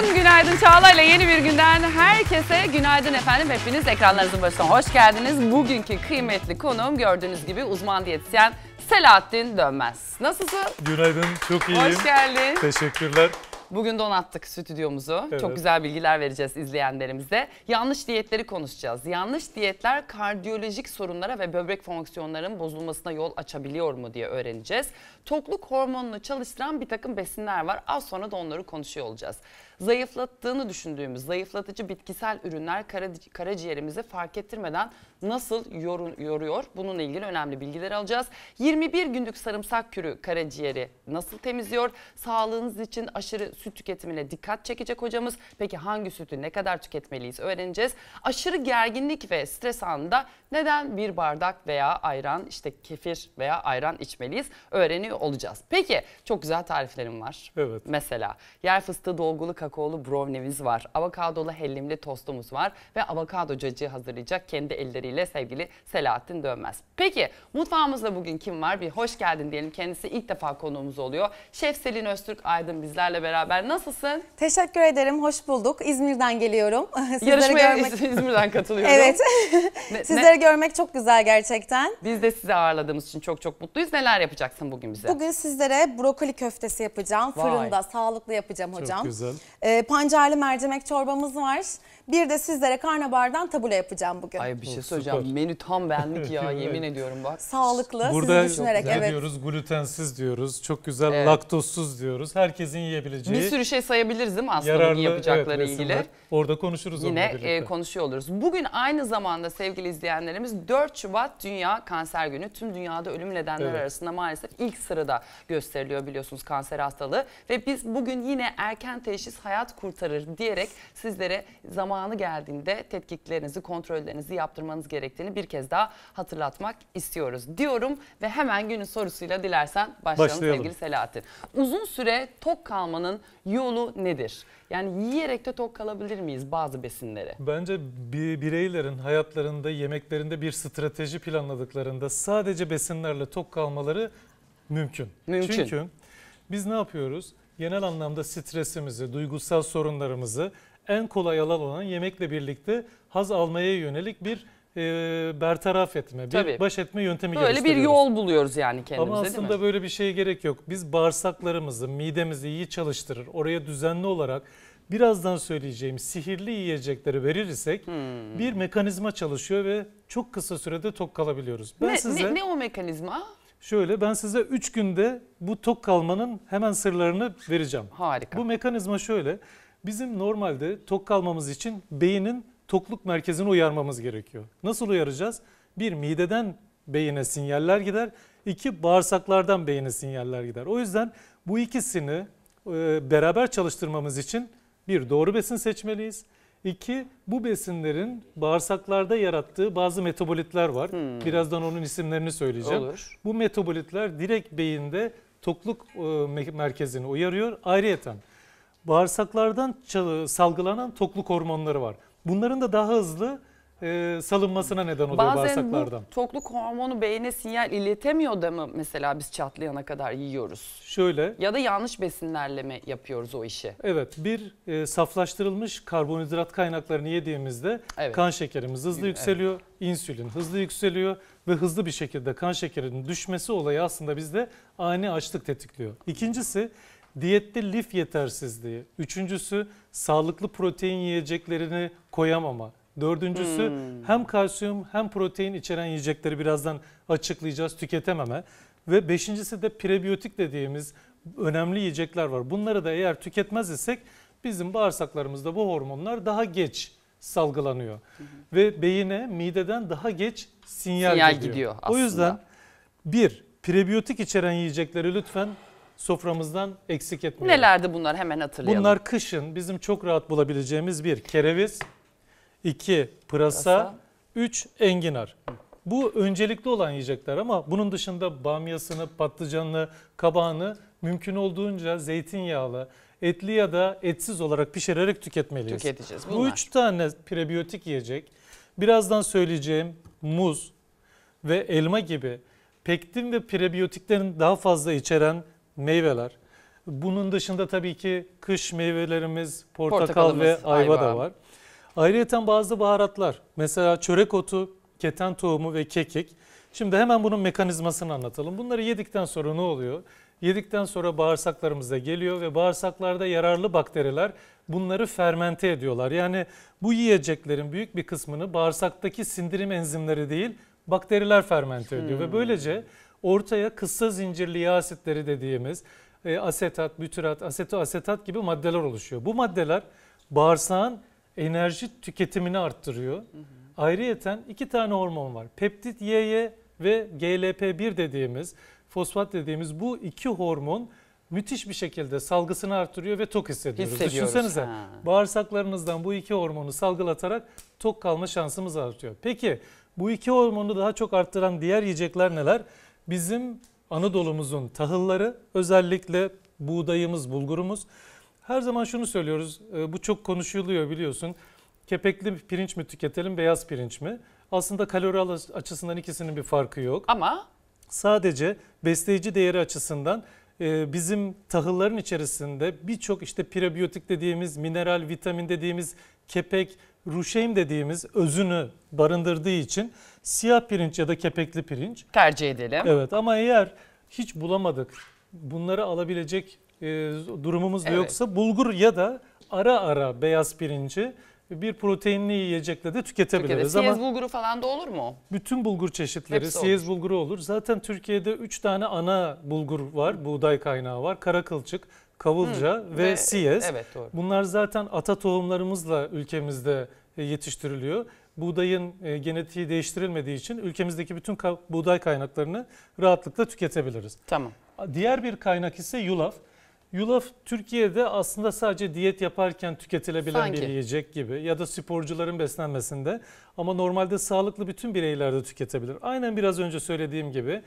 Günaydın, günaydın Çağla ile yeni bir günden herkese günaydın efendim. Hepiniz ekranlarınızın başına hoş geldiniz. Bugünkü kıymetli konuğum gördüğünüz gibi uzman diyetisyen Selahattin Dönmez. Nasılsın? Günaydın, çok iyiyim. Hoş geldin. Teşekkürler. Bugün donattık stüdyomuzu. Evet. Çok güzel bilgiler vereceğiz izleyenlerimize. Yanlış diyetleri konuşacağız. Yanlış diyetler kardiyolojik sorunlara ve böbrek fonksiyonlarının bozulmasına yol açabiliyor mu diye öğreneceğiz. Tokluk hormonunu çalıştıran bir takım besinler var. Az sonra da onları konuşuyor olacağız zayıflattığını düşündüğümüz zayıflatıcı bitkisel ürünler karaciğerimizi fark ettirmeden nasıl yoruyor? Bununla ilgili önemli bilgiler alacağız. 21 günlük sarımsak kürü karaciğeri nasıl temizliyor? Sağlığınız için aşırı süt tüketimine dikkat çekecek hocamız. Peki hangi sütü ne kadar tüketmeliyiz öğreneceğiz. Aşırı gerginlik ve stres anında neden bir bardak veya ayran işte kefir veya ayran içmeliyiz öğreniyor olacağız. Peki çok güzel tariflerim var. Evet. Mesela yer fıstığı dolgulu kakao kakaolu brownie'miz var. Avokadolu hellimli tostumuz var ve avokado cacığı hazırlayacak kendi elleriyle sevgili Selahattin Dönmez. Peki mutfağımızda bugün kim var? Bir hoş geldin diyelim. Kendisi ilk defa konuğumuz oluyor. Şef Selin Öztürk Aydın bizlerle beraber. Nasılsın? Teşekkür ederim. Hoş bulduk. İzmir'den geliyorum. Yarışmaya görmek... İzmir'den katılıyorum. evet. ne, Sizleri ne? görmek çok güzel gerçekten. Biz de sizi ağırladığımız için çok çok mutluyuz. Neler yapacaksın bugün bize? Bugün sizlere brokoli köftesi yapacağım. Vay. Fırında sağlıklı yapacağım hocam. Çok güzel. Ee, pancarlı mercimek çorbamız var. Bir de sizlere karnabardan tabula yapacağım bugün. Ay bir şey söyleyeceğim. Süper. Menü tam benlik ya yemin ediyorum bak. Sağlıklı Burada sizi düşünerek evet. diyoruz glutensiz diyoruz. Çok güzel Evet. laktozsuz diyoruz. Herkesin yiyebileceği Bir sürü şey sayabiliriz değil mi aslında bunun yararlı yapacakları evet, ilgili? Orada konuşuruz Yine e, konuşuyor oluruz. Bugün aynı zamanda sevgili izleyenlerimiz 4 Şubat Dünya Kanser Günü. Tüm dünyada ölüm nedenleri Evet. arasında maalesef ilk sırada gösteriliyor biliyorsunuz kanser hastalığı. Ve biz bugün yine erken teşhis hayat kurtarır diyerek sizlere zaman zamanı geldiğinde tetkiklerinizi, kontrollerinizi yaptırmanız gerektiğini bir kez daha hatırlatmak istiyoruz diyorum ve hemen günün sorusuyla dilersen başlayalım, başlayalım. sevgili Selahattin. Uzun süre tok kalmanın yolu nedir? Yani yiyerek de tok kalabilir miyiz bazı besinlere? Bence bireylerin hayatlarında, yemeklerinde bir strateji planladıklarında sadece besinlerle tok kalmaları mümkün. mümkün. Çünkü biz ne yapıyoruz? Genel anlamda stresimizi, duygusal sorunlarımızı en kolay alan olan yemekle birlikte haz almaya yönelik bir e, bertaraf etme, bir Tabii. baş etme yöntemi Böyle bir yol buluyoruz yani kendimize Ama aslında değil mi? böyle bir şeye gerek yok. Biz bağırsaklarımızı, midemizi iyi çalıştırır, oraya düzenli olarak birazdan söyleyeceğim sihirli yiyecekleri verirsek hmm. bir mekanizma çalışıyor ve çok kısa sürede tok kalabiliyoruz. Ben ne, size, ne, ne o mekanizma? Şöyle ben size 3 günde bu tok kalmanın hemen sırlarını vereceğim. Harika. Bu mekanizma şöyle. Bizim normalde tok kalmamız için beynin tokluk merkezini uyarmamız gerekiyor. Nasıl uyaracağız? Bir mideden beyine sinyaller gider, iki bağırsaklardan beyine sinyaller gider. O yüzden bu ikisini e, beraber çalıştırmamız için bir doğru besin seçmeliyiz. İki, bu besinlerin bağırsaklarda yarattığı bazı metabolitler var. Hmm. Birazdan onun isimlerini söyleyeceğim. Olur. Bu metabolitler direkt beyinde tokluk e, merkezini uyarıyor. Ayrıyeten bağırsaklardan salgılanan tokluk hormonları var. Bunların da daha hızlı e, salınmasına neden oluyor Bazen bağırsaklardan. Bazen bu tokluk hormonu beyne sinyal iletemiyor da mı mesela biz çatlayana kadar yiyoruz? Şöyle. Ya da yanlış besinlerle mi yapıyoruz o işi? Evet bir e, saflaştırılmış karbonhidrat kaynaklarını yediğimizde evet. kan şekerimiz hızlı yükseliyor. Evet. İnsülin hızlı yükseliyor ve hızlı bir şekilde kan şekerinin düşmesi olayı aslında bizde ani açlık tetikliyor. İkincisi Diyette lif yetersizliği. Üçüncüsü sağlıklı protein yiyeceklerini koyamama. Dördüncüsü hmm. hem kalsiyum hem protein içeren yiyecekleri birazdan açıklayacağız tüketememe. Ve beşincisi de prebiyotik dediğimiz önemli yiyecekler var. Bunları da eğer tüketmez isek bizim bağırsaklarımızda bu hormonlar daha geç salgılanıyor. Hı hı. Ve beyine mideden daha geç sinyal, sinyal gidiyor. gidiyor o yüzden bir prebiyotik içeren yiyecekleri lütfen soframızdan eksik etmiyoruz. Nelerdi bunlar hemen hatırlayalım. Bunlar kışın bizim çok rahat bulabileceğimiz bir kereviz, iki pırasa, pırasa. üç enginar. Bu öncelikli olan yiyecekler ama bunun dışında bamyasını, patlıcanını, kabağını mümkün olduğunca zeytinyağlı, etli ya da etsiz olarak pişirerek tüketmeliyiz. Tüketeceğiz bunlar. Bu üç tane prebiyotik yiyecek. Birazdan söyleyeceğim muz ve elma gibi pektin ve prebiyotiklerin daha fazla içeren meyveler. Bunun dışında tabii ki kış meyvelerimiz portakal ve ayva, ayva da var. Ayrıca bazı baharatlar mesela çörek otu, keten tohumu ve kekik. Şimdi hemen bunun mekanizmasını anlatalım. Bunları yedikten sonra ne oluyor? Yedikten sonra bağırsaklarımıza geliyor ve bağırsaklarda yararlı bakteriler bunları fermente ediyorlar. Yani bu yiyeceklerin büyük bir kısmını bağırsaktaki sindirim enzimleri değil bakteriler fermente ediyor hmm. ve böylece ortaya kısa zincirli yağ asitleri dediğimiz e, asetat, bütyrat, asetoasetat gibi maddeler oluşuyor. Bu maddeler bağırsağın enerji tüketimini arttırıyor. Hı hı. Ayrıyeten iki tane hormon var. Peptit YY ve GLP-1 dediğimiz, fosfat dediğimiz bu iki hormon müthiş bir şekilde salgısını artırıyor ve tok hissediyoruz. hissediyoruz. Düşünsenize ha. bağırsaklarınızdan bu iki hormonu salgılatarak tok kalma şansımız artıyor. Peki bu iki hormonu daha çok arttıran diğer yiyecekler neler? bizim Anadolu'muzun tahılları özellikle buğdayımız, bulgurumuz. Her zaman şunu söylüyoruz, e, bu çok konuşuluyor biliyorsun. Kepekli pirinç mi tüketelim, beyaz pirinç mi? Aslında kalori açısından ikisinin bir farkı yok. Ama? Sadece besleyici değeri açısından e, bizim tahılların içerisinde birçok işte prebiyotik dediğimiz, mineral, vitamin dediğimiz, kepek, ruşeym dediğimiz özünü barındırdığı için siyah pirinç ya da kepekli pirinç. Tercih edelim. Evet ama eğer hiç bulamadık bunları alabilecek e, durumumuz da evet. yoksa bulgur ya da ara ara beyaz pirinci bir proteinli yiyecekle de tüketebiliriz. Türkiye'de siyez bulguru falan da olur mu? Bütün bulgur çeşitleri Hepsi siyez olur. bulguru olur. Zaten Türkiye'de 3 tane ana bulgur var, buğday kaynağı var. Kara kılçık, kavulca Hı, ve, ve siyez. Evet, doğru. Bunlar zaten ata tohumlarımızla ülkemizde e, yetiştiriliyor. Buğdayın e, genetiği değiştirilmediği için ülkemizdeki bütün buğday kaynaklarını rahatlıkla tüketebiliriz. Tamam. Diğer bir kaynak ise yulaf. Yulaf Türkiye'de aslında sadece diyet yaparken tüketilebilen Sanki. bir yiyecek gibi ya da sporcuların beslenmesinde ama normalde sağlıklı bütün bireylerde tüketebilir. Aynen biraz önce söylediğim gibi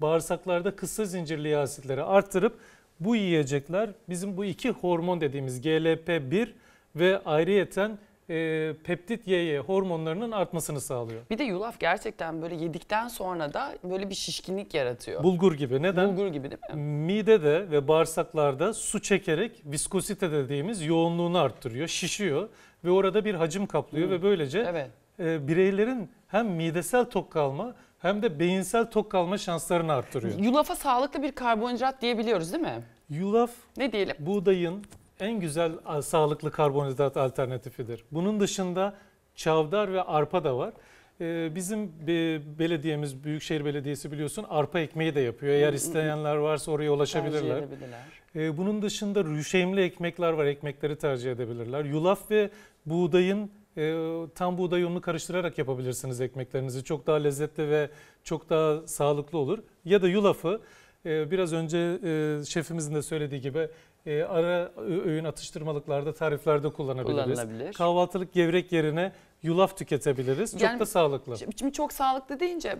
bağırsaklarda kısa zincirli asitleri arttırıp bu yiyecekler bizim bu iki hormon dediğimiz GLP-1 ve ayrıyeten e, peptit YY hormonlarının artmasını sağlıyor. Bir de yulaf gerçekten böyle yedikten sonra da böyle bir şişkinlik yaratıyor. Bulgur gibi. Neden? Bulgur gibi değil mi? Midede ve bağırsaklarda su çekerek viskosite dediğimiz yoğunluğunu arttırıyor, şişiyor ve orada bir hacim kaplıyor Hı. ve böylece evet. e, bireylerin hem midesel tok kalma hem de beyinsel tok kalma şanslarını arttırıyor. Yulafa sağlıklı bir karbonhidrat diyebiliyoruz değil mi? Yulaf ne diyelim? Buğdayın en güzel sağlıklı karbonhidrat alternatifidir. Bunun dışında çavdar ve arpa da var. Ee, bizim belediyemiz, Büyükşehir Belediyesi biliyorsun arpa ekmeği de yapıyor. Eğer isteyenler varsa oraya ulaşabilirler. Ee, bunun dışında rüşeğimli ekmekler var, ekmekleri tercih edebilirler. Yulaf ve buğdayın e, tam buğday ununu karıştırarak yapabilirsiniz ekmeklerinizi. Çok daha lezzetli ve çok daha sağlıklı olur. Ya da yulafı e, biraz önce e, şefimizin de söylediği gibi e, ara öğün atıştırmalıklarda tariflerde kullanabiliriz. Kullanılabilir. Kahvaltılık gevrek yerine yulaf tüketebiliriz. Yani, çok da sağlıklı. Şimdi çok sağlıklı deyince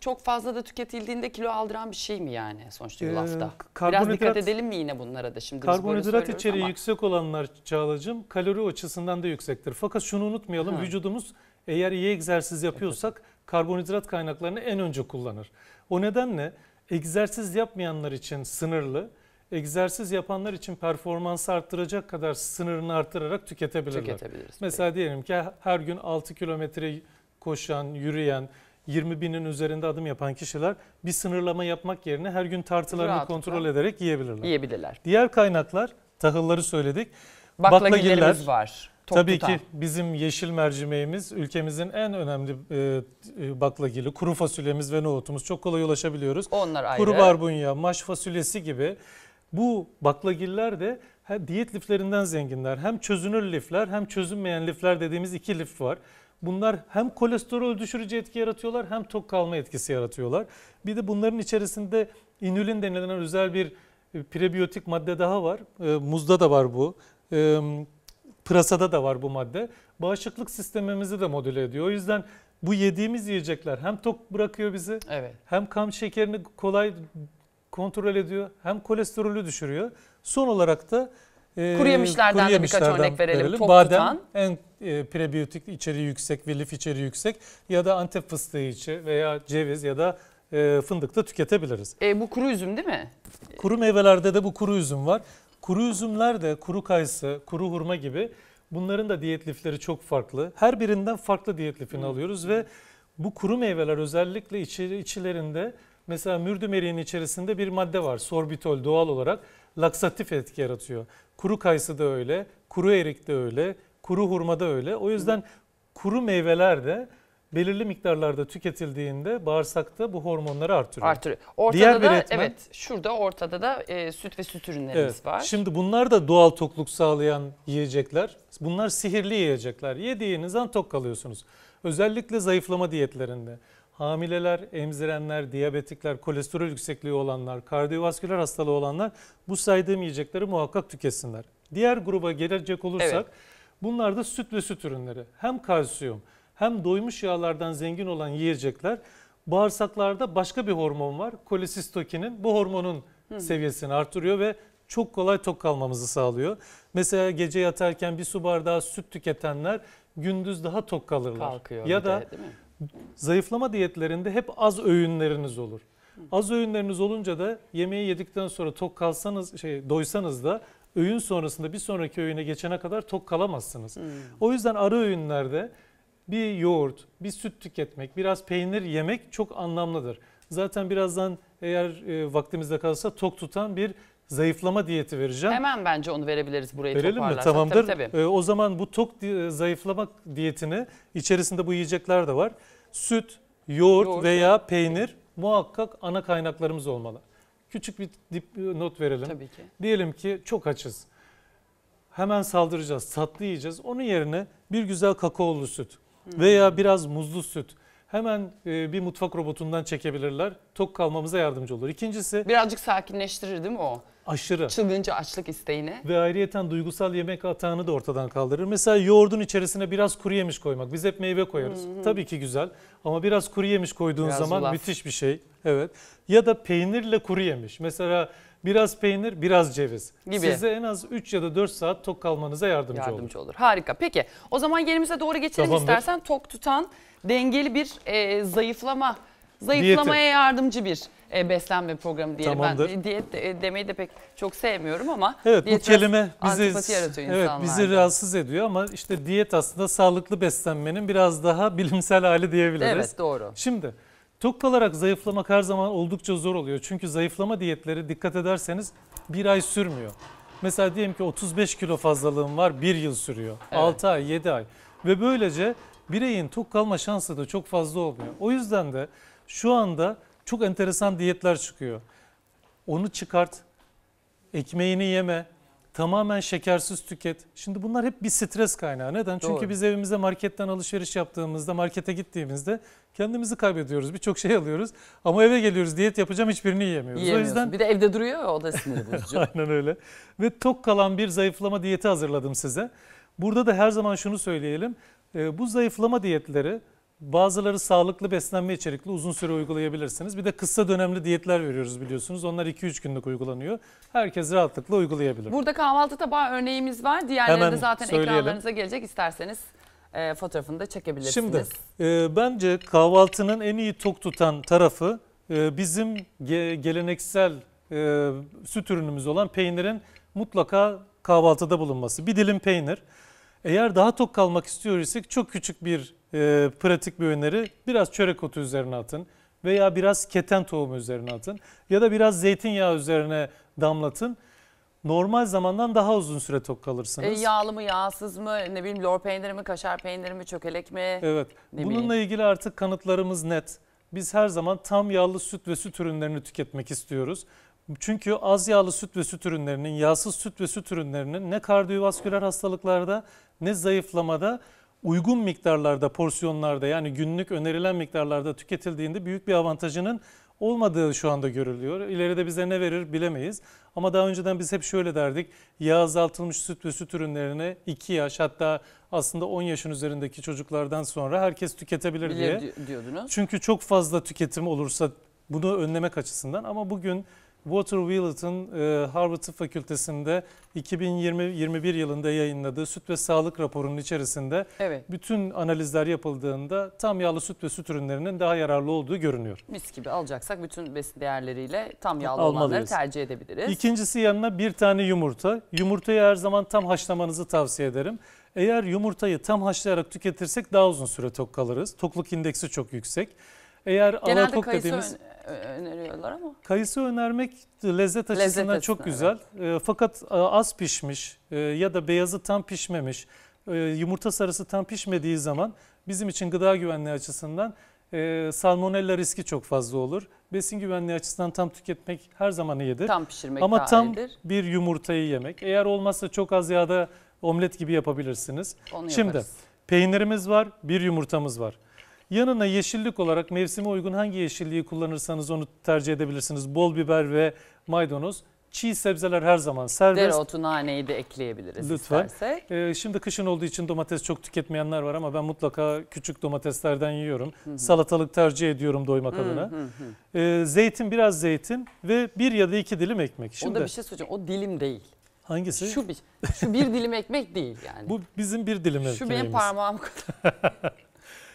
çok fazla da tüketildiğinde kilo aldıran bir şey mi yani sonuçta ee, yulafta? Ee, karbonhidrat, Biraz dikkat edelim mi yine bunlara da şimdi? Karbonhidrat içeriği ama. yüksek olanlar Çağlacığım kalori açısından da yüksektir. Fakat şunu unutmayalım Hı. vücudumuz eğer iyi egzersiz yapıyorsak e, karbonhidrat kaynaklarını en önce kullanır. O nedenle egzersiz yapmayanlar için sınırlı egzersiz yapanlar için performansı arttıracak kadar sınırını artırarak tüketebilirler. Tüketebiliriz. Mesela peki. diyelim ki her gün 6 kilometre koşan, yürüyen, 20 binin üzerinde adım yapan kişiler bir sınırlama yapmak yerine her gün tartılarını Rahatlıkla. kontrol ederek yiyebilirler. Yiyebilirler. Diğer kaynaklar, tahılları söyledik. Baklagillerimiz var. Tabii tutan. ki bizim yeşil mercimeğimiz ülkemizin en önemli e, e, baklagili. Kuru fasulyemiz ve nohutumuz çok kolay ulaşabiliyoruz. Onlar ayrı. Kuru barbunya, maş fasulyesi gibi bu baklagiller de diyet liflerinden zenginler. Hem çözünür lifler hem çözünmeyen lifler dediğimiz iki lif var. Bunlar hem kolesterol düşürücü etki yaratıyorlar hem tok kalma etkisi yaratıyorlar. Bir de bunların içerisinde inülin denilen özel bir e, prebiyotik madde daha var. E, muzda da var bu. E, pırasada da var bu madde. Bağışıklık sistemimizi de modüle ediyor. O yüzden bu yediğimiz yiyecekler hem tok bırakıyor bizi evet. hem kan şekerini kolay kontrol ediyor, hem kolesterolü düşürüyor. Son olarak da e, kuru yemişlerden kuru yemişlerden birkaç örnek verelim. verelim. Badem en e, prebiyotik içeriği yüksek ve lif içeriği yüksek ya da antep fıstığı içi veya ceviz ya da e, fındık da tüketebiliriz. E, bu kuru üzüm değil mi? Kuru meyvelerde de bu kuru üzüm var. Kuru üzümler de kuru kayısı, kuru hurma gibi bunların da diyet lifleri çok farklı. Her birinden farklı diyet lifini hmm. alıyoruz ve bu kuru meyveler özellikle içi, içilerinde Mesela mürdümeriğin içerisinde bir madde var. Sorbitol doğal olarak laksatif etki yaratıyor. Kuru kayısı da öyle, kuru erik de öyle, kuru hurma da öyle. O yüzden kuru meyveler de belirli miktarlarda tüketildiğinde bağırsakta bu hormonları artırıyor. Artırıyor. Ortada Diğer da etmen, evet şurada ortada da e, süt ve süt ürünlerimiz evet, var. Şimdi bunlar da doğal tokluk sağlayan yiyecekler. Bunlar sihirli yiyecekler. an tok kalıyorsunuz. Özellikle zayıflama diyetlerinde hamileler, emzirenler, diyabetikler, kolesterol yüksekliği olanlar, kardiyovasküler hastalığı olanlar bu saydığım yiyecekleri muhakkak tüketsinler. Diğer gruba gelecek olursak evet. bunlar da süt ve süt ürünleri. Hem kalsiyum hem doymuş yağlardan zengin olan yiyecekler bağırsaklarda başka bir hormon var. kolesistokinin. bu hormonun Hı. seviyesini artırıyor ve çok kolay tok kalmamızı sağlıyor. Mesela gece yatarken bir su bardağı süt tüketenler gündüz daha tok kalırlar. Kalkıyor ya da de, zayıflama diyetlerinde hep az öğünleriniz olur. Az öğünleriniz olunca da yemeği yedikten sonra tok kalsanız şey doysanız da öğün sonrasında bir sonraki öğüne geçene kadar tok kalamazsınız. Hmm. O yüzden ara öğünlerde bir yoğurt, bir süt tüketmek, biraz peynir yemek çok anlamlıdır. Zaten birazdan eğer e, vaktimizde kalırsa tok tutan bir zayıflama diyeti vereceğim. Hemen bence onu verebiliriz buraya. Verelim mi? Tamamdır. Tabii, tabii. Ee, o zaman bu tok di- e, zayıflama diyetini içerisinde bu yiyecekler de var. Süt, yoğurt, Yoğurt. veya peynir muhakkak ana kaynaklarımız olmalı. Küçük bir dip e, not verelim. Tabii ki. Diyelim ki çok açız. Hemen saldıracağız, tatlı yiyeceğiz. Onun yerine bir güzel kakaolu süt veya biraz muzlu süt hemen e, bir mutfak robotundan çekebilirler. Tok kalmamıza yardımcı olur. İkincisi... Birazcık sakinleştirir değil mi o? Aşırı. Çılgınca açlık isteğini. Ve ayrıyeten duygusal yemek atağını da ortadan kaldırır. Mesela yoğurdun içerisine biraz kuru yemiş koymak. Biz hep meyve koyarız. Hı hı. Tabii ki güzel ama biraz kuru yemiş koyduğun biraz zaman ulaf. müthiş bir şey. Evet. Ya da peynirle kuru yemiş. Mesela biraz peynir, biraz ceviz. Gibi. Size en az 3 ya da 4 saat tok kalmanıza yardımcı, yardımcı olur. olur. Harika. Peki o zaman yerimize doğru geçelim Tamamdır. istersen tok tutan dengeli bir e, zayıflama, zayıflamaya Diyeti. yardımcı bir e, beslenme programı diyelim. Ben e, diyet de, demeyi de pek çok sevmiyorum ama evet, diyet bu kelime bizi yaratıyor evet, bizi rahatsız ediyor ama işte diyet aslında sağlıklı beslenmenin biraz daha bilimsel hali diyebiliriz. Evet doğru. Şimdi Tok kalarak zayıflamak her zaman oldukça zor oluyor. Çünkü zayıflama diyetleri dikkat ederseniz bir ay sürmüyor. Mesela diyelim ki 35 kilo fazlalığım var bir yıl sürüyor. Evet. 6 ay 7 ay. Ve böylece bireyin tok kalma şansı da çok fazla olmuyor. O yüzden de şu anda çok enteresan diyetler çıkıyor. Onu çıkart, ekmeğini yeme, tamamen şekersiz tüket. Şimdi bunlar hep bir stres kaynağı. Neden? Doğru. Çünkü biz evimizde marketten alışveriş yaptığımızda, markete gittiğimizde kendimizi kaybediyoruz. Birçok şey alıyoruz ama eve geliyoruz diyet yapacağım hiçbirini yiyemiyoruz. O yüzden bir de evde duruyor ya o da sinir bozucu. Aynen öyle. Ve tok kalan bir zayıflama diyeti hazırladım size. Burada da her zaman şunu söyleyelim. Ee, bu zayıflama diyetleri bazıları sağlıklı beslenme içerikli uzun süre uygulayabilirsiniz. Bir de kısa dönemli diyetler veriyoruz biliyorsunuz. Onlar 2-3 günlük uygulanıyor. Herkes rahatlıkla uygulayabilir. Burada kahvaltı tabağı örneğimiz var. Diğerleri de zaten söyleyelim. ekranlarınıza gelecek. İsterseniz e, fotoğrafını da çekebilirsiniz. Şimdi e, bence kahvaltının en iyi tok tutan tarafı e, bizim ge geleneksel e, süt ürünümüz olan peynirin mutlaka kahvaltıda bulunması. Bir dilim peynir. Eğer daha tok kalmak istiyorsak çok küçük bir e, pratik bir öneri. Biraz çörek otu üzerine atın veya biraz keten tohumu üzerine atın ya da biraz zeytinyağı üzerine damlatın. Normal zamandan daha uzun süre tok kalırsınız. E, yağlı mı yağsız mı ne bileyim lor peyniri mi kaşar peyniri mi çökelek mi? Evet ne bununla bileyim. ilgili artık kanıtlarımız net. Biz her zaman tam yağlı süt ve süt ürünlerini tüketmek istiyoruz. Çünkü az yağlı süt ve süt ürünlerinin, yağsız süt ve süt ürünlerinin ne kardiyovasküler hastalıklarda ne zayıflamada uygun miktarlarda, porsiyonlarda yani günlük önerilen miktarlarda tüketildiğinde büyük bir avantajının olmadığı şu anda görülüyor. İleride bize ne verir bilemeyiz. Ama daha önceden biz hep şöyle derdik. Yağ azaltılmış süt ve süt ürünlerine 2 yaş hatta aslında 10 yaşın üzerindeki çocuklardan sonra herkes tüketebilir Bilir diye. diyordunuz. Çünkü çok fazla tüketim olursa bunu önlemek açısından ama bugün Water Wheelock'ın e, Harvard Tıp Fakültesi'nde 2021 yılında yayınladığı süt ve sağlık raporunun içerisinde Evet. bütün analizler yapıldığında tam yağlı süt ve süt ürünlerinin daha yararlı olduğu görünüyor. Mis gibi alacaksak bütün besin değerleriyle tam yağlı olanları tercih edebiliriz. İkincisi yanına bir tane yumurta. Yumurtayı her zaman tam haşlamanızı tavsiye ederim. Eğer yumurtayı tam haşlayarak tüketirsek daha uzun süre tok kalırız. Tokluk indeksi çok yüksek. Eğer Genelde anatok dediğimiz ön- öneriyorlar ama. Kayısı önermek lezzet açısından lezzet çok güzel. Evet. Ee, fakat e, az pişmiş e, ya da beyazı tam pişmemiş, e, yumurta sarısı tam pişmediği zaman bizim için gıda güvenliği açısından salmonella riski çok fazla olur. Besin güvenliği açısından tam tüketmek her zaman iyidir. Tam pişirmek Ama daha tam iyidir. bir yumurtayı yemek. Eğer olmazsa çok az yağda omlet gibi yapabilirsiniz. Onu Şimdi yaparız. peynirimiz var, bir yumurtamız var. Yanına yeşillik olarak mevsime uygun hangi yeşilliği kullanırsanız onu tercih edebilirsiniz. Bol biber ve maydanoz. Çiğ sebzeler her zaman serbest. Dereotu, naneyi de ekleyebiliriz Lütfen. istersek. Ee, şimdi kışın olduğu için domates çok tüketmeyenler var ama ben mutlaka küçük domateslerden yiyorum. Hı hı. Salatalık tercih ediyorum doymak hı adına. Hı hı. Ee, zeytin, biraz zeytin ve bir ya da iki dilim ekmek. Şimdi, o da bir şey söyleyeceğim. O dilim değil. Hangisi? Şu bir, şu bir dilim ekmek değil yani. Bu bizim bir dilim ekmeğimiz. Şu benim parmağım kadar.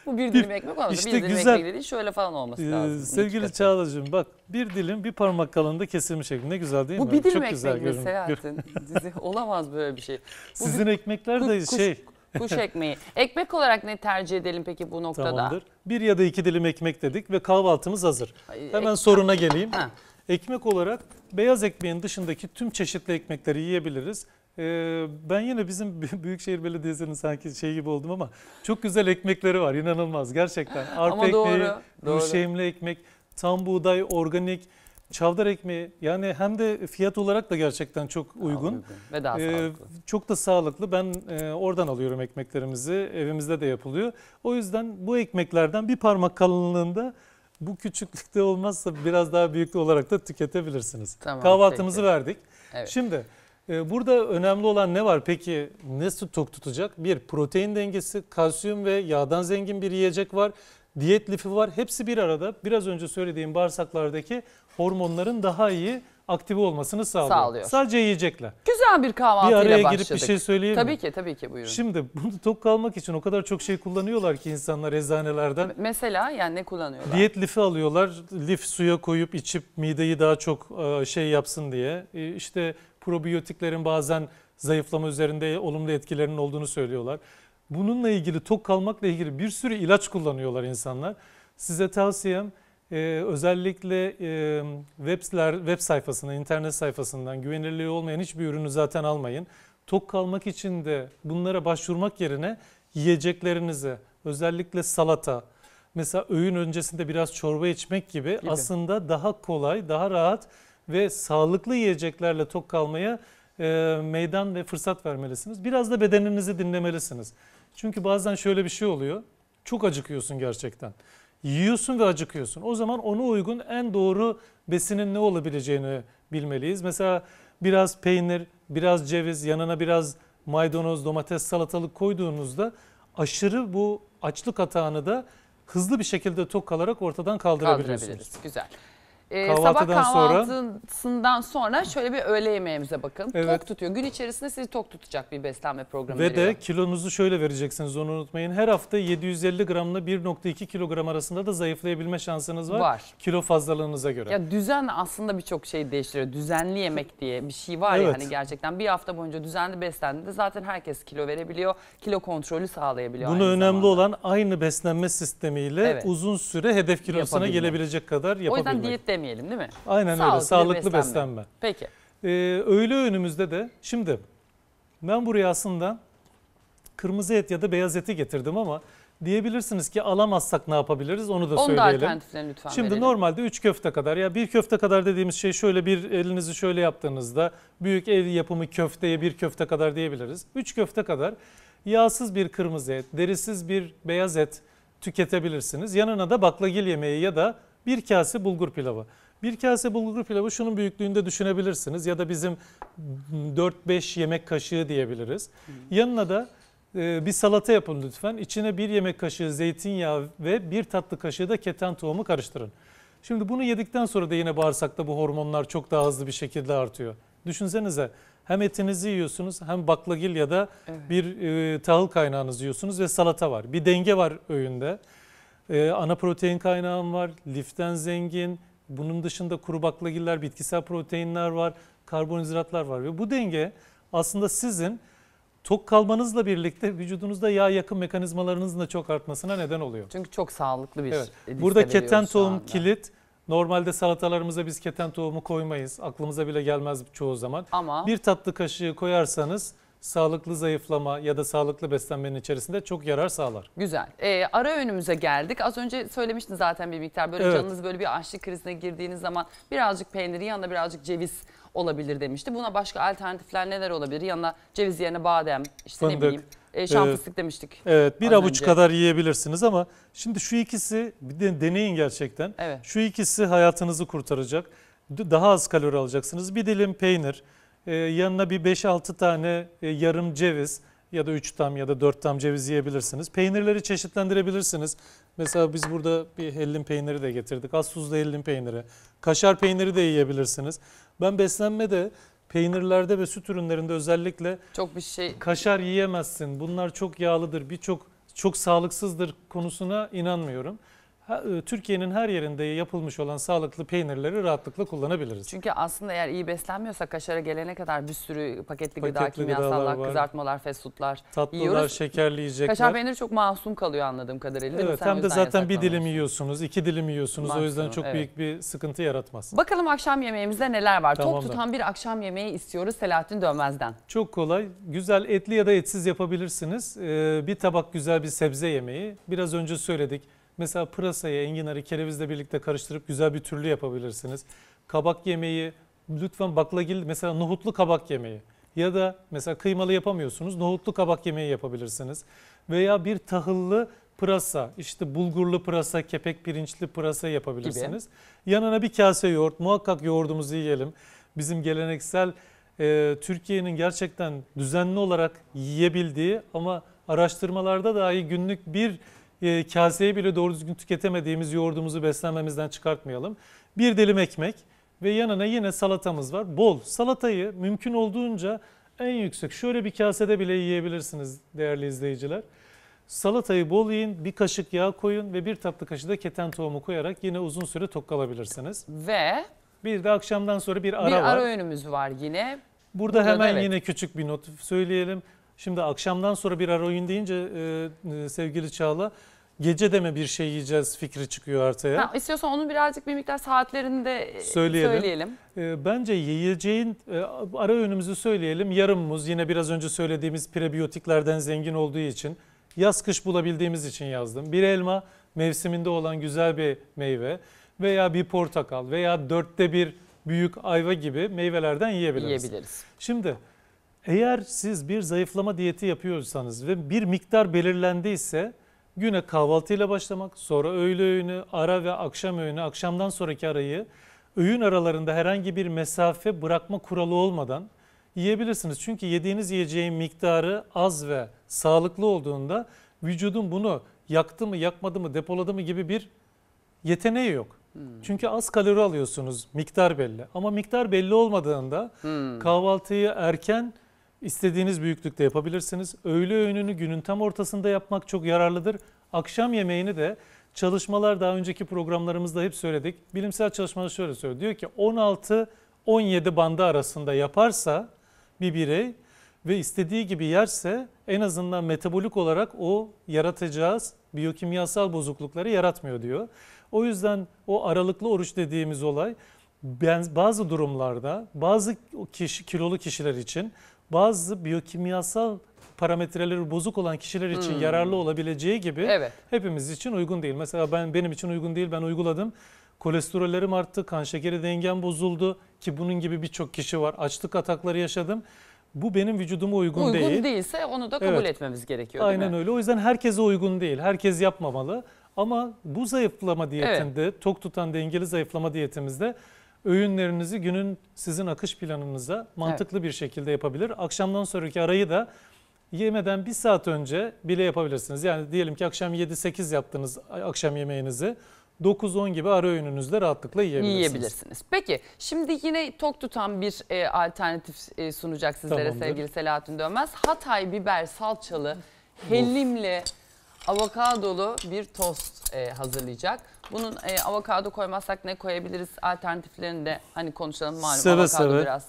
Bu bir dilim bir, ekmek olmaz. İşte bir dilim güzel. ekmek değil şöyle falan olması ee, lazım. Sevgili Çağla'cığım bak bir dilim bir parmak kalınlığında kesilmiş ekmek. Ne güzel değil bu mi? Bu bir dilim Çok ekmek mi Seyahat'in? Olamaz böyle bir şey. Bu Sizin bir, ekmekler kuş, şey... Kuş, Kuş ekmeği. Ekmek olarak ne tercih edelim peki bu noktada? Tamamdır. Bir ya da iki dilim ekmek dedik ve kahvaltımız hazır. Hemen ek- soruna geleyim. Ha. Ekmek olarak beyaz ekmeğin dışındaki tüm çeşitli ekmekleri yiyebiliriz. Ee, ben yine bizim Büyükşehir Belediyesi'nin sanki şey gibi oldum ama çok güzel ekmekleri var inanılmaz gerçekten. Arpa ama ekmeği, doğru, ekmek, tam buğday, organik, çavdar ekmeği yani hem de fiyat olarak da gerçekten çok uygun. uygun. Ve daha ee, Çok da sağlıklı. Ben e, oradan alıyorum ekmeklerimizi. Evimizde de yapılıyor. O yüzden bu ekmeklerden bir parmak kalınlığında bu küçüklükte olmazsa biraz daha büyüklü olarak da tüketebilirsiniz. Tamam, Kahvaltımızı peki. verdik. Evet. Şimdi... Ee, burada önemli olan ne var? Peki nasıl tok tutacak? Bir protein dengesi, kalsiyum ve yağdan zengin bir yiyecek var. Diyet lifi var. Hepsi bir arada. Biraz önce söylediğim bağırsaklardaki hormonların daha iyi aktive olmasını sağlıyor. sağlıyor. Sadece yiyecekler. Güzel bir kahvaltıyla başladık. Bir araya başladık. girip bir şey söyleyelim Tabii mi? ki tabii ki buyurun. Şimdi bunu tok kalmak için o kadar çok şey kullanıyorlar ki insanlar eczanelerden. Mesela yani ne kullanıyorlar? Diyet lifi alıyorlar. Lif suya koyup içip mideyi daha çok e, şey yapsın diye. E, işte probiyotiklerin bazen zayıflama üzerinde olumlu etkilerinin olduğunu söylüyorlar. Bununla ilgili tok kalmakla ilgili bir sürü ilaç kullanıyorlar insanlar. Size tavsiyem e, özellikle e, webler, web sayfasından, internet sayfasından güvenilirliği olmayan hiçbir ürünü zaten almayın. Tok kalmak için de bunlara başvurmak yerine yiyeceklerinize, özellikle salata, mesela öğün öncesinde biraz çorba içmek gibi, gibi. aslında daha kolay, daha rahat ve sağlıklı yiyeceklerle tok kalmaya e, meydan ve fırsat vermelisiniz. Biraz da bedeninizi dinlemelisiniz. Çünkü bazen şöyle bir şey oluyor. Çok acıkıyorsun gerçekten yiyorsun ve acıkıyorsun. O zaman ona uygun en doğru besinin ne olabileceğini bilmeliyiz. Mesela biraz peynir, biraz ceviz, yanına biraz maydanoz, domates, salatalık koyduğunuzda aşırı bu açlık atağını da hızlı bir şekilde tok kalarak ortadan kaldırabilirsiniz. Kaldırabiliriz. Güzel e, sabah Kahvaltıdan sonra- kahvaltısından sonra şöyle bir öğle yemeğimize bakın. Evet. Tok tutuyor. Gün içerisinde sizi tok tutacak bir beslenme programı Ve veriyor. de kilonuzu şöyle vereceksiniz onu unutmayın. Her hafta 750 gramla 1.2 kilogram arasında da zayıflayabilme şansınız var. Var. Kilo fazlalığınıza göre. Ya düzen aslında birçok şey değiştiriyor. Düzenli yemek diye bir şey var ya Evet. hani gerçekten bir hafta boyunca düzenli beslendiğinde zaten herkes kilo verebiliyor. Kilo kontrolü sağlayabiliyor. Bunu önemli zamanda. olan aynı beslenme sistemiyle Evet. uzun süre hedef kilosuna gelebilecek kadar O yüzden diyet demeyelim değil mi? Aynen sağlıklı öyle. Sağlıklı beslenme. beslenme. Peki. Ee, öğle öğünümüzde de şimdi ben buraya aslında kırmızı et ya da beyaz eti getirdim ama diyebilirsiniz ki alamazsak ne yapabiliriz onu da söyleyelim. Onu da alternatiflerini lütfen Şimdi verelim. normalde 3 köfte kadar ya bir köfte kadar dediğimiz şey şöyle bir elinizi şöyle yaptığınızda büyük ev yapımı köfteye bir köfte kadar diyebiliriz. 3 köfte kadar yağsız bir kırmızı et, derisiz bir beyaz et tüketebilirsiniz. Yanına da baklagil yemeği ya da bir kase bulgur pilavı. Bir kase bulgur pilavı şunun büyüklüğünde düşünebilirsiniz ya da bizim 4-5 yemek kaşığı diyebiliriz. Yanına da e, bir salata yapın lütfen. İçine bir yemek kaşığı zeytinyağı ve bir tatlı kaşığı da keten tohumu karıştırın. Şimdi bunu yedikten sonra da yine bağırsakta bu hormonlar çok daha hızlı bir şekilde artıyor. Düşünsenize hem etinizi yiyorsunuz hem baklagil ya da evet. bir e, tahıl kaynağınızı yiyorsunuz ve salata var. Bir denge var öğünde. Ee, ana protein kaynağım var. Liften zengin. Bunun dışında kuru baklagiller, bitkisel proteinler var. Karbonhidratlar var. Ve bu denge aslında sizin tok kalmanızla birlikte vücudunuzda yağ yakım mekanizmalarınızın da çok artmasına neden oluyor. Çünkü çok sağlıklı bir evet. Burada keten tohum kilit. Normalde salatalarımıza biz keten tohumu koymayız. Aklımıza bile gelmez çoğu zaman. Ama bir tatlı kaşığı koyarsanız sağlıklı zayıflama ya da sağlıklı beslenmenin içerisinde çok yarar sağlar. Güzel. Ee, ara önümüze geldik. Az önce söylemiştin zaten bir miktar. Böyle evet. canınız böyle bir açlık krizine girdiğiniz zaman birazcık peyniri yanına birazcık ceviz olabilir demişti. Buna başka alternatifler neler olabilir? Yanına ceviz yerine badem, işte Fındık. ne bileyim e, e şan demiştik. Evet bir avuç önce. kadar yiyebilirsiniz ama şimdi şu ikisi bir de deneyin gerçekten. Evet. Şu ikisi hayatınızı kurtaracak. Daha az kalori alacaksınız. Bir dilim peynir, ee, yanına bir 5-6 tane e, yarım ceviz ya da 3 tam ya da 4 tam ceviz yiyebilirsiniz. Peynirleri çeşitlendirebilirsiniz. Mesela biz burada bir hellim peyniri de getirdik. Az tuzlu hellim peyniri. Kaşar peyniri de yiyebilirsiniz. Ben beslenmede peynirlerde ve süt ürünlerinde özellikle çok bir şey kaşar yiyemezsin. Bunlar çok yağlıdır. Birçok çok sağlıksızdır konusuna inanmıyorum. E, Türkiye'nin her yerinde yapılmış olan sağlıklı peynirleri rahatlıkla kullanabiliriz. Çünkü aslında eğer iyi beslenmiyorsak kaşara gelene kadar bir sürü paketli, paketli gıda, kimyasallar, var. kızartmalar, fast Tatlılar, yiyoruz. şekerli yiyecekler. Kaşar peyniri çok masum kalıyor anladığım kadarıyla. Evet hem de zaten bir dilim yiyorsunuz, iki dilim yiyorsunuz. Maksimum, o yüzden çok evet. büyük bir sıkıntı yaratmaz. Bakalım akşam yemeğimizde neler var? Tamam Top tutan bir akşam yemeği istiyoruz Selahattin Dönmez'den. Çok kolay. Güzel etli ya da etsiz yapabilirsiniz. Ee, bir tabak güzel bir sebze yemeği. Biraz önce söyledik Mesela pırasayı, enginarı kerevizle birlikte karıştırıp güzel bir türlü yapabilirsiniz. Kabak yemeği, lütfen baklagil, mesela nohutlu kabak yemeği. Ya da mesela kıymalı yapamıyorsunuz, nohutlu kabak yemeği yapabilirsiniz. Veya bir tahıllı pırasa, işte bulgurlu pırasa, kepek pirinçli pırasa yapabilirsiniz. Gibi. Yanına bir kase yoğurt, muhakkak yoğurdumuzu yiyelim. Bizim geleneksel e, Türkiye'nin gerçekten düzenli olarak yiyebildiği ama araştırmalarda dahi günlük bir e, kaseyi bile doğru düzgün tüketemediğimiz yoğurdumuzu beslenmemizden çıkartmayalım. Bir dilim ekmek ve yanına yine salatamız var. Bol salatayı mümkün olduğunca en yüksek şöyle bir kasede bile yiyebilirsiniz değerli izleyiciler. Salatayı bol yiyin, bir kaşık yağ koyun ve bir tatlı kaşığı da keten tohumu koyarak yine uzun süre tok kalabilirsiniz. Ve bir de akşamdan sonra bir ara bir var. Bir ara öğünümüz var yine. Burada, Burada hemen evet. yine küçük bir not söyleyelim. Şimdi akşamdan sonra bir ara oyun deyince e, e, sevgili Çağla gece de mi bir şey yiyeceğiz fikri çıkıyor ortaya. Ha, istiyorsan onu birazcık bir miktar saatlerinde e, söyleyelim. söyleyelim. E, bence yiyeceğin e, ara öğünümüzü söyleyelim. Yarım muz yine biraz önce söylediğimiz prebiyotiklerden zengin olduğu için yaz kış bulabildiğimiz için yazdım. Bir elma mevsiminde olan güzel bir meyve veya bir portakal veya dörtte bir büyük ayva gibi meyvelerden yiyebiliriz. Yiyebiliriz. Şimdi eğer siz bir zayıflama diyeti yapıyorsanız ve bir miktar belirlendiyse Güne kahvaltıyla başlamak, sonra öğle öğünü, ara ve akşam öğünü, akşamdan sonraki arayı öğün aralarında herhangi bir mesafe bırakma kuralı olmadan yiyebilirsiniz. Çünkü yediğiniz yiyeceğin miktarı az ve sağlıklı olduğunda vücudun bunu yaktı mı, yakmadı mı, depoladı mı gibi bir yeteneği yok. Hmm. Çünkü az kalori alıyorsunuz, miktar belli. Ama miktar belli olmadığında hmm. kahvaltıyı erken İstediğiniz büyüklükte yapabilirsiniz. Öğle öğününü günün tam ortasında yapmak çok yararlıdır. Akşam yemeğini de çalışmalar daha önceki programlarımızda hep söyledik. Bilimsel çalışmalar şöyle söylüyor. Diyor ki 16-17 bandı arasında yaparsa bir birey ve istediği gibi yerse en azından metabolik olarak o yaratacağız biyokimyasal bozuklukları yaratmıyor diyor. O yüzden o aralıklı oruç dediğimiz olay bazı durumlarda bazı kişi kilolu kişiler için bazı biyokimyasal parametreleri bozuk olan kişiler için hmm. yararlı olabileceği gibi evet. hepimiz için uygun değil. Mesela ben benim için uygun değil ben uyguladım. Kolesterollerim arttı, kan şekeri dengem bozuldu ki bunun gibi birçok kişi var. Açlık atakları yaşadım. Bu benim vücuduma uygun, uygun değil. Uygun değilse onu da kabul evet. etmemiz gerekiyor. Aynen öyle. O yüzden herkese uygun değil. Herkes yapmamalı. Ama bu zayıflama diyetinde, evet. tok tutan dengeli zayıflama diyetimizde öğünlerinizi günün sizin akış planınıza mantıklı evet. bir şekilde yapabilir. Akşamdan sonraki arayı da yemeden bir saat önce bile yapabilirsiniz. Yani diyelim ki akşam 7-8 yaptınız akşam yemeğinizi. 9-10 gibi ara öğününüzde rahatlıkla yiyebilirsiniz. Yiyebilirsiniz. Peki şimdi yine tok tutan bir e, alternatif e, sunacak sizlere Tamamdır. sevgili Selahattin Dönmez. Hatay biber salçalı, hellimli, avokadolu bir tost e, hazırlayacak. Bunun e, avokado koymazsak ne koyabiliriz alternatiflerini de hani konuşalım malum seve avokado seve. biraz.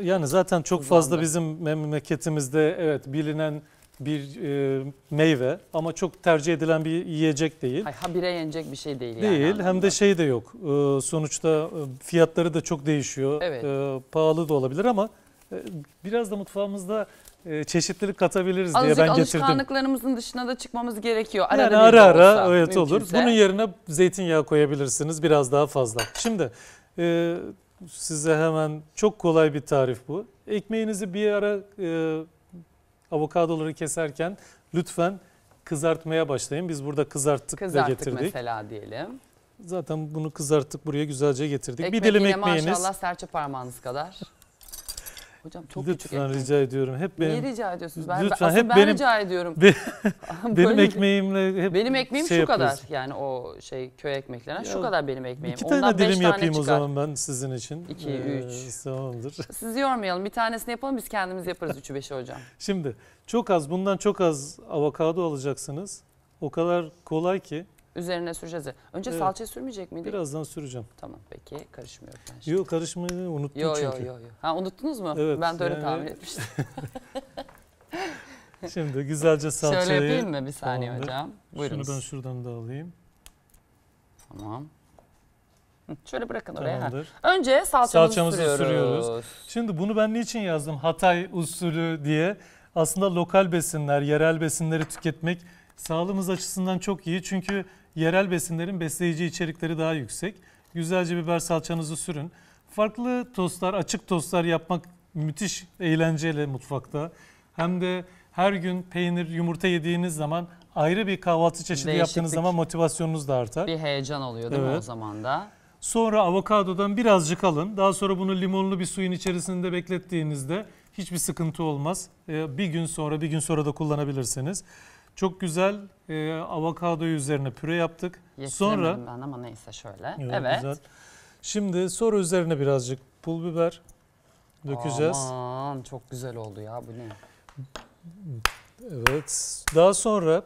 Yani zaten çok uzandı. fazla bizim memleketimizde evet bilinen bir e, meyve ama çok tercih edilen bir yiyecek değil. Hayır, habire yenecek bir şey değil. Değil yani hem de şey de yok. E, sonuçta e, fiyatları da çok değişiyor. Evet. E, pahalı da olabilir ama e, biraz da mutfağımızda e, çeşitlilik katabiliriz Azıcık diye ben getirdim. alışkanlıklarımızın dışına da çıkmamız gerekiyor. Arada yani ara ara olsa, evet olur. Bunun yerine zeytinyağı koyabilirsiniz biraz daha fazla. Şimdi e, size hemen çok kolay bir tarif bu. Ekmeğinizi bir ara e, avokadoları keserken lütfen kızartmaya başlayın. Biz burada kızarttık, kızarttık ve getirdik. Kızarttık mesela diyelim. Zaten bunu kızarttık buraya güzelce getirdik. Ekmek bir dilim ekmeğiniz. maşallah serçe parmağınız kadar. Hocam çok lütfen küçük rica ediyorum. Hep benim. Niye rica ediyorsunuz? Ben, lütfen, hep ben benim, rica ediyorum. Be, benim ekmeğimle hep Benim ekmeğim şey şu yapıyorsun. kadar. Yani o şey köy ekmeklerinden şu kadar benim ekmeğim. İki tane Ondan dilim tane yapayım çıkar. o zaman ben sizin için. İki, ee, üç. Tamamdır. Sizi yormayalım. Bir tanesini yapalım biz kendimiz yaparız üçü beşi hocam. Şimdi çok az bundan çok az avokado alacaksınız. O kadar kolay ki üzerine süreceğiz. Önce Evet. salça sürmeyecek miydik? Birazdan süreceğim. Tamam peki karışmıyorum ben şimdi. Yok karışmayı unuttum Yo yo çünkü. yo yo. Ha unuttunuz mu? Evet, ben de öyle yani- tahmin etmiştim. Şimdi güzelce salçayı. Şöyle yapayım mı bir saniye Tamamdır. hocam? Buyurun. Şunu ben şuradan da alayım. Tamam. Şöyle bırakın oraya. ha. Önce salçamızı, Salçamızı sürüyoruz. sürüyoruz. Şimdi bunu ben niçin yazdım Hatay usulü diye? Aslında lokal besinler, yerel besinleri tüketmek Sağlığımız açısından çok iyi çünkü yerel besinlerin besleyici içerikleri daha yüksek. Güzelce biber salçanızı sürün. Farklı tostlar, açık tostlar yapmak müthiş eğlenceli mutfakta. Hem de her gün peynir, yumurta yediğiniz zaman ayrı bir kahvaltı çeşidi Değişiklik. yaptığınız zaman motivasyonunuz da artar. Bir heyecan oluyor değil evet. mi o zaman da? Sonra avokadodan birazcık alın. Daha sonra bunu limonlu bir suyun içerisinde beklettiğinizde hiçbir sıkıntı olmaz. Ee, bir gün sonra bir gün sonra da kullanabilirsiniz. Çok güzel e, avokadoyu üzerine püre yaptık. Sonra ben ama neyse şöyle. Yok, evet. Güzel. Şimdi sonra üzerine birazcık pul biber dökeceğiz. Aman çok güzel oldu ya bu ne? Evet. Daha sonra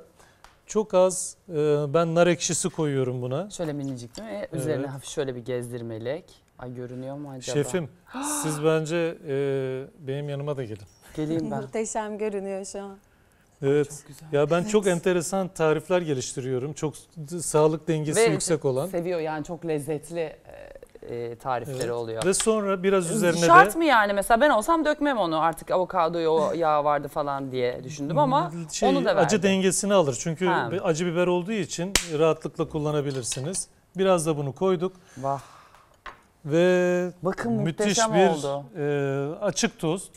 çok az e, ben nar ekşisi koyuyorum buna. Şöyle minicik değil mi? E, evet. Üzerine hafif şöyle bir gezdirmelik. Ay görünüyor mu acaba? Şefim siz bence e, benim yanıma da gelin. Geleyim ben. Muhteşem görünüyor şu an. Evet. Çok güzel. Ya ben çok enteresan tarifler geliştiriyorum. Çok sağlık dengesi Ve yüksek olan. Seviyor yani çok lezzetli e, e, tarifleri evet. oluyor. Ve sonra biraz ee, üzerine Şart de... Şart mı yani mesela ben olsam dökmem onu artık avokadoya o yağ vardı falan diye düşündüm ama şey, onu da şey, verdim. Acı dengesini alır çünkü ha. acı biber olduğu için rahatlıkla kullanabilirsiniz. Biraz da bunu koyduk. Vah. Ve Bakın, müthiş bir oldu. E, açık tost.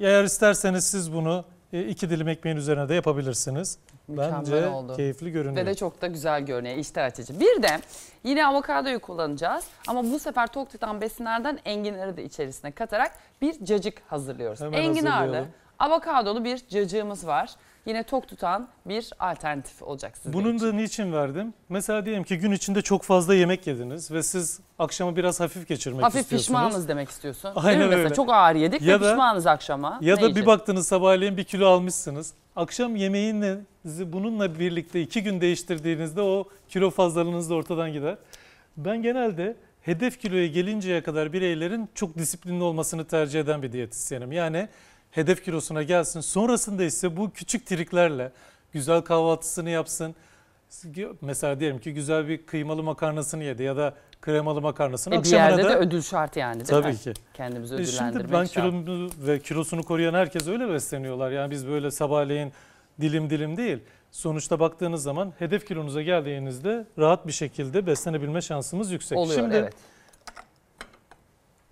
Eğer isterseniz siz bunu e, iki dilim ekmeğin üzerine de yapabilirsiniz. Mükemmel Bence oldu. keyifli görünüyor. Ve de çok da güzel görünüyor. İştah açıcı. Bir de yine avokadoyu kullanacağız. Ama bu sefer tok tutan besinlerden enginarı da içerisine katarak bir cacık hazırlıyoruz. Hemen Enginarlı, avokadolu bir cacığımız var yine tok tutan bir alternatif olacak sizin Bunun için. da niçin verdim? Mesela diyelim ki gün içinde çok fazla yemek yediniz ve siz akşamı biraz hafif geçirmek hafif istiyorsunuz. Hafif pişmanız demek istiyorsun. Aynen Değil mi öyle. Mesela çok ağır yedik ya ve da, pişmanız akşama. Ya ne da için? bir baktınız sabahleyin bir kilo almışsınız. Akşam yemeğinizi bununla birlikte iki gün değiştirdiğinizde o kilo fazlalığınız da ortadan gider. Ben genelde hedef kiloya gelinceye kadar bireylerin çok disiplinli olmasını tercih eden bir diyetisyenim. Yani hedef kilosuna gelsin. Sonrasında ise bu küçük triklerle güzel kahvaltısını yapsın. Mesela diyelim ki güzel bir kıymalı makarnasını yedi ya da kremalı makarnasını. E bir yerde da, de ödül şart yani değil tabii mi? Tabii ki. Kendimizi ödüllendirmek e şimdi ben kilomu ve kilosunu koruyan herkes öyle besleniyorlar. Yani biz böyle sabahleyin dilim dilim değil. Sonuçta baktığınız zaman hedef kilonuza geldiğinizde rahat bir şekilde beslenebilme şansımız yüksek. Oluyor şimdi, evet.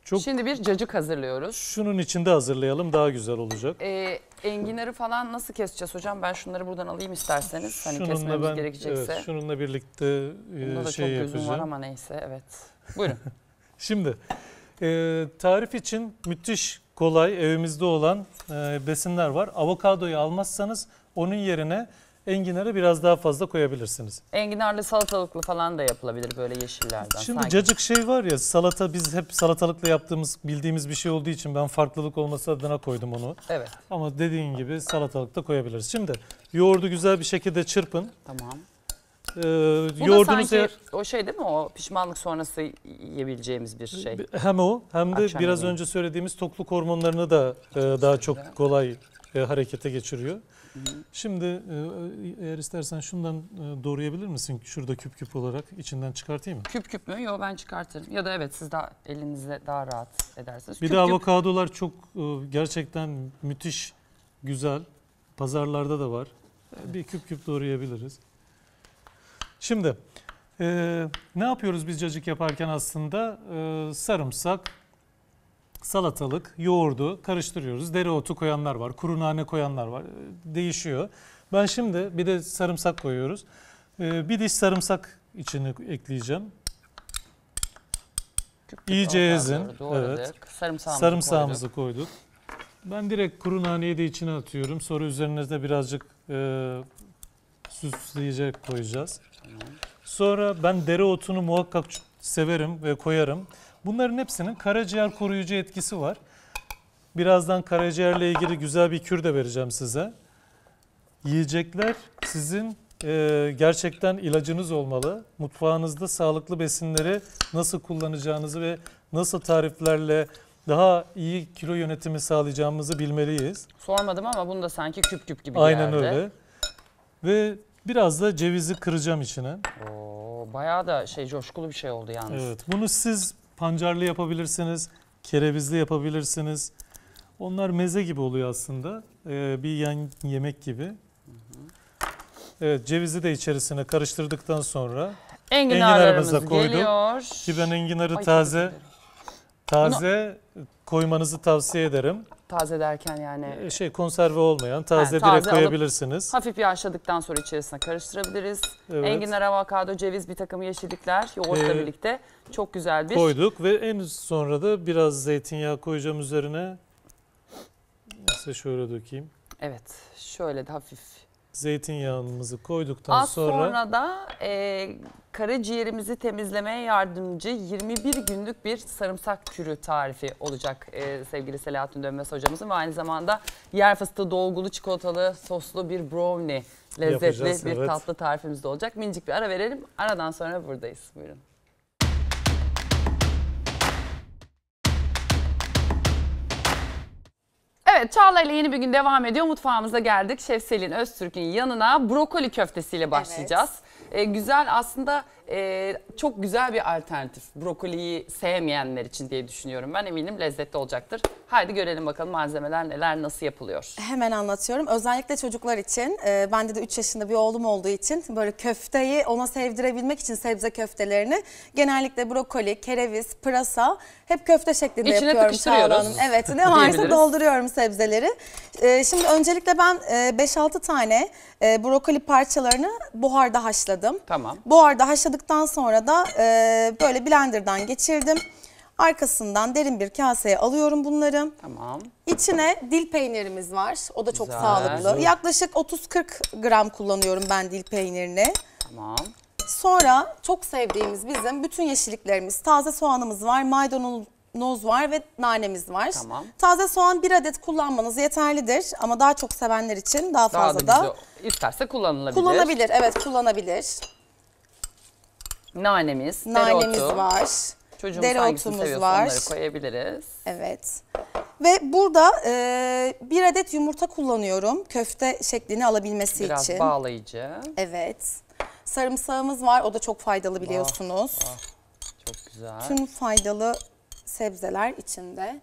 Çok Şimdi bir cacık hazırlıyoruz. şunun içinde hazırlayalım daha güzel olacak. Ee, enginarı falan nasıl keseceğiz hocam? Ben şunları buradan alayım isterseniz. Hani kesmemiz gerekecekse. evet, şununla birlikte e, Bunda da şey çok gözüm yapacağım. var ama neyse evet. Buyurun. Şimdi e, tarif için müthiş kolay evimizde olan e, besinler var. Avokadoyu almazsanız onun yerine enginarı biraz daha fazla koyabilirsiniz. Enginarlı salatalıklı falan da yapılabilir böyle yeşillerden. Şimdi sanki. cacık şey var ya salata biz hep salatalıklı yaptığımız bildiğimiz bir şey olduğu için ben farklılık olması adına koydum onu. Evet. Ama dediğin gibi salatalık da koyabiliriz. Şimdi yoğurdu güzel bir şekilde çırpın. Tamam. Ee, Bu da sanki eğer... o şey değil mi o pişmanlık sonrası yiyebileceğimiz bir şey. Hem o hem de Akşam biraz yemeği. önce söylediğimiz tokluk hormonlarını da e, daha çok kolay e, harekete geçiriyor. Şimdi e, e, eğer istersen şundan e, doğrayabilir misin? Şurada küp küp olarak içinden çıkartayım mı? Küp küp mü? Yok ben çıkartırım. Ya da evet siz daha elinizle daha rahat edersiniz. Bir küp de küp. avokadolar çok gerçekten müthiş, güzel. Pazarlarda da var. Evet. Bir küp küp doğrayabiliriz. Şimdi e, ne yapıyoruz biz cacık yaparken aslında? E, sarımsak, salatalık, yoğurdu karıştırıyoruz. Dereotu koyanlar var, kuru nane koyanlar var. Ee, değişiyor. Ben şimdi bir de sarımsak koyuyoruz. Ee, bir diş sarımsak içine ekleyeceğim. İyice ezin. Evet. Sarımsağımızı, Sarımsağımızı koyduk. koyduk. Ben direkt kuru naneyi de içine atıyorum. Sonra üzerine de birazcık e, süsleyecek koyacağız. Sonra ben dereotunu muhakkak severim ve koyarım. Bunların hepsinin karaciğer koruyucu etkisi var. Birazdan karaciğerle ilgili güzel bir kür de vereceğim size. Yiyecekler sizin e, gerçekten ilacınız olmalı. Mutfağınızda sağlıklı besinleri nasıl kullanacağınızı ve nasıl tariflerle daha iyi kilo yönetimi sağlayacağımızı bilmeliyiz. Sormadım ama bunu da sanki küp küp gibi Aynen geldi. öyle. Ve biraz da cevizi kıracağım içine. Oo, bayağı da şey coşkulu bir şey oldu yalnız. Evet bunu siz pancarlı yapabilirsiniz, kerevizli yapabilirsiniz. Onlar meze gibi oluyor aslında. Ee, bir yan yemek gibi. Evet cevizi de içerisine karıştırdıktan sonra enginarlarımıza koyduk. Geliyor. Ki ben enginarı Ay, taze taze Bunu... koymanızı tavsiye ederim. Taze derken yani. Ee, şey konserve olmayan taze, yani, taze direkt koyabilirsiniz. Alıp, hafif yağışladıktan sonra içerisine karıştırabiliriz. Evet. Enginar, avokado, ceviz bir takım yeşillikler yoğurtla ee, birlikte çok güzel bir. Koyduk ve en sonra da biraz zeytinyağı koyacağım üzerine. Size şöyle dökeyim. Evet şöyle de hafif zeytinyağımızı koyduktan Az sonra... sonra da e, karaciğerimizi temizlemeye yardımcı 21 günlük bir sarımsak kürü tarifi olacak e, sevgili Selahattin Dönmez hocamızın. Ve aynı zamanda yer fıstığı dolgulu çikolatalı soslu bir brownie lezzetli Yapacağız, bir evet. tatlı tarifimiz de olacak. Minicik bir ara verelim aradan sonra buradayız buyurun. Evet Çağla ile yeni bir gün devam ediyor. Mutfağımıza geldik. Şef Selin Öztürk'ün yanına brokoli köftesiyle başlayacağız. Evet. Ee, güzel aslında e, çok güzel bir alternatif. Brokoliyi sevmeyenler için diye düşünüyorum ben. Eminim lezzetli olacaktır. Haydi görelim bakalım malzemeler neler nasıl yapılıyor. Hemen anlatıyorum. Özellikle çocuklar için. E, bende de 3 yaşında bir oğlum olduğu için böyle köfteyi ona sevdirebilmek için sebze köftelerini genellikle brokoli, kereviz, pırasa hep köfte şeklinde İçine yapıyorum. İçine tıkıştırıyoruz. Evet ne varsa dolduruyorum sebzeleri. E, şimdi öncelikle ben 5-6 e, tane e, brokoli parçalarını buharda haşladım. Tamam. Buharda haşladık hazırladıktan sonra da e, böyle blenderdan geçirdim. Arkasından derin bir kaseye alıyorum bunları. Tamam. İçine dil peynirimiz var. O da çok Güzel. sağlıklı. Yaklaşık 30-40 gram kullanıyorum ben dil peynirini. Tamam. Sonra çok sevdiğimiz bizim bütün yeşilliklerimiz, taze soğanımız var, maydanoz var ve nanemiz var. Tamam. Taze soğan bir adet kullanmanız yeterlidir ama daha çok sevenler için daha, daha fazla da, da isterse kullanılabilir. Kullanabilir, evet kullanabilir. Nanemiz, Nanemiz dereotu. var. Çocuğumuz Dereotumuz var. onları koyabiliriz. Evet. Ve burada e, bir adet yumurta kullanıyorum köfte şeklini alabilmesi Biraz için. Biraz bağlayıcı. Evet. Sarımsağımız var o da çok faydalı ah, biliyorsunuz. Oh, oh. Çok güzel. Tüm faydalı sebzeler içinde.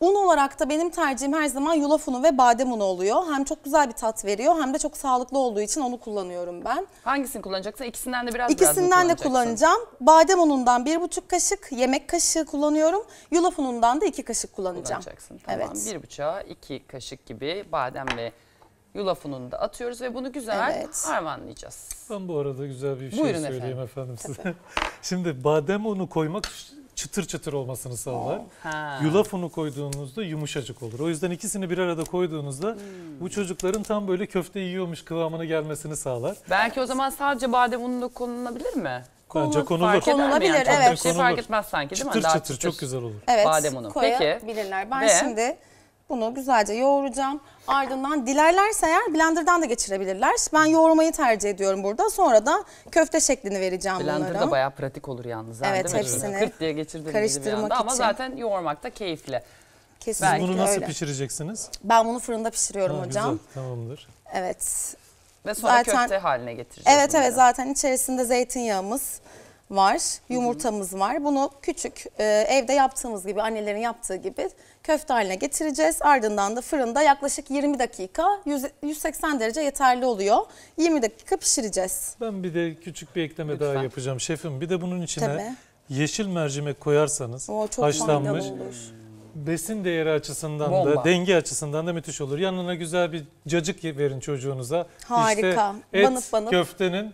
Un olarak da benim tercihim her zaman yulaf unu ve badem unu oluyor. Hem çok güzel bir tat veriyor hem de çok sağlıklı olduğu için onu kullanıyorum ben. Hangisini kullanacaksın? İkisinden de biraz İkisinden de kullanacağım. Badem unundan bir buçuk kaşık yemek kaşığı kullanıyorum. Yulaf unundan da iki kaşık kullanacağım. Kullanacaksın. Tamam. Evet. Bir buçuğa iki kaşık gibi badem ve yulaf ununu da atıyoruz ve bunu güzel evet. harmanlayacağız. Ben bu arada güzel bir şey Buyurun söyleyeyim efendim, efendim size. Şimdi badem unu koymak çıtır çıtır olmasını sağlar. Oh. Ha. Yulaf unu koyduğunuzda yumuşacık olur. O yüzden ikisini bir arada koyduğunuzda hmm. bu çocukların tam böyle köfte yiyormuş kıvamını gelmesini sağlar. Belki o zaman sadece badem unu da konulabilir mi? Konulur, Bence konulur. konulabilir yani. evet. Konulur. Şey fark etmez sanki değil mi? Çıtır Daha çıtır, çıtır çok güzel olur. Evet. Badem unu. Peki. Bilirler. Ben Ve... şimdi bunu güzelce yoğuracağım. Ardından dilerlerse eğer blenderdan da geçirebilirler. Ben yoğurmayı tercih ediyorum burada. Sonra da köfte şeklini vereceğim Blender'da bunlara. Blender'da bayağı pratik olur yalnız. Evet değil mi? hepsini diye geçirdiğiniz bir için. ama zaten yoğurmak da keyifli. Kesinlikle Siz bunu nasıl öyle. pişireceksiniz? Ben bunu fırında pişiriyorum ha, hocam. Güzel, tamamdır. Evet. Ve sonra zaten, köfte haline getireceğiz. Evet bunları. evet zaten içerisinde zeytinyağımız, var, yumurtamız var. Bunu küçük e, evde yaptığımız gibi annelerin yaptığı gibi köfte haline getireceğiz. Ardından da fırında yaklaşık 20 dakika 100, 180 derece yeterli oluyor. 20 dakika pişireceğiz. Ben bir de küçük bir ekleme Lütfen. daha yapacağım şefim. Bir de bunun içine Tabii. yeşil mercimek koyarsanız Oo, çok haşlanmış. besin değeri açısından Bomba. da denge açısından da müthiş olur. Yanına güzel bir cacık verin çocuğunuza. Harika. İşte et, banıp banıp. köftenin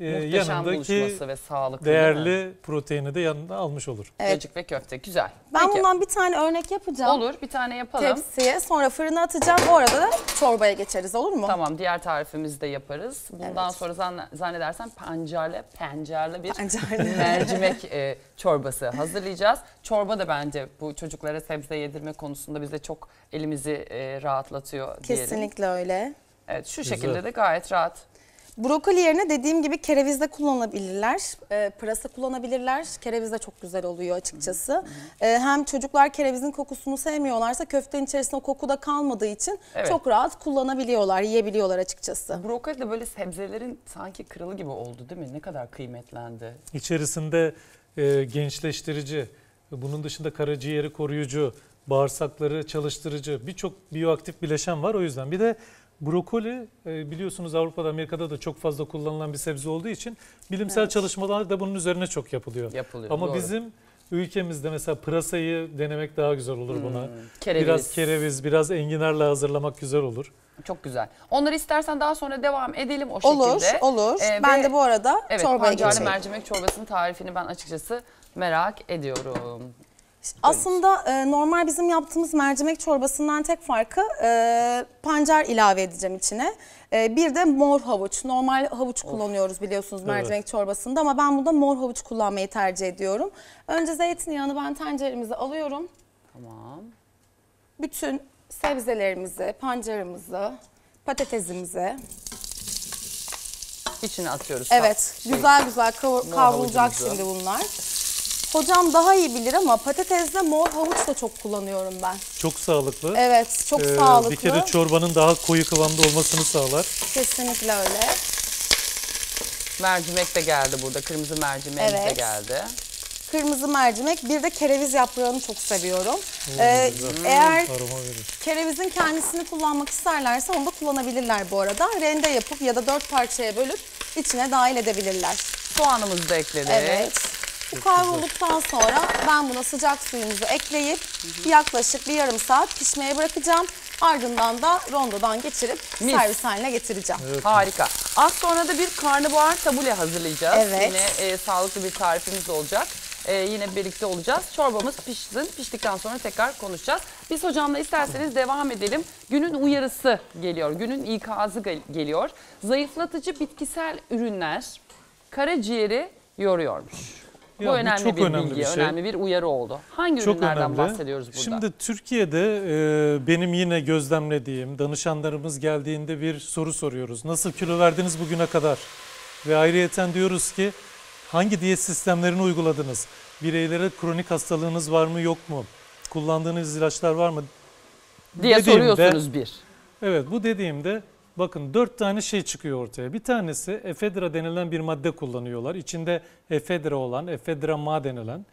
e, Muhteşem yanındaki buluşması ve sağlıklı değil değerli proteini de yanında almış olur. mi? Evet. Cacık ve köfte güzel. Ben Peki. bundan bir tane örnek yapacağım. Olur bir tane yapalım. Tepsiye sonra fırına atacağım. bu arada da çorbaya geçeriz olur mu? Tamam diğer tarifimizi de yaparız. Bundan Evet. sonra zannedersen zannedersem pancarlı bir Pancarlı. mercimek e, çorbası hazırlayacağız. Çorba da bence bu çocuklara sebze yedirme konusunda bize çok elimizi e, rahatlatıyor diyelim. Kesinlikle öyle. Evet şu şekilde de gayet rahat Brokoli yerine dediğim gibi kerevizde kullanabilirler. E, pırasa kullanabilirler. Kereviz de çok güzel oluyor açıkçası. E, hem çocuklar kerevizin kokusunu sevmiyorlarsa köftenin içerisinde o koku da kalmadığı için evet. çok rahat kullanabiliyorlar, yiyebiliyorlar açıkçası. Brokoli de böyle sebzelerin sanki kralı gibi oldu değil mi? Ne kadar kıymetlendi. İçerisinde e, gençleştirici, bunun dışında karaciğeri koruyucu, bağırsakları çalıştırıcı birçok biyoaktif bileşen var o yüzden. Bir de Brokoli e, biliyorsunuz Avrupa'da, Amerika'da da çok fazla kullanılan bir sebze olduğu için bilimsel evet. çalışmalar da bunun üzerine çok yapılıyor. Yapılıyor. Ama doğru. bizim ülkemizde mesela pırasayı denemek daha güzel olur hmm. buna. Kereviz. Biraz kereviz, biraz enginarla hazırlamak güzel olur. Çok güzel. Onları istersen daha sonra devam edelim o şekilde. Olur, olur. Ee, ben de bu arada evet, çorbaya geçeyim. Evet, mercimek çorbasının tarifini ben açıkçası merak ediyorum. Aslında e, normal bizim yaptığımız mercimek çorbasından tek farkı e, pancar ilave edeceğim içine. E, bir de mor havuç. Normal havuç of. kullanıyoruz biliyorsunuz mercimek evet. çorbasında ama ben bunda mor havuç kullanmayı tercih ediyorum. Önce zeytinyağını ben tenceremize alıyorum. Tamam. Bütün sebzelerimizi, pancarımızı, patatesimizi içine atıyoruz. Evet, şey. güzel güzel kav kavrulacak şimdi bunlar. Hocam daha iyi bilir ama patatesle mor havuç da çok kullanıyorum ben. Çok sağlıklı. Evet çok ee, sağlıklı. Bir kere çorbanın daha koyu kıvamda olmasını sağlar. Kesinlikle öyle. Mercimek de geldi burada. Kırmızı mercimek evet. de geldi. Kırmızı mercimek. Bir de kereviz yaprağını çok seviyorum. ee, eğer kerevizin kendisini kullanmak isterlerse onu da kullanabilirler bu arada. Rende yapıp ya da dört parçaya bölüp içine dahil edebilirler. Soğanımızı da ekledik. Evet. Bu kavrulduktan sonra ben buna sıcak suyumuzu ekleyip yaklaşık bir yarım saat pişmeye bırakacağım. Ardından da rondodan geçirip Mis. servis haline getireceğim. Evet. Harika. Az sonra da bir karnabahar tabule hazırlayacağız. Evet. Yine e, sağlıklı bir tarifimiz olacak. Ee, yine birlikte olacağız. Çorbamız pişsin. Piştikten sonra tekrar konuşacağız. Biz hocamla isterseniz devam edelim. Günün uyarısı geliyor. Günün ikazı gel geliyor. Zayıflatıcı bitkisel ürünler karaciğeri yoruyormuş. Ya, bu önemli çok bir önemli bilgi, bir şey. önemli bir uyarı oldu. Hangi çok ürünlerden önemli. bahsediyoruz burada? Şimdi Türkiye'de e, benim yine gözlemlediğim danışanlarımız geldiğinde bir soru soruyoruz. Nasıl kilo verdiniz bugüne kadar? Ve ayrıyeten diyoruz ki hangi diyet sistemlerini uyguladınız? Bireylere kronik hastalığınız var mı yok mu? Kullandığınız ilaçlar var mı? Diye dediğimde, soruyorsunuz bir. Evet bu dediğimde Bakın dört tane şey çıkıyor ortaya. Bir tanesi efedra denilen bir madde kullanıyorlar. İçinde efedra olan, efedra ma denilen.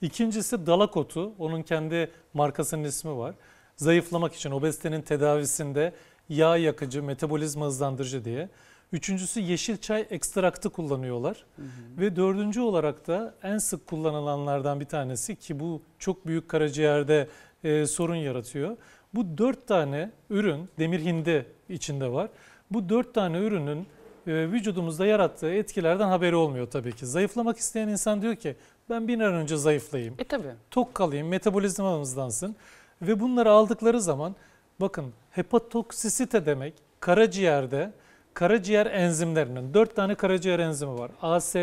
İkincisi dalak otu. Onun kendi markasının ismi var. Zayıflamak için obezitenin tedavisinde yağ yakıcı, metabolizma hızlandırıcı diye. Üçüncüsü yeşil çay ekstraktı kullanıyorlar. Hı hı. Ve dördüncü olarak da en sık kullanılanlardan bir tanesi ki bu çok büyük karaciğerde e, sorun yaratıyor. Bu dört tane ürün demir hindi içinde var. Bu dört tane ürünün e, vücudumuzda yarattığı etkilerden haberi olmuyor tabii ki. Zayıflamak isteyen insan diyor ki ben bir an önce zayıflayayım. E tabii. Tok kalayım, metabolizmamızdansın. Ve bunları aldıkları zaman bakın hepatoksisite demek karaciğerde karaciğer enzimlerinin dört tane karaciğer enzimi var. AST,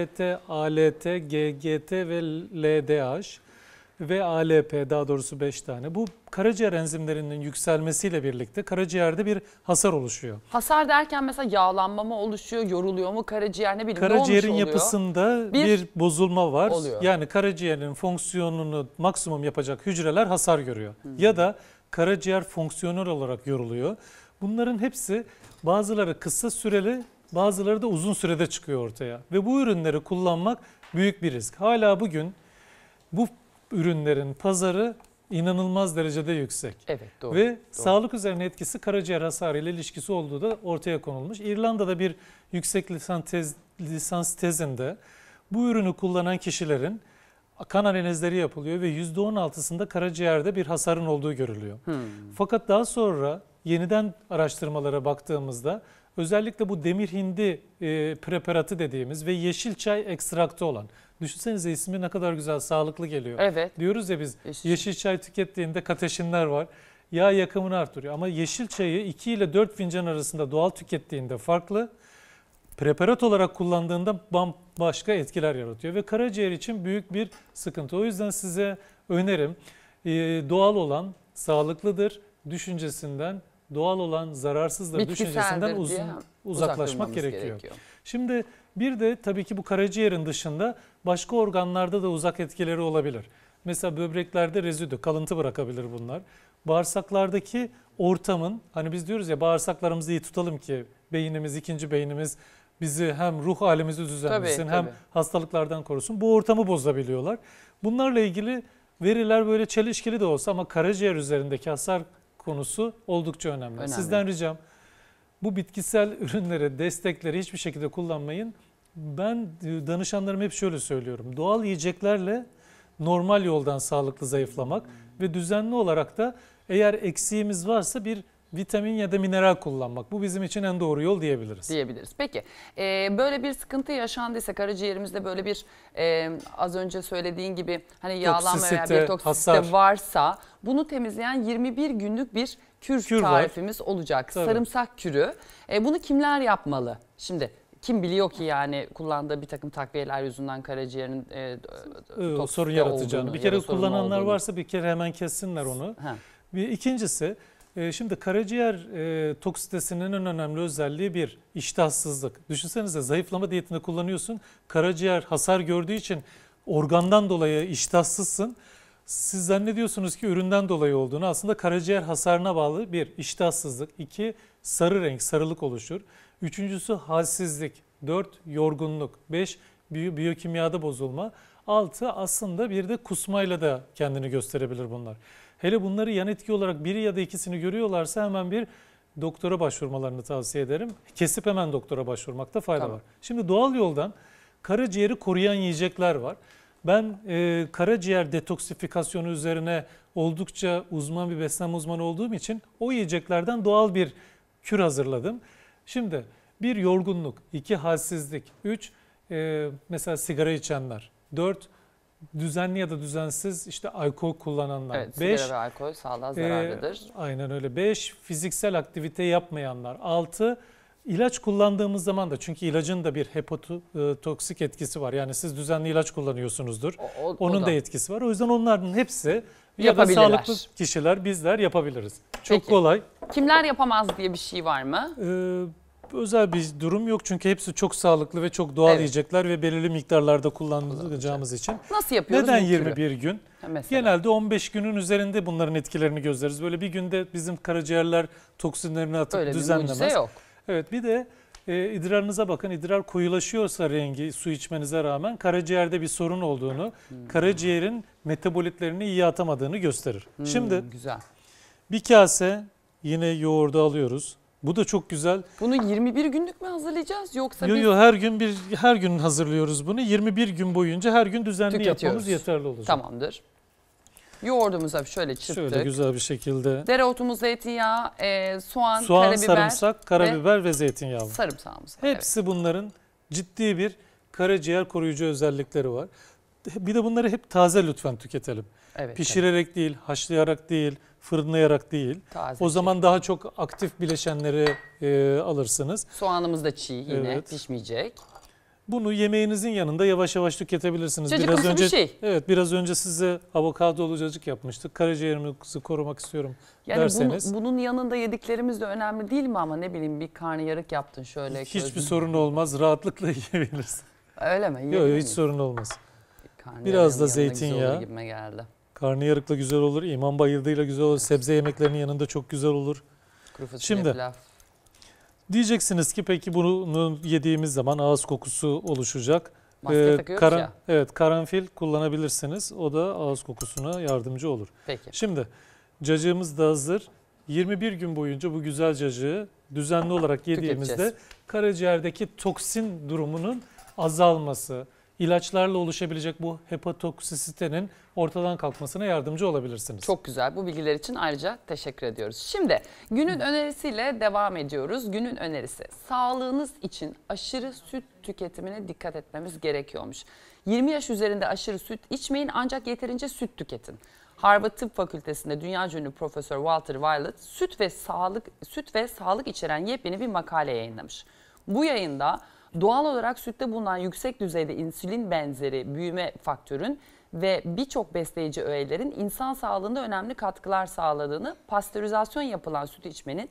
ALT, GGT ve LDH ve ALP daha doğrusu 5 tane. Bu karaciğer enzimlerinin yükselmesiyle birlikte karaciğerde bir hasar oluşuyor. Hasar derken mesela yağlanma mı oluşuyor, yoruluyor mu karaciğer ne bileyim Karaciğerin ne yapısında bir, bir bozulma var. Oluyor. Yani karaciğerin fonksiyonunu maksimum yapacak hücreler hasar görüyor. Hı. Ya da karaciğer fonksiyonel olarak yoruluyor. Bunların hepsi bazıları kısa süreli bazıları da uzun sürede çıkıyor ortaya. Ve bu ürünleri kullanmak büyük bir risk. Hala bugün bu ürünlerin pazarı inanılmaz derecede yüksek. Evet doğru. Ve doğru. sağlık üzerine etkisi karaciğer hasarı ile ilişkisi olduğu da ortaya konulmuş. İrlanda'da bir yüksek lisans, tez, lisans tezinde bu ürünü kullanan kişilerin kan analizleri yapılıyor ve %16'sında karaciğerde bir hasarın olduğu görülüyor. Hmm. Fakat daha sonra yeniden araştırmalara baktığımızda Özellikle bu demir hindi e, preparatı dediğimiz ve yeşil çay ekstraktı olan. Düşünsenize ismi ne kadar güzel, sağlıklı geliyor. Evet. Diyoruz ya biz yeşil, çay tükettiğinde kateşinler var. Yağ yakımını arttırıyor ama yeşil çayı 2 ile 4 fincan arasında doğal tükettiğinde farklı. Preparat olarak kullandığında bambaşka etkiler yaratıyor ve karaciğer için büyük bir sıkıntı. O yüzden size önerim e, doğal olan sağlıklıdır düşüncesinden doğal olan zararsızdır Bitkiseldir düşüncesinden uz uzaklaşmak gerekiyor. gerekiyor. Şimdi bir de tabii ki bu karaciğerin dışında başka organlarda da uzak etkileri olabilir. Mesela böbreklerde rezidü, kalıntı bırakabilir bunlar. Bağırsaklardaki ortamın, hani biz diyoruz ya bağırsaklarımızı iyi tutalım ki beynimiz, ikinci beynimiz bizi hem ruh halimizi düzenlesin tabii, hem hastalıklardan korusun. Bu ortamı bozabiliyorlar. Bunlarla ilgili veriler böyle çelişkili de olsa ama karaciğer üzerindeki hasar konusu oldukça önemli. önemli. Sizden ricam bu bitkisel ürünlere, destekleri hiçbir şekilde kullanmayın. Ben danışanlarım hep şöyle söylüyorum. Doğal yiyeceklerle normal yoldan sağlıklı zayıflamak ve düzenli olarak da eğer eksiğimiz varsa bir vitamin ya da mineral kullanmak. Bu bizim için en doğru yol diyebiliriz. Diyebiliriz. Peki e, böyle bir sıkıntı yaşandıysa karaciğerimizde böyle bir e, az önce söylediğin gibi hani yağlanma toksisite, veya bir toksisite hasar. varsa bunu temizleyen 21 günlük bir kür, kür tarifimiz var. olacak. Tabii. Sarımsak kürü. E, bunu kimler yapmalı? Şimdi kim biliyor ki yani kullandığı bir takım takviyeler yüzünden karaciğerin e, sorun yaratacağını. Bir kere kullananlar olduğunu. varsa bir kere hemen kessinler onu. Ha. Bir ikincisi ee, şimdi karaciğer e, toksitesinin en önemli özelliği bir iştahsızlık. Düşünsenize zayıflama diyetini kullanıyorsun. Karaciğer hasar gördüğü için organdan dolayı iştahsızsın. Siz zannediyorsunuz ki üründen dolayı olduğunu aslında karaciğer hasarına bağlı bir iştahsızlık. iki sarı renk sarılık oluşur. Üçüncüsü halsizlik. Dört yorgunluk. Beş biyokimyada bozulma. Altı aslında bir de kusmayla da kendini gösterebilir bunlar. Hele bunları yan etki olarak biri ya da ikisini görüyorlarsa hemen bir doktora başvurmalarını tavsiye ederim. Kesip hemen doktora başvurmakta fayda tamam. var. Şimdi doğal yoldan karaciğeri koruyan yiyecekler var. Ben e, karaciğer detoksifikasyonu üzerine oldukça uzman bir beslenme uzmanı olduğum için o yiyeceklerden doğal bir kür hazırladım. Şimdi bir yorgunluk, iki halsizlik, üç e, mesela sigara içenler, dört düzenli ya da düzensiz işte alkol kullananlar. Evet, beş, sigara ve alkol sağlığa e, zararlıdır. E, aynen öyle. 5. Fiziksel aktivite yapmayanlar. 6. İlaç kullandığımız zaman da çünkü ilacın da bir hepatotoksik etkisi var. Yani siz düzenli ilaç kullanıyorsunuzdur. O, o, Onun o da. da etkisi var. O yüzden onların hepsi ya da sağlıklı kişiler bizler yapabiliriz. Çok Peki. kolay. Kimler yapamaz diye bir şey var mı? Ee, özel bir durum yok çünkü hepsi çok sağlıklı ve çok doğal evet. yiyecekler ve belirli miktarlarda kullanacağımız için. Nasıl yapıyoruz? Neden 21 gün? Mesela. Genelde 15 günün üzerinde bunların etkilerini gözleriz. Böyle bir günde bizim karaciğerler toksinlerini atıp Öyle düzenlemez. bir yok. Evet bir de e, idrarınıza bakın. İdrar koyulaşıyorsa rengi su içmenize rağmen karaciğerde bir sorun olduğunu, hmm. karaciğerin metabolitlerini iyi atamadığını gösterir. Hmm, Şimdi güzel. bir kase yine yoğurdu alıyoruz. Bu da çok güzel. Bunu 21 günlük mü hazırlayacağız yoksa yo, biz... Yo her gün bir her gün hazırlıyoruz bunu. 21 gün boyunca her gün düzenli yapmamız yeterli olacak. Tamamdır. Yoğurdumuzu abi şöyle çırptık. Şöyle güzel bir şekilde. Dereotumuz, zeytinyağı, e, soğan, soğan karabiber. sarımsak, karabiber ve, ve zeytinyağı. Sarımsağımız. Hepsi evet. bunların ciddi bir karaciğer koruyucu özellikleri var. Bir de bunları hep taze lütfen tüketelim. Evet, Pişirerek evet. değil, haşlayarak değil, fırınlayarak değil. Taze o zaman daha çok aktif bileşenleri e, alırsınız. Soğanımız da çiğ yine evet. pişmeyecek. Bunu yemeğinizin yanında yavaş yavaş tüketebilirsiniz. Cacıkımsı biraz önce, bir şey. Evet biraz önce size avokado cacık yapmıştık. Karaciğerimizi korumak istiyorum yani derseniz. Bunu, bunun yanında yediklerimiz de önemli değil mi ama ne bileyim bir karnıyarık yaptın şöyle. Hiçbir sorun olmaz rahatlıkla yiyebilirsin. Öyle mi? Yok hiç sorun olmaz. Karnıyarım biraz da zeytinyağı. Gibime geldi. Karnıyarıkla güzel olur, imam bayıldığıyla güzel olur, sebze yemeklerinin yanında çok güzel olur. Kuru fasulye Şimdi pilav. Diyeceksiniz ki peki bunu yediğimiz zaman ağız kokusu oluşacak. Maske ee, karan, ya. Evet karanfil kullanabilirsiniz. O da ağız kokusuna yardımcı olur. Peki. Şimdi cacığımız da hazır. 21 gün boyunca bu güzel cacığı düzenli olarak yediğimizde karaciğerdeki toksin durumunun azalması, ilaçlarla oluşabilecek bu hepatoksisitenin ortadan kalkmasına yardımcı olabilirsiniz. Çok güzel. Bu bilgiler için ayrıca teşekkür ediyoruz. Şimdi günün önerisiyle devam ediyoruz. Günün önerisi sağlığınız için aşırı süt tüketimine dikkat etmemiz gerekiyormuş. 20 yaş üzerinde aşırı süt içmeyin ancak yeterince süt tüketin. Harvard Tıp Fakültesi'nde dünya ünlü Profesör Walter Violet süt ve sağlık süt ve sağlık içeren yepyeni bir makale yayınlamış. Bu yayında Doğal olarak sütte bulunan yüksek düzeyde insülin benzeri büyüme faktörün ve birçok besleyici öğelerin insan sağlığında önemli katkılar sağladığını pastörizasyon yapılan süt içmenin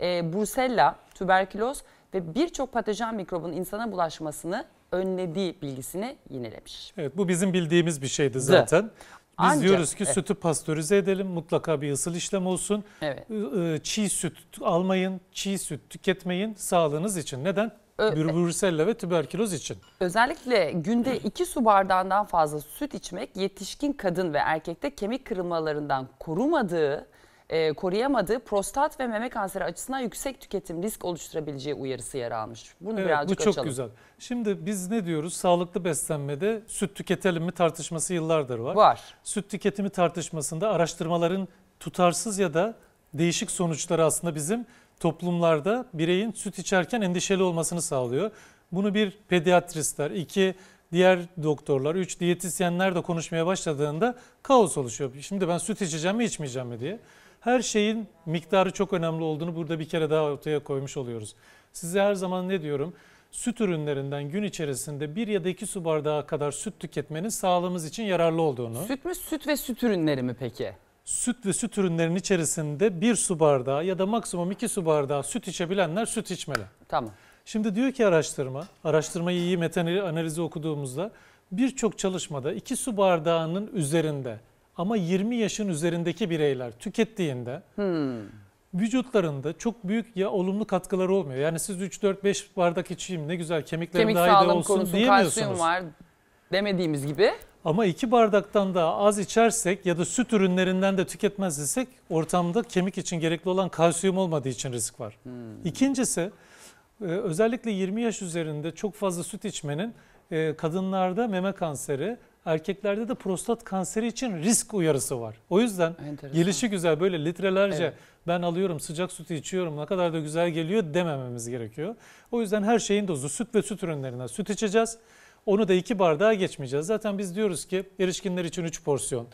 e, brucella, tüberküloz ve birçok patojen mikrobun insana bulaşmasını önlediği bilgisini yinelemiş. Evet bu bizim bildiğimiz bir şeydi zaten. Biz Ancak, diyoruz ki evet. sütü pastörize edelim mutlaka bir ısıl işlem olsun. Evet. Iı, çiğ süt almayın, çiğ süt tüketmeyin sağlığınız için. Neden? Brübürüsella e, ve tüberküloz için. Özellikle günde 2 su bardağından fazla süt içmek yetişkin kadın ve erkekte kemik kırılmalarından korumadığı, e, koruyamadığı prostat ve meme kanseri açısından yüksek tüketim risk oluşturabileceği uyarısı yer almış. Bunu evet, birazcık Bu çok açalım. güzel. Şimdi biz ne diyoruz? Sağlıklı beslenmede süt tüketelim mi tartışması yıllardır var. Var. Süt tüketimi tartışmasında araştırmaların tutarsız ya da değişik sonuçları aslında bizim toplumlarda bireyin süt içerken endişeli olmasını sağlıyor. Bunu bir pediatristler, iki diğer doktorlar, üç diyetisyenler de konuşmaya başladığında kaos oluşuyor. Şimdi ben süt içeceğim mi içmeyeceğim mi diye. Her şeyin miktarı çok önemli olduğunu burada bir kere daha ortaya koymuş oluyoruz. Size her zaman ne diyorum? Süt ürünlerinden gün içerisinde bir ya da iki su bardağı kadar süt tüketmenin sağlığımız için yararlı olduğunu. Süt mü? Süt ve süt ürünleri mi peki? süt ve süt ürünlerinin içerisinde bir su bardağı ya da maksimum iki su bardağı süt içebilenler süt içmeli. Tamam. Şimdi diyor ki araştırma, araştırmayı iyi meta analizi okuduğumuzda birçok çalışmada iki su bardağının üzerinde ama 20 yaşın üzerindeki bireyler tükettiğinde hmm. vücutlarında çok büyük ya olumlu katkılar olmuyor. Yani siz 3-4-5 bardak içeyim ne güzel kemiklerim Kemik daha iyi de olsun diyemiyorsunuz. Kemik sağlığım konusu kalsiyum var demediğimiz gibi. Ama iki bardaktan da az içersek ya da süt ürünlerinden de tüketmez isek ortamda kemik için gerekli olan kalsiyum olmadığı için risk var. Hmm. İkincisi e, özellikle 20 yaş üzerinde çok fazla süt içmenin e, kadınlarda meme kanseri, erkeklerde de prostat kanseri için risk uyarısı var. O yüzden Enteresan. gelişi güzel böyle litrelerce evet. ben alıyorum sıcak sütü içiyorum ne kadar da güzel geliyor demememiz gerekiyor. O yüzden her şeyin dozu süt ve süt ürünlerine. süt içeceğiz. Onu da iki bardağa geçmeyeceğiz. Zaten biz diyoruz ki erişkinler için 3 porsiyon.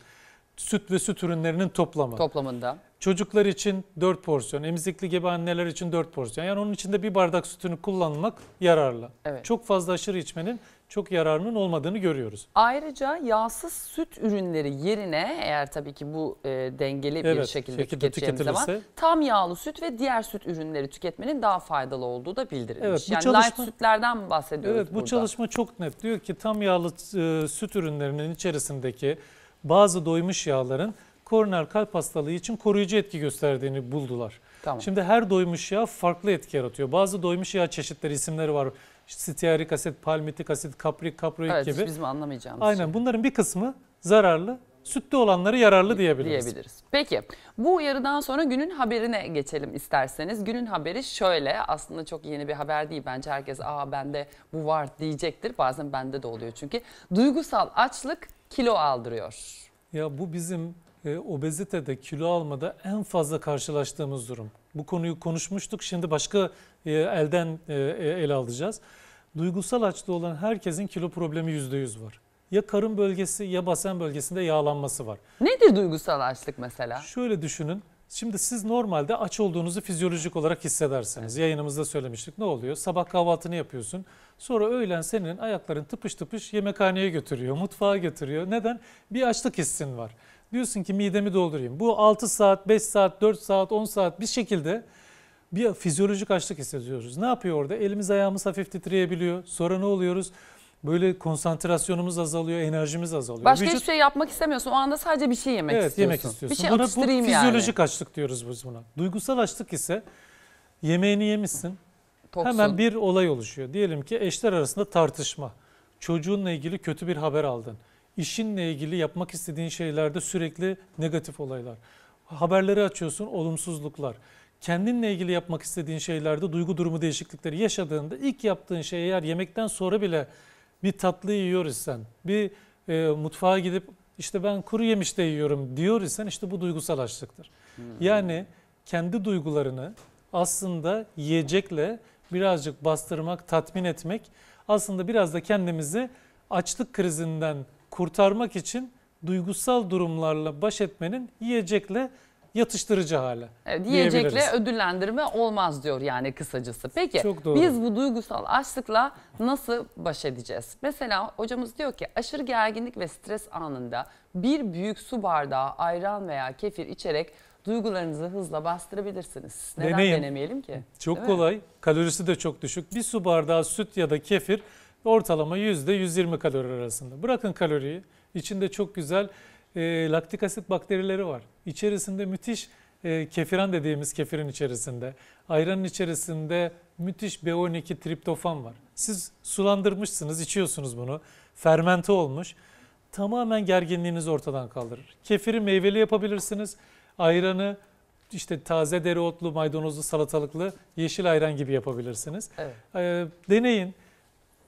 Süt ve süt ürünlerinin toplamı. Toplamında. Çocuklar için 4 porsiyon, emzikli gibi anneler için 4 porsiyon. Yani onun içinde bir bardak sütünü kullanmak yararlı. Evet. Çok fazla aşırı içmenin çok yararının olmadığını görüyoruz. Ayrıca yağsız süt ürünleri yerine eğer tabii ki bu e, dengeli bir şekilde, şekilde tüketeceğimiz zaman tam yağlı süt ve diğer süt ürünleri tüketmenin daha faydalı olduğu da bildirilmiş. Evet, bu yani çalışma, light sütlerden bahsediyoruz Evet bu burada. çalışma çok net. Diyor ki tam yağlı e, süt ürünlerinin içerisindeki bazı doymuş yağların koroner kalp hastalığı için koruyucu etki gösterdiğini buldular. Tamam. Şimdi her doymuş yağ farklı etki yaratıyor. Bazı doymuş yağ çeşitleri isimleri var. Stearik asit, palmitik asit, kaprik, kaproik evet, gibi. Evet bizim anlamayacağımız Aynen şey. bunların bir kısmı zararlı, sütte olanları yararlı diyebiliriz. diyebiliriz. Peki bu uyarıdan sonra günün haberine geçelim isterseniz. Günün haberi şöyle aslında çok yeni bir haber değil bence herkes aa bende bu var diyecektir. Bazen bende de oluyor çünkü. Duygusal açlık kilo aldırıyor. Ya bu bizim e, obezitede kilo almada en fazla karşılaştığımız durum. Bu konuyu konuşmuştuk şimdi başka e, elden e, e, ele alacağız. Duygusal açlı olan herkesin kilo problemi %100 var. Ya karın bölgesi ya basen bölgesinde yağlanması var. Nedir duygusal açlık mesela? Şöyle düşünün. Şimdi siz normalde aç olduğunuzu fizyolojik olarak hissedersiniz. Evet. Yayınımızda söylemiştik. Ne oluyor? Sabah kahvaltını yapıyorsun. Sonra öğlen senin ayakların tıpış tıpış yemekhaneye götürüyor, mutfağa götürüyor. Neden? Bir açlık hissin var. Diyorsun ki midemi doldurayım. Bu 6 saat, 5 saat, 4 saat, 10 saat bir şekilde bir fizyolojik açlık hissediyoruz. Ne yapıyor orada? Elimiz ayağımız hafif titreyebiliyor. Sonra ne oluyoruz? Böyle konsantrasyonumuz azalıyor, enerjimiz azalıyor. Başka Vücut... hiçbir şey yapmak istemiyorsun. O anda sadece bir şey yemek evet, istiyorsun. yemek istiyorsun. Bir şey buna, bu yani. fizyolojik açlık diyoruz biz buna. Duygusal açlık ise yemeğini yemişsin. Toksun. Hemen bir olay oluşuyor. Diyelim ki eşler arasında tartışma. Çocuğunla ilgili kötü bir haber aldın. İşinle ilgili yapmak istediğin şeylerde sürekli negatif olaylar. Haberleri açıyorsun, olumsuzluklar kendinle ilgili yapmak istediğin şeylerde duygu durumu değişiklikleri yaşadığında ilk yaptığın şey eğer yemekten sonra bile bir tatlı yiyor isen, bir e, mutfağa gidip işte ben kuru yemiş de yiyorum diyor isen işte bu duygusal açlıktır. Hmm. Yani kendi duygularını aslında yiyecekle birazcık bastırmak, tatmin etmek aslında biraz da kendimizi açlık krizinden kurtarmak için duygusal durumlarla baş etmenin yiyecekle yatıştırıcı hale. Evet, yiyecekle ödüllendirme olmaz diyor yani kısacası. Peki Çok doğru. biz bu duygusal açlıkla nasıl baş edeceğiz? Mesela hocamız diyor ki aşırı gerginlik ve stres anında bir büyük su bardağı ayran veya kefir içerek duygularınızı hızla bastırabilirsiniz. Neden Deneyim. denemeyelim ki? Çok Değil kolay. Mi? Kalorisi de çok düşük. Bir su bardağı süt ya da kefir ortalama %120 kalori arasında. Bırakın kaloriyi. İçinde çok güzel e, laktik asit bakterileri var. İçerisinde müthiş e, kefiran dediğimiz kefirin içerisinde, ayranın içerisinde müthiş B12 triptofan var. Siz sulandırmışsınız, içiyorsunuz bunu. Fermente olmuş. Tamamen gerginliğinizi ortadan kaldırır. Kefiri meyveli yapabilirsiniz. Ayranı işte taze dereotlu, maydanozlu, salatalıklı, yeşil ayran gibi yapabilirsiniz. Evet. E, deneyin.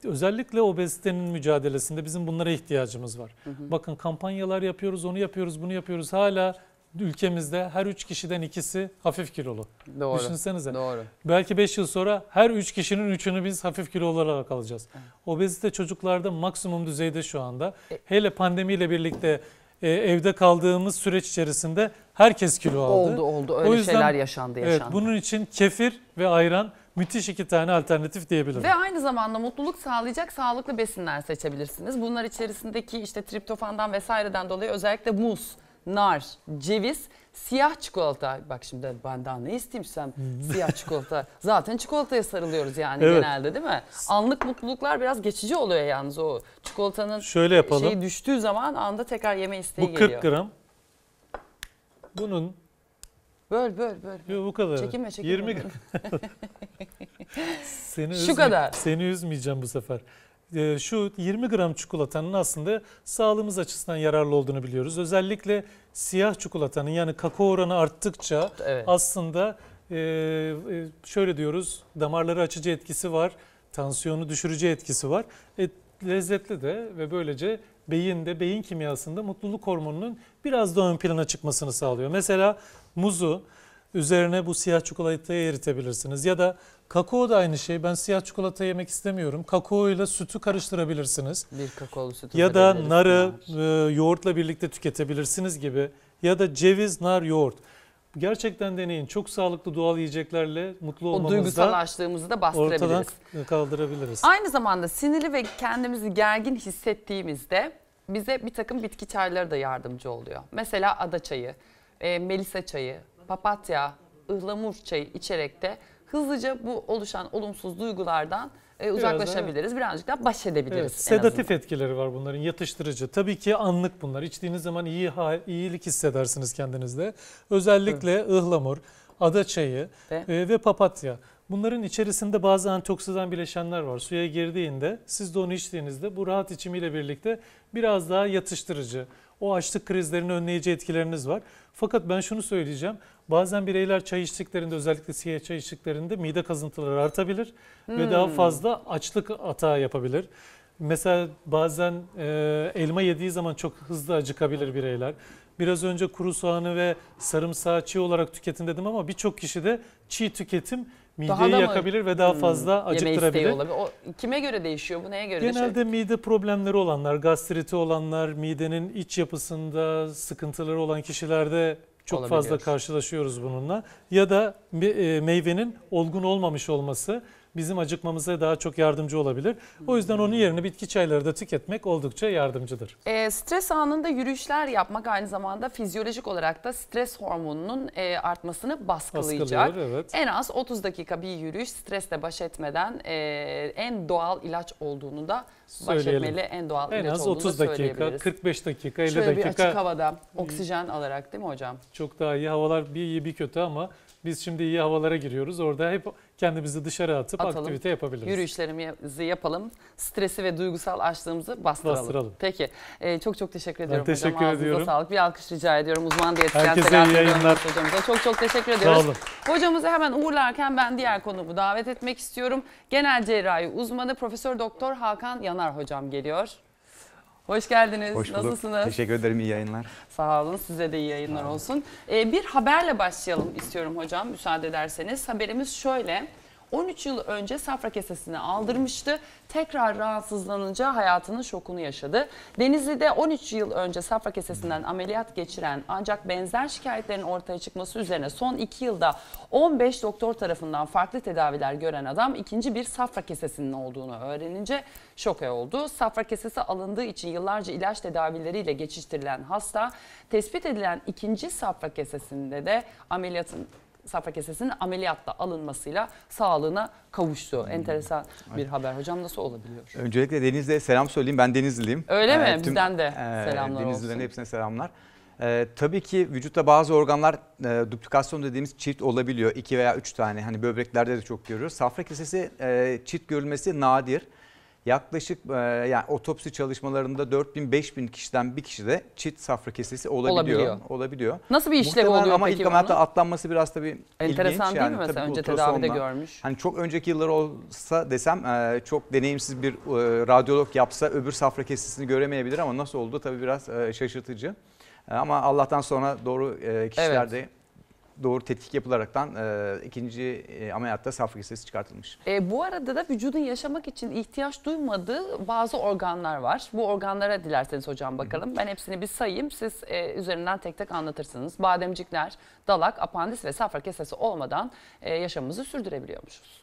Özellikle obezitenin mücadelesinde bizim bunlara ihtiyacımız var. Hı hı. Bakın kampanyalar yapıyoruz, onu yapıyoruz, bunu yapıyoruz. Hala ülkemizde her 3 kişiden ikisi hafif kilolu. Doğru. Düşünsenize. Doğru. Belki 5 yıl sonra her 3 üç kişinin 3'ünü biz hafif kilolu olarak alacağız. Obezite çocuklarda maksimum düzeyde şu anda. E- Hele pandemiyle birlikte e, evde kaldığımız süreç içerisinde herkes kilo aldı. Oldu oldu öyle o yüzden, şeyler yaşandı yaşandı. Evet, bunun için kefir ve ayran müthiş iki tane alternatif diyebilirim. Ve aynı zamanda mutluluk sağlayacak sağlıklı besinler seçebilirsiniz. Bunlar içerisindeki işte triptofandan vesaireden dolayı özellikle muz, nar, ceviz, siyah çikolata. Bak şimdi ben daha ne isteyeyim hmm. siyah çikolata. Zaten çikolataya sarılıyoruz yani evet. genelde değil mi? Anlık mutluluklar biraz geçici oluyor yalnız o çikolatanın Şöyle yapalım. şeyi düştüğü zaman anda tekrar yeme isteği geliyor. Bu 40 geliyor. gram. Bunun Böl böl böl. Yok bu kadar. Çekinme çekinme. 20 seni Şu üzme, kadar. Seni üzmeyeceğim bu sefer. Ee, şu 20 gram çikolatanın aslında sağlığımız açısından yararlı olduğunu biliyoruz. Özellikle siyah çikolatanın yani kakao oranı arttıkça evet. aslında ee, e, şöyle diyoruz damarları açıcı etkisi var, tansiyonu düşürücü etkisi var. E, lezzetli de ve böylece beyinde, beyin kimyasında mutluluk hormonunun biraz da ön plana çıkmasını sağlıyor. Mesela muzu üzerine bu siyah çikolatayı eritebilirsiniz ya da kakao da aynı şey. Ben siyah çikolata yemek istemiyorum. Kakao ile sütü karıştırabilirsiniz. Bir kakaolu sütü ya da narı e, yoğurtla birlikte tüketebilirsiniz gibi ya da ceviz, nar, yoğurt. Gerçekten deneyin. Çok sağlıklı doğal yiyeceklerle mutlu olmamızda o duygusal açlığımızı da bastırabiliriz. Ortadan kaldırabiliriz. Aynı zamanda sinirli ve kendimizi gergin hissettiğimizde bize bir takım bitki çayları da yardımcı oluyor. Mesela ada çayı, e, melisa çayı, papatya, ıhlamur çayı içerek de hızlıca bu oluşan olumsuz duygulardan e, uzaklaşabiliriz. Biraz, Birazcık daha baş edebiliriz. Evet, sedatif etkileri var bunların, yatıştırıcı. Tabii ki anlık bunlar. İçtiğiniz zaman iyi iyilik hissedersiniz kendinizde. Özellikle evet. ıhlamur, ada çayı ve, e, ve papatya. Bunların içerisinde bazı antioksidan bileşenler var. Suya girdiğinde siz de onu içtiğinizde bu rahat içimiyle birlikte biraz daha yatıştırıcı, o açlık krizlerini önleyici etkileriniz var. Fakat ben şunu söyleyeceğim. Bazen bireyler çay içtiklerinde özellikle siyah çay içtiklerinde mide kazıntıları artabilir hmm. ve daha hmm. fazla açlık hata yapabilir. Mesela bazen e, elma yediği zaman çok hızlı acıkabilir bireyler. Biraz önce kuru soğanı ve sarımsağı çiğ olarak tüketin dedim ama birçok kişi de çiğ tüketim mideyi yakabilir ve daha hmm, fazla hmm, acıktırabilir. Olabilir. O, kime göre değişiyor bu neye göre Genelde değişiyor? mide problemleri olanlar, gastriti olanlar, midenin iç yapısında sıkıntıları olan kişilerde çok fazla karşılaşıyoruz bununla. Ya da e, meyvenin olgun olmamış olması bizim acıkmamıza daha çok yardımcı olabilir. O yüzden onun yerine bitki çayları da tüketmek oldukça yardımcıdır. E, stres anında yürüyüşler yapmak aynı zamanda fizyolojik olarak da stres hormonunun e, artmasını baskılayacak. Baskılıyor, evet. En az 30 dakika bir yürüyüş stresle baş etmeden e, en doğal ilaç olduğunu da baş etmeli. En doğal En ilaç az 30 dakika, 45 dakika, 50 Şöyle bir açık havada oksijen alarak değil mi hocam? çok daha iyi havalar bir iyi bir kötü ama biz şimdi iyi havalara giriyoruz. Orada hep kendimizi dışarı atıp Atalım. aktivite yapabiliriz. Yürüyüşlerimizi yapalım. Stresi ve duygusal açlığımızı bastıralım. bastıralım. Peki. Ee, çok çok teşekkür ediyorum ben teşekkür hocam. ediyorum. Ağzınıza sağlık. Bir alkış rica ediyorum. Uzman diyetisyen Herkese Selahattin iyi yayınlar. Hocamıza çok çok teşekkür ediyoruz. Sağ olun. Hocamızı hemen uğurlarken ben diğer konumu davet etmek istiyorum. Genel cerrahi uzmanı Profesör Doktor Hakan Yanar hocam geliyor. Hoş geldiniz. Hoş bulduk. Nasılsınız? Teşekkür ederim. İyi yayınlar. Sağ olun. Size de iyi yayınlar olsun. Ee, bir haberle başlayalım istiyorum hocam müsaade ederseniz. Haberimiz şöyle. 13 yıl önce safra kesesini aldırmıştı. Tekrar rahatsızlanınca hayatının şokunu yaşadı. Denizli'de 13 yıl önce safra kesesinden ameliyat geçiren ancak benzer şikayetlerin ortaya çıkması üzerine son 2 yılda 15 doktor tarafından farklı tedaviler gören adam ikinci bir safra kesesinin olduğunu öğrenince şoke oldu. Safra kesesi alındığı için yıllarca ilaç tedavileriyle geçiştirilen hasta tespit edilen ikinci safra kesesinde de ameliyatın safra kesesinin ameliyatta alınmasıyla sağlığına kavuştu. Hmm. Enteresan bir haber. Hocam nasıl olabiliyor? Öncelikle Denizli'ye selam söyleyeyim. Ben Denizliliyim. Öyle mi? Ee, tüm, Bizden de ee, selamlar Denizlilerin olsun. hepsine selamlar. Ee, tabii ki vücutta bazı organlar e, duplikasyon dediğimiz çift olabiliyor. iki veya üç tane hani böbreklerde de çok görüyoruz. Safra kesesi e, çift görülmesi nadir. Yaklaşık e, yani otopsi çalışmalarında 4000-5000 kişiden bir kişi de çit safra kesesi olabiliyor. Olabiliyor. olabiliyor. Nasıl bir işlem Muhtemelen oluyor ama peki ilk ameliyatta bunun? atlanması biraz tabii Enteresan ilginç. değil mi mesela? Önce ultrasonla. tedavide görmüş. Hani çok önceki yıllar olsa desem e, çok deneyimsiz bir e, radyolog yapsa öbür safra kesesini göremeyebilir ama nasıl oldu tabii biraz şaşırtıcı. Ama Allah'tan sonra doğru kişilerde. Evet doğru tetkik yapılaraktan e, ikinci e, ameliyatta safra kesesi çıkartılmış. E, bu arada da vücudun yaşamak için ihtiyaç duymadığı bazı organlar var. Bu organlara dilerseniz hocam bakalım. Hı -hı. Ben hepsini bir sayayım. Siz e, üzerinden tek tek anlatırsınız. Bademcikler, dalak, apandis ve safra kesesi olmadan e, yaşamımızı sürdürebiliyormuşuz.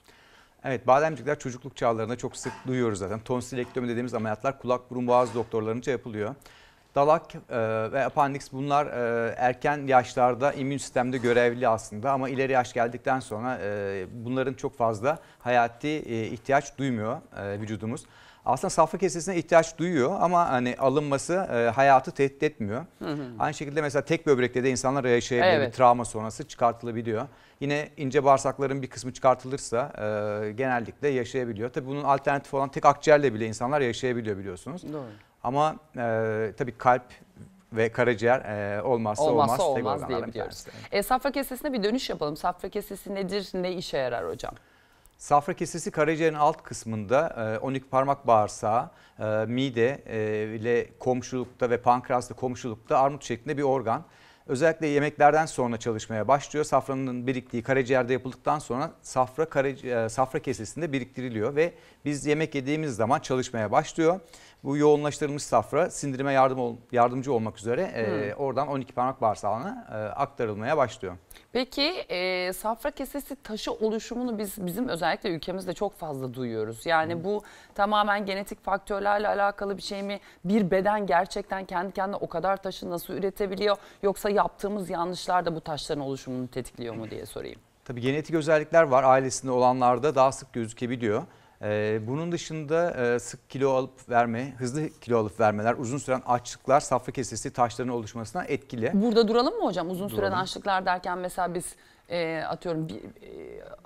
Evet bademcikler çocukluk çağlarında çok sık duyuyoruz zaten. Tonsilektomi dediğimiz ameliyatlar kulak burun boğaz doktorlarınca yapılıyor. Dalak e, ve apandiks bunlar e, erken yaşlarda immün sistemde görevli aslında ama ileri yaş geldikten sonra e, bunların çok fazla hayati ihtiyaç duymuyor vücudumuz. Aslında safra kesesine ihtiyaç duyuyor ama hani alınması hayatı tehdit etmiyor. Hı hı. Aynı şekilde mesela tek böbrekte de insanlar yaşayabilir evet. bir travma sonrası çıkartılabiliyor. Yine ince bağırsakların bir kısmı çıkartılırsa genellikle yaşayabiliyor. Tabii bunun alternatif olan tek akciğerle bile insanlar yaşayabiliyor biliyorsunuz. Doğru. Ama e, tabii kalp ve karaciğer e, olmazsa, olmazsa olmaz, olmaz diyebiliyoruz. E, safra kesesine bir dönüş yapalım. Safra kesesi nedir, ne işe yarar hocam? Safra kesesi karaciğerin alt kısmında 12 e, parmak bağırsağı, e, mide e, ile komşulukta ve pankreasla komşulukta armut şeklinde bir organ. Özellikle yemeklerden sonra çalışmaya başlıyor. Safranın biriktiği karaciğerde yapıldıktan sonra safra, karaci, safra kesesinde biriktiriliyor ve biz yemek yediğimiz zaman çalışmaya başlıyor. Bu yoğunlaştırılmış safra sindirime yardım ol, yardımcı olmak üzere e, hmm. oradan 12 parmak bağırsağına e, aktarılmaya başlıyor. Peki e, safra kesesi taşı oluşumunu biz bizim özellikle ülkemizde çok fazla duyuyoruz. Yani hmm. bu tamamen genetik faktörlerle alakalı bir şey mi? Bir beden gerçekten kendi kendine o kadar taşı nasıl üretebiliyor? Yoksa yaptığımız yanlışlar da bu taşların oluşumunu tetikliyor mu diye sorayım. Tabii genetik özellikler var ailesinde olanlarda daha sık gözükebiliyor. Ee, bunun dışında e, sık kilo alıp verme, hızlı kilo alıp vermeler, uzun süren açlıklar safra kesesi taşlarının oluşmasına etkili. Burada duralım mı hocam? Uzun duralım. süren açlıklar derken mesela biz e, atıyorum bir, e,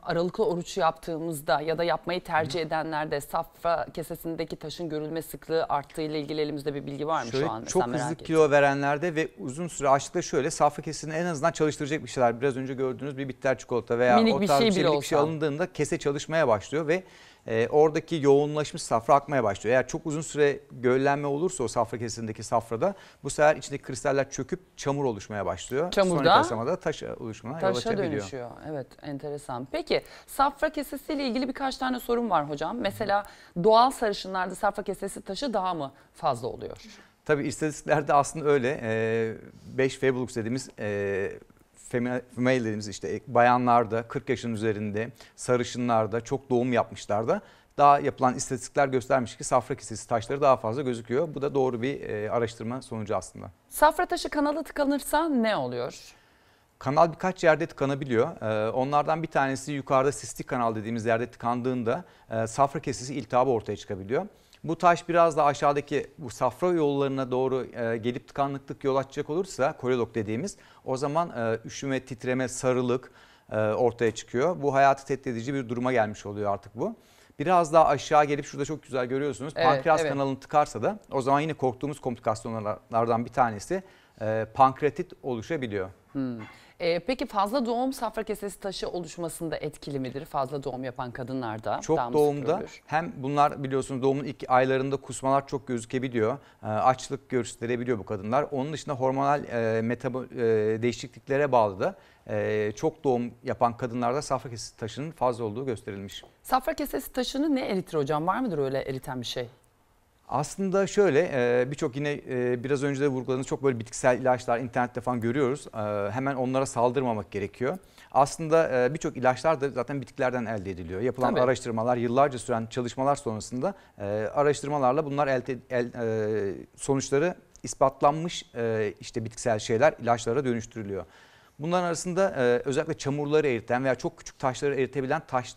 aralıklı oruç yaptığımızda ya da yapmayı tercih edenlerde safra kesesindeki taşın görülme sıklığı arttığı ile ilgili elimizde bir bilgi var mı şöyle, şu an? Mesela çok hızlı kilo verenlerde ve uzun süre açlıkta şöyle safra kesesini en azından çalıştıracak bir şeyler. Biraz önce gördüğünüz bir bitter çikolata veya Minik o şey tarz bir şey, bir şey alındığında kese çalışmaya başlıyor ve e, oradaki yoğunlaşmış safra akmaya başlıyor. Eğer çok uzun süre göllenme olursa o safra kesindeki safrada bu sefer içindeki kristaller çöküp çamur oluşmaya başlıyor. Çamurda? Sonraki aşamada taş oluşmaya yol açabiliyor. Taşa dönüşüyor. Evet enteresan. Peki safra kesesiyle ilgili birkaç tane sorum var hocam. Mesela doğal sarışınlarda safra kesesi taşı daha mı fazla oluyor? Tabii istatistiklerde aslında öyle. 5 e, Fabulux dediğimiz e, femalelerimiz işte e, bayanlarda 40 yaşın üzerinde sarışınlarda çok doğum yapmışlarda daha yapılan istatistikler göstermiş ki safra kesesi taşları daha fazla gözüküyor. Bu da doğru bir e, araştırma sonucu aslında. Safra taşı kanalı tıkanırsa ne oluyor? Kanal birkaç yerde tıkanabiliyor. E, onlardan bir tanesi yukarıda sistik kanal dediğimiz yerde tıkandığında safra kesesi iltihabı ortaya çıkabiliyor. Bu taş biraz da aşağıdaki bu safra yollarına doğru e, gelip tıkanıklık yol açacak olursa koridok dediğimiz o zaman e, üşüme, titreme, sarılık e, ortaya çıkıyor. Bu hayatı tetikleyici bir duruma gelmiş oluyor artık bu. Biraz daha aşağı gelip şurada çok güzel görüyorsunuz. Evet, Pankreas evet. kanalını tıkarsa da o zaman yine korktuğumuz komplikasyonlardan bir tanesi pankreatit oluşabiliyor. Hmm. E, peki fazla doğum safra kesesi taşı oluşmasında etkili midir fazla doğum yapan kadınlarda? Çok doğumda olur? hem bunlar biliyorsunuz doğumun ilk aylarında kusmalar çok gözükebiliyor. E, açlık gösterebiliyor bu kadınlar. Onun dışında hormonal e, metabo, e, değişikliklere bağlı da ee, çok doğum yapan kadınlarda safra kesesi taşının fazla olduğu gösterilmiş. Safra kesesi taşını ne eritir hocam? Var mıdır öyle eriten bir şey? Aslında şöyle e, birçok yine e, biraz önce de vurguladığınız çok böyle bitkisel ilaçlar internette falan görüyoruz. E, hemen onlara saldırmamak gerekiyor. Aslında birçok ilaçlar da zaten bitkilerden elde ediliyor. Yapılan Tabii. araştırmalar, yıllarca süren çalışmalar sonrasında araştırmalarla bunlar elde, el, sonuçları ispatlanmış işte bitkisel şeyler ilaçlara dönüştürülüyor. Bunların arasında özellikle çamurları eriten veya çok küçük taşları eritebilen taş,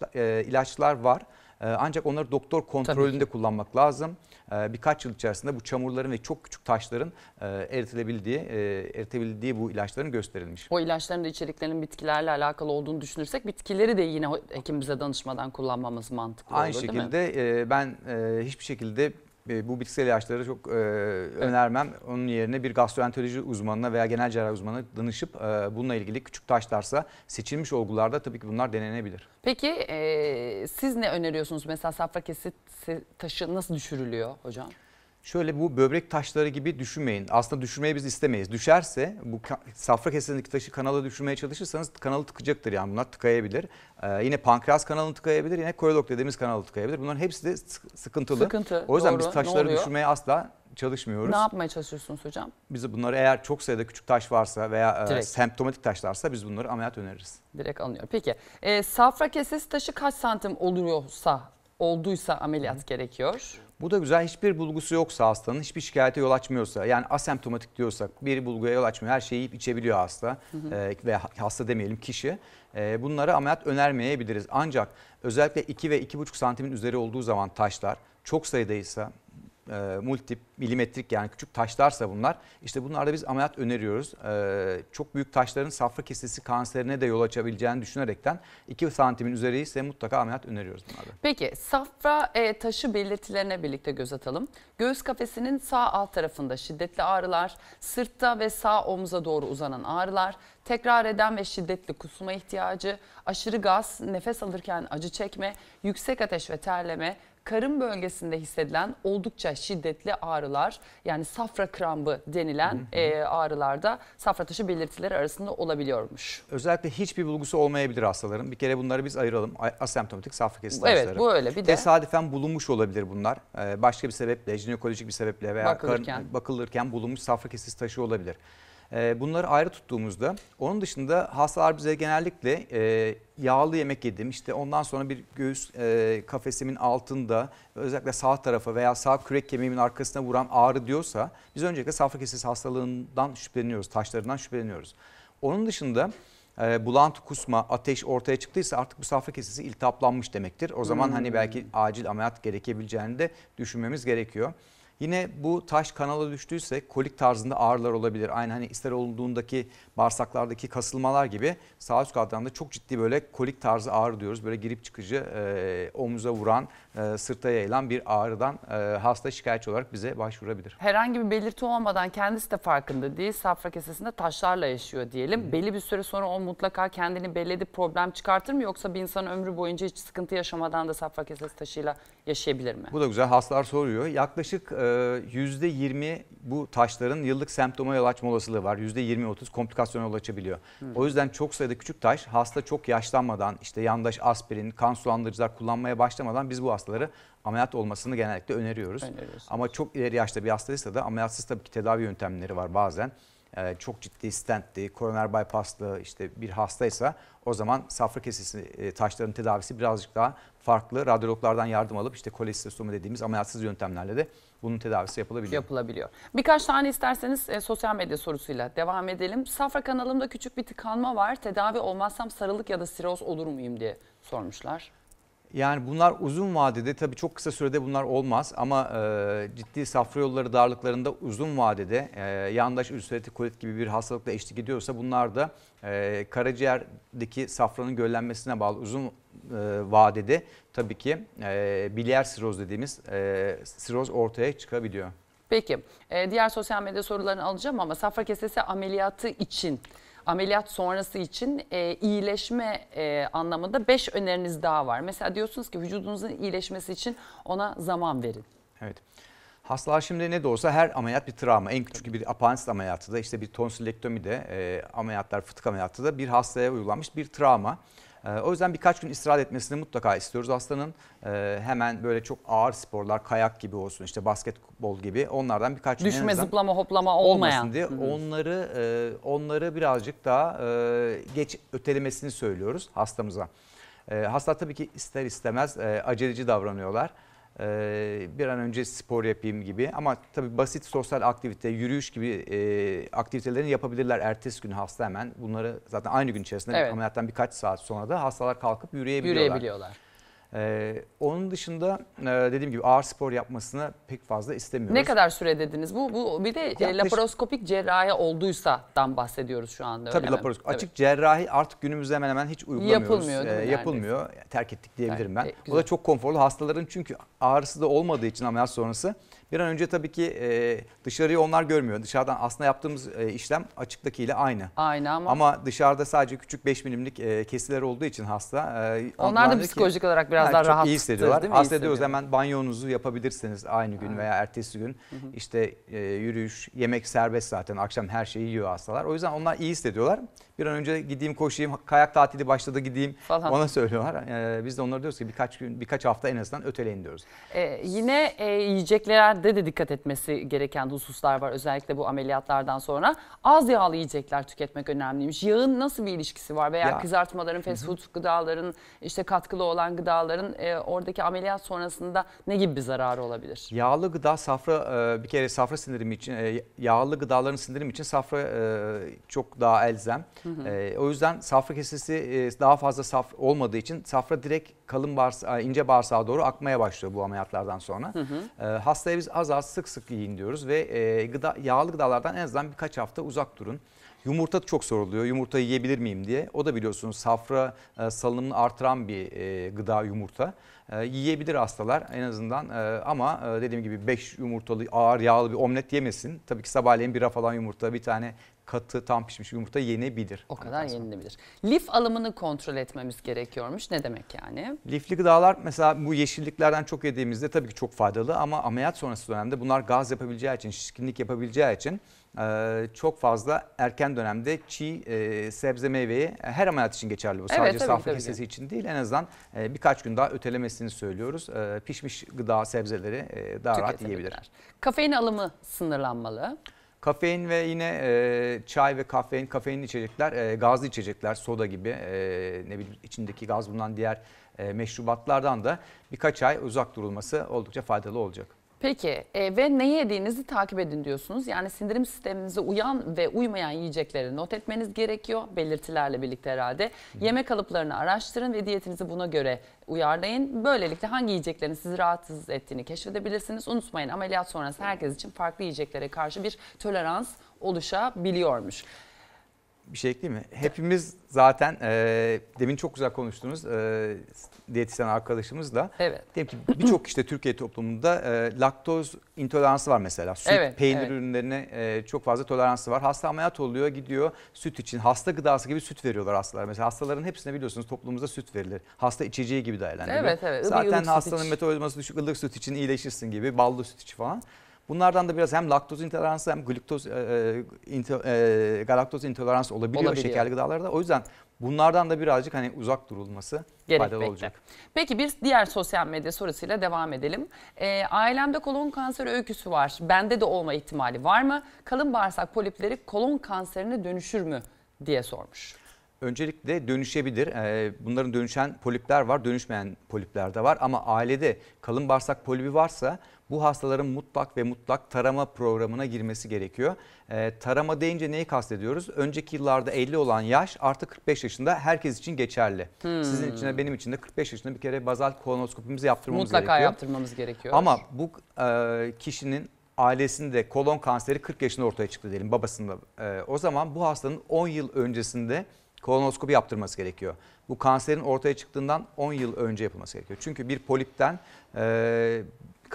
ilaçlar var. Ee, ancak onları doktor kontrolünde kullanmak lazım. Ee, birkaç yıl içerisinde bu çamurların ve çok küçük taşların e, eritilebildiği, e, eritebildiği bu ilaçların gösterilmiş. O ilaçların da içeriklerinin bitkilerle alakalı olduğunu düşünürsek bitkileri de yine hekimimize danışmadan kullanmamız mantıklı Aynı olur değil mi? Aynı şekilde e, ben hiçbir şekilde e, bu bitkisel ilaçları çok e, önermem. Onun yerine bir gastroenteroloji uzmanına veya genel cerrah uzmanına danışıp e, bununla ilgili küçük taşlarsa seçilmiş olgularda tabii ki bunlar denenebilir. Peki e, siz ne öneriyorsunuz? Mesela safra kesit taşı nasıl düşürülüyor hocam? şöyle bu böbrek taşları gibi düşünmeyin. Aslında düşürmeyi biz istemeyiz. Düşerse bu safra kesesindeki taşı kanala düşürmeye çalışırsanız kanalı tıkacaktır yani bunlar tıkayabilir. Ee, yine pankreas kanalını tıkayabilir yine koridok dediğimiz kanalı tıkayabilir. Bunların hepsi de sıkıntılı. Sıkıntı, o yüzden doğru. biz taşları düşürmeye asla çalışmıyoruz. Ne yapmaya çalışıyorsunuz hocam? Biz bunları eğer çok sayıda küçük taş varsa veya e, semptomatik taşlarsa biz bunları ameliyat öneririz. Direkt alınıyor. Peki e, safra kesesi taşı kaç santim oluyorsa olduysa ameliyat Hı. gerekiyor. Bu da güzel. Hiçbir bulgusu yoksa hastanın, hiçbir şikayete yol açmıyorsa, yani asemptomatik diyorsak bir bulguya yol açmıyor, her şeyi yiyip içebiliyor hasta hı E, ve hasta demeyelim kişi. E, bunlara ameliyat önermeyebiliriz. Ancak özellikle 2 ve 2,5 santimin üzeri olduğu zaman taşlar çok sayıdaysa e, multip, milimetrik yani küçük taşlarsa bunlar. işte bunlarda biz ameliyat öneriyoruz. E, çok büyük taşların safra kesesi kanserine de yol açabileceğini düşünerekten 2 santimin üzeri ise mutlaka ameliyat öneriyoruz bunlarda. Peki safra e, taşı belirtilerine birlikte göz atalım. Göğüs kafesinin sağ alt tarafında şiddetli ağrılar, sırtta ve sağ omuza doğru uzanan ağrılar, tekrar eden ve şiddetli kusma ihtiyacı, aşırı gaz, nefes alırken acı çekme, yüksek ateş ve terleme, karın bölgesinde hissedilen oldukça şiddetli ağrılar yani safra krampı denilen hı hı. E, ağrılarda safra taşı belirtileri arasında olabiliyormuş. Özellikle hiçbir bulgusu olmayabilir hastaların. Bir kere bunları biz ayıralım. Asemptomatik safra kesintisi Evet bu öyle. Bir de tesadüfen bulunmuş olabilir bunlar. E, başka bir sebeple, jinekolojik bir sebeple veya bakılırken, karın, e, bakılırken bulunmuş safra kesintisi taşı olabilir. Ee, bunları ayrı tuttuğumuzda onun dışında hastalar bize genellikle e, yağlı yemek yedim işte ondan sonra bir göğüs e, kafesimin altında özellikle sağ tarafa veya sağ kürek kemiğimin arkasına vuran ağrı diyorsa biz öncelikle safra kesesi hastalığından şüpheleniyoruz taşlarından şüpheleniyoruz. Onun dışında e, bulantı, kusma, ateş ortaya çıktıysa artık bu safra kesesi iltihaplanmış demektir. O zaman hani hmm. hani belki acil ameliyat gerekebileceğini de düşünmemiz gerekiyor. Yine bu taş kanala düştüyse kolik tarzında ağrılar olabilir. Aynı hani ister olduğundaki bağırsaklardaki kasılmalar gibi sağ üst kadranda çok ciddi böyle kolik tarzı ağrı diyoruz. Böyle girip çıkıcı e, omuza vuran e, sırta yayılan bir ağrıdan e, hasta şikayetçi olarak bize başvurabilir. Herhangi bir belirti olmadan kendisi de farkında değil. Safra kesesinde taşlarla yaşıyor diyelim. Hmm. Belli bir süre sonra o mutlaka kendini belledi problem çıkartır mı? Yoksa bir insan ömrü boyunca hiç sıkıntı yaşamadan da safra kesesi taşıyla yaşayabilir mi? Bu da güzel. Hastalar soruyor. Yaklaşık e, %20 bu taşların yıllık semptoma yol açma olasılığı var. %20-30 komplikasyona yol açabiliyor. Hmm. O yüzden çok sayıda küçük taş hasta çok yaşlanmadan işte yandaş aspirin, kan sulandırıcılar kullanmaya başlamadan biz bu hasta hastaları ameliyat olmasını genellikle öneriyoruz. Ama çok ileri yaşta bir hastaysa da ameliyatsız tabii ki tedavi yöntemleri var bazen. Ee, çok ciddi stentli, koroner bypasslı işte bir hastaysa o zaman safra kesesi e, taşların tedavisi birazcık daha farklı. Radyologlardan yardım alıp işte kolestestomi dediğimiz ameliyatsız yöntemlerle de bunun tedavisi yapılabiliyor. Yapılabiliyor. Birkaç tane isterseniz e, sosyal medya sorusuyla devam edelim. Safra kanalımda küçük bir tıkanma var. Tedavi olmazsam sarılık ya da siroz olur muyum diye sormuşlar. Yani bunlar uzun vadede tabii çok kısa sürede bunlar olmaz ama e, ciddi safra yolları darlıklarında uzun vadede e, yandaş ülserati kolit gibi bir hastalıkla eşlik ediyorsa bunlar da e, karaciğerdeki safranın göllenmesine bağlı uzun e, vadede tabii ki e, biliyer siroz dediğimiz e, siroz ortaya çıkabiliyor. Peki e, diğer sosyal medya sorularını alacağım ama safra kesesi ameliyatı için ameliyat sonrası için e, iyileşme e, anlamında 5 öneriniz daha var. Mesela diyorsunuz ki vücudunuzun iyileşmesi için ona zaman verin. Evet. Hastalar şimdi ne de olsa her ameliyat bir travma. En küçük bir apansit ameliyatı da işte bir tonsillektomi de e, ameliyatlar fıtık ameliyatı da bir hastaya uygulanmış bir travma. Ee, o yüzden birkaç gün istirahat etmesini mutlaka istiyoruz hastanın. Ee, hemen böyle çok ağır sporlar kayak gibi olsun işte basketbol gibi onlardan birkaç gün Düşme zıplama hoplama olmayan. Olmasın diye onları e, onları birazcık daha e, geç ötelemesini söylüyoruz hastamıza. E, hasta tabii ki ister istemez aceleci davranıyorlar. Ee, bir an önce spor yapayım gibi. Ama tabii basit sosyal aktivite, yürüyüş gibi e, aktivitelerini yapabilirler. Ertesi gün hasta hemen bunları zaten aynı gün içerisinde evet. ameliyattan birkaç saat sonra da hastalar kalkıp yürüyebiliyorlar. Yürüyebiliyorlar. Ee, onun dışında e, dediğim gibi ağır spor yapmasını pek fazla istemiyoruz. Ne kadar süre dediniz? Bu, bu bir de e, Yaklaşık... laparoskopik cerrahi olduysa dan bahsediyoruz şu anda. Tabii laparoskopik. Açık evet. cerrahi artık günümüzde hemen hemen hiç uygulamıyoruz. Yapılmıyor ee, Yapılmıyor. Terk ettik diyebilirim ben. E, o da çok konforlu. Hastaların çünkü ağrısı da olmadığı için ameliyat sonrası bir an önce tabii ki e, dışarıyı onlar görmüyor. Dışarıdan aslında yaptığımız e, işlem açıktakiyle aynı. Aynı ama. Ama dışarıda sadece küçük 5 milimlik e, kesiler olduğu için hasta. E, onlar da psikolojik ki, olarak biraz yani daha rahat. iyi hissediyorlar. Değil mi? Hasta diyoruz hemen banyonuzu yapabilirsiniz aynı gün ha. veya ertesi gün. Hı hı. İşte e, yürüyüş, yemek serbest zaten akşam her şeyi yiyor hastalar. O yüzden onlar iyi hissediyorlar bir an önce gideyim koşayım kayak tatili başladı gideyim Falan. ona söylüyorlar. Ee, biz de onlara diyoruz ki birkaç gün birkaç hafta en azından öteleyin diyoruz. Ee, yine e, yiyeceklerde de dikkat etmesi gereken hususlar var özellikle bu ameliyatlardan sonra. Az yağlı yiyecekler tüketmek önemliymiş. Yağın nasıl bir ilişkisi var veya ya. kızartmaların, fast food gıdaların, işte katkılı olan gıdaların e, oradaki ameliyat sonrasında ne gibi bir zararı olabilir? Yağlı gıda safra e, bir kere safra sindirimi için e, yağlı gıdaların sindirimi için safra e, çok daha elzem. Hı E, o yüzden safra kesesi e, daha fazla saf olmadığı için safra direkt kalın bağırsa, ince bağırsağa doğru akmaya başlıyor bu ameliyatlardan sonra. Hı hı. E, hastaya biz az az sık sık yiyin diyoruz ve e, gıda, yağlı gıdalardan en azından birkaç hafta uzak durun. Yumurta çok soruluyor. Yumurta yiyebilir miyim diye. O da biliyorsunuz safra e, salınımını artıran bir e, gıda yumurta. E, yiyebilir hastalar en azından ama dediğim gibi 5 yumurtalı ağır yağlı bir omlet yemesin. Tabii ki sabahleyin bira falan yumurta bir tane katı tam pişmiş yumurta yenebilir. O hani kadar yenilebilir. Lif alımını kontrol etmemiz gerekiyormuş. Ne demek yani? Lifli gıdalar mesela bu yeşilliklerden çok yediğimizde tabii ki çok faydalı ama ameliyat sonrası dönemde bunlar gaz yapabileceği için, şişkinlik yapabileceği için çok fazla erken dönemde çiğ sebze meyveyi her ameliyat için geçerli bu. Evet, Sadece tabii, safra kesesi için değil en azından birkaç gün daha ötelemesini söylüyoruz. Pişmiş gıda sebzeleri daha rahat yiyebilir. Kafein alımı sınırlanmalı. Kafein ve yine e, çay ve kafein, kafein içecekler, e, gazlı içecekler, soda gibi e, ne bileyim içindeki gaz bulunan diğer e, meşrubatlardan da birkaç ay uzak durulması oldukça faydalı olacak. Peki e, ve ne yediğinizi takip edin diyorsunuz. Yani sindirim sisteminize uyan ve uymayan yiyecekleri not etmeniz gerekiyor belirtilerle birlikte herhalde. Hı. Yemek kalıplarını araştırın ve diyetinizi buna göre uyarlayın. Böylelikle hangi yiyeceklerin sizi rahatsız ettiğini keşfedebilirsiniz. Unutmayın ameliyat sonrası herkes için farklı yiyeceklere karşı bir tolerans oluşabiliyormuş bir şey ekleyeyim mi? Hepimiz zaten e, demin çok güzel konuştuğumuz e, diyetisyen arkadaşımızla. Evet. demek ki birçok işte Türkiye toplumunda e, laktoz intoleransı var mesela. Süt, evet, peynir evet. ürünlerine e, çok fazla toleransı var. Hasta ameliyat oluyor gidiyor süt için. Hasta gıdası gibi süt veriyorlar hastalara. Mesela hastaların hepsine biliyorsunuz toplumumuzda süt verilir. Hasta içeceği gibi değerlendiriliyor. Evet evet. Zaten hastanın metabolizması düşük ılık süt için iyileşirsin gibi ballı süt içi falan. Bunlardan da biraz hem laktoz intoleransı hem gluktoz, e, e, e galaktoz intoleransı olabiliyor, olabiliyor şekerli gıdalarda. O yüzden bunlardan da birazcık hani uzak durulması Gerekmekte. faydalı olacak. Peki bir diğer sosyal medya sorusuyla devam edelim. E, ailemde kolon kanseri öyküsü var. Bende de olma ihtimali var mı? Kalın bağırsak polipleri kolon kanserine dönüşür mü diye sormuş. Öncelikle dönüşebilir. E, bunların dönüşen polipler var, dönüşmeyen polipler de var. Ama ailede kalın bağırsak polibi varsa bu hastaların mutlak ve mutlak tarama programına girmesi gerekiyor. E, tarama deyince neyi kastediyoruz? Önceki yıllarda 50 olan yaş artık 45 yaşında herkes için geçerli. Hmm. Sizin için de benim için de 45 yaşında bir kere bazalt kolonoskopimizi yaptırmamız Mutlaka gerekiyor. Mutlaka yaptırmamız gerekiyor. Ama bu e, kişinin ailesinde kolon kanseri 40 yaşında ortaya çıktı diyelim babasında. E, o zaman bu hastanın 10 yıl öncesinde kolonoskopi yaptırması gerekiyor. Bu kanserin ortaya çıktığından 10 yıl önce yapılması gerekiyor. Çünkü bir polipten e,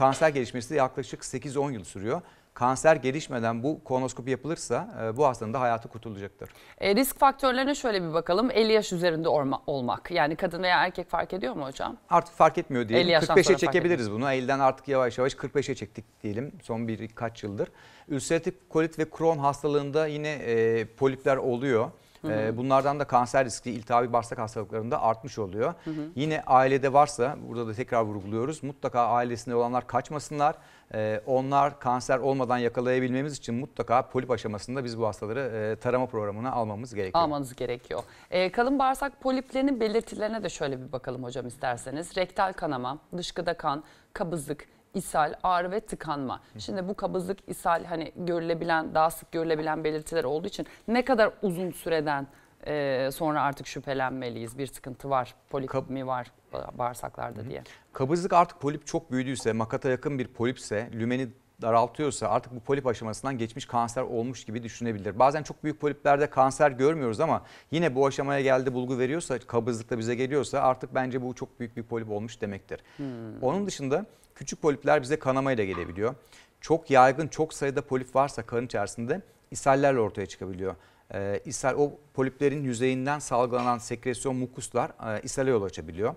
kanser gelişmesi yaklaşık 8-10 yıl sürüyor kanser gelişmeden bu kolonoskopi yapılırsa e, bu hastanın da hayatı kurtulacaktır. E, risk faktörlerine şöyle bir bakalım. 50 yaş üzerinde orma, olmak yani kadın veya erkek fark ediyor mu hocam? Artık fark etmiyor diyelim. 45'e çekebiliriz bunu. 50'den artık yavaş yavaş 45'e çektik diyelim son birkaç yıldır. Ülseratif kolit ve Crohn hastalığında yine e, polipler oluyor. Hı hı. Ee, bunlardan da kanser riski, iltihabi bağırsak hastalıklarında artmış oluyor. Hı hı. Yine ailede varsa, burada da tekrar vurguluyoruz, mutlaka ailesinde olanlar kaçmasınlar. Ee, onlar kanser olmadan yakalayabilmemiz için mutlaka polip aşamasında biz bu hastaları e, tarama programına almamız gerekiyor. Almanız gerekiyor. E, kalın bağırsak poliplerinin belirtilerine de şöyle bir bakalım hocam isterseniz. Rektal kanama, dışkıda kan, kabızlık, ishal, ağrı ve tıkanma. Şimdi bu kabızlık, ishal hani görülebilen, daha sık görülebilen belirtiler olduğu için ne kadar uzun süreden e, sonra artık şüphelenmeliyiz. Bir sıkıntı var, polip mi var bağırsaklarda diye. Kabızlık artık polip çok büyüdüyse, makata yakın bir polipse, lümeni daraltıyorsa artık bu polip aşamasından geçmiş kanser olmuş gibi düşünebilir. Bazen çok büyük poliplerde kanser görmüyoruz ama yine bu aşamaya geldi bulgu veriyorsa kabızlıkta bize geliyorsa artık bence bu çok büyük bir polip olmuş demektir. Hmm. Onun dışında Küçük polipler bize kanamayla gelebiliyor. Çok yaygın, çok sayıda polip varsa karın içerisinde ishallerle ortaya çıkabiliyor. E, ee, ishal, o poliplerin yüzeyinden salgılanan sekresyon mukuslar e, ishale yol açabiliyor.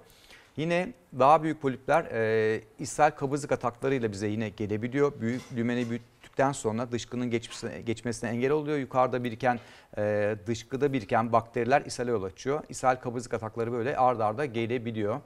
Yine daha büyük polipler e, ishal kabızlık ataklarıyla bize yine gelebiliyor. Büyük lümeni büyüttükten sonra dışkının geçmesine, geçmesine engel oluyor. Yukarıda biriken, e, dışkıda biriken bakteriler ishale yol açıyor. İshal kabızlık atakları böyle ard arda gelebiliyor.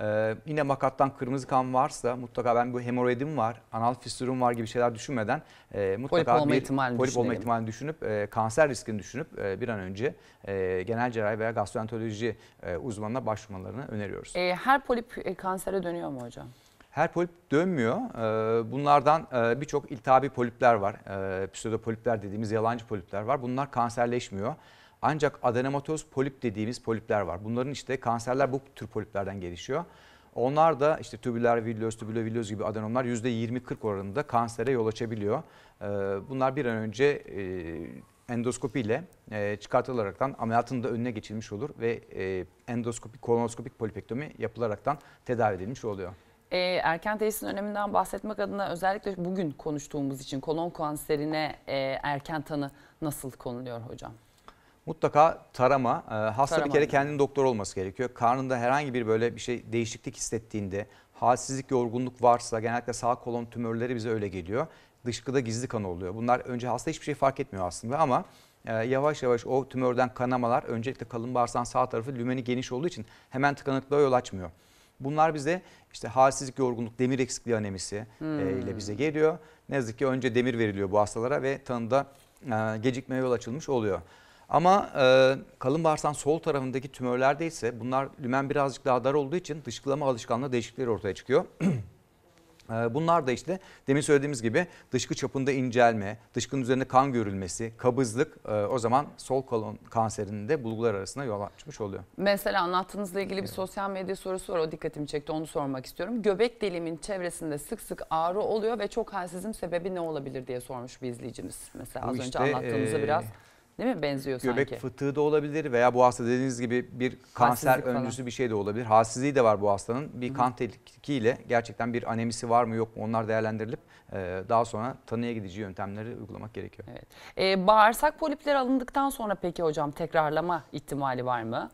Ee, yine makattan kırmızı kan varsa mutlaka ben bu hemoroidim var, anal fistülüm var gibi şeyler düşünmeden e, mutlaka polip olma ihtimalini polip olma ihtimalini düşünüp e, kanser riskini düşünüp e, bir an önce e, genel cerrahi veya gastroenteroloji e, uzmanına başvurmalarını öneriyoruz. E, her polip e, kansere dönüyor mu hocam? Her polip dönmüyor. E, bunlardan e, birçok iltihabi polipler var. E, Pseudopolipler dediğimiz yalancı polipler var. Bunlar kanserleşmiyor. Ancak adenomatoz polip dediğimiz polipler var. Bunların işte kanserler bu tür poliplerden gelişiyor. Onlar da işte tübüler villöz, tübüler villöz gibi adenomlar %20-40 oranında kansere yol açabiliyor. Ee, bunlar bir an önce e, endoskopi ile e, çıkartılaraktan ameliyatın da önüne geçilmiş olur ve e, endoskopi kolonoskopik polipektomi yapılaraktan tedavi edilmiş oluyor erken teşhisin öneminden bahsetmek adına özellikle bugün konuştuğumuz için kolon kanserine erken tanı nasıl konuluyor hocam? Mutlaka tarama, e, hasta tarama bir kere kendinin doktor olması gerekiyor. Karnında herhangi bir böyle bir şey değişiklik hissettiğinde, halsizlik, yorgunluk varsa genellikle sağ kolon tümörleri bize öyle geliyor. Dışkıda gizli kan oluyor. Bunlar önce hasta hiçbir şey fark etmiyor aslında ama e, yavaş yavaş o tümörden kanamalar öncelikle kalın bağırsağın sağ tarafı lümeni geniş olduğu için hemen tıkanıklığa yol açmıyor. Bunlar bize işte halsizlik, yorgunluk, demir eksikliği anemisi e, hmm. ile bize geliyor. Ne yazık ki önce demir veriliyor bu hastalara ve tanıda gecikmeye yol açılmış oluyor. Ama e, kalın bağırsağın sol tarafındaki tümörlerde ise bunlar lümen birazcık daha dar olduğu için dışkılama alışkanlığı değişiklikleri ortaya çıkıyor. E, bunlar da işte demin söylediğimiz gibi dışkı çapında incelme, dışkının üzerinde kan görülmesi, kabızlık e, o zaman sol kolon kanserinin de bulgular arasında yol açmış oluyor. Mesela anlattığınızla ilgili bir sosyal medya sorusu var o dikkatimi çekti onu sormak istiyorum. Göbek delimin çevresinde sık sık ağrı oluyor ve çok halsizim sebebi ne olabilir diye sormuş bir izleyicimiz. Mesela Bu az işte, önce anlattığınızı ee... biraz Değil mi? Benziyor Göbek sanki. Göbek fıtığı da olabilir veya bu hasta dediğiniz gibi bir kanser Halsizlik öncüsü falan. bir şey de olabilir. Halsizliği de var bu hastanın. Bir Hı. kan tehlikiyle gerçekten bir anemisi var mı yok mu onlar değerlendirilip e, daha sonra tanıya gidici yöntemleri uygulamak gerekiyor. Evet. Ee, bağırsak polipleri alındıktan sonra peki hocam tekrarlama ihtimali var mı?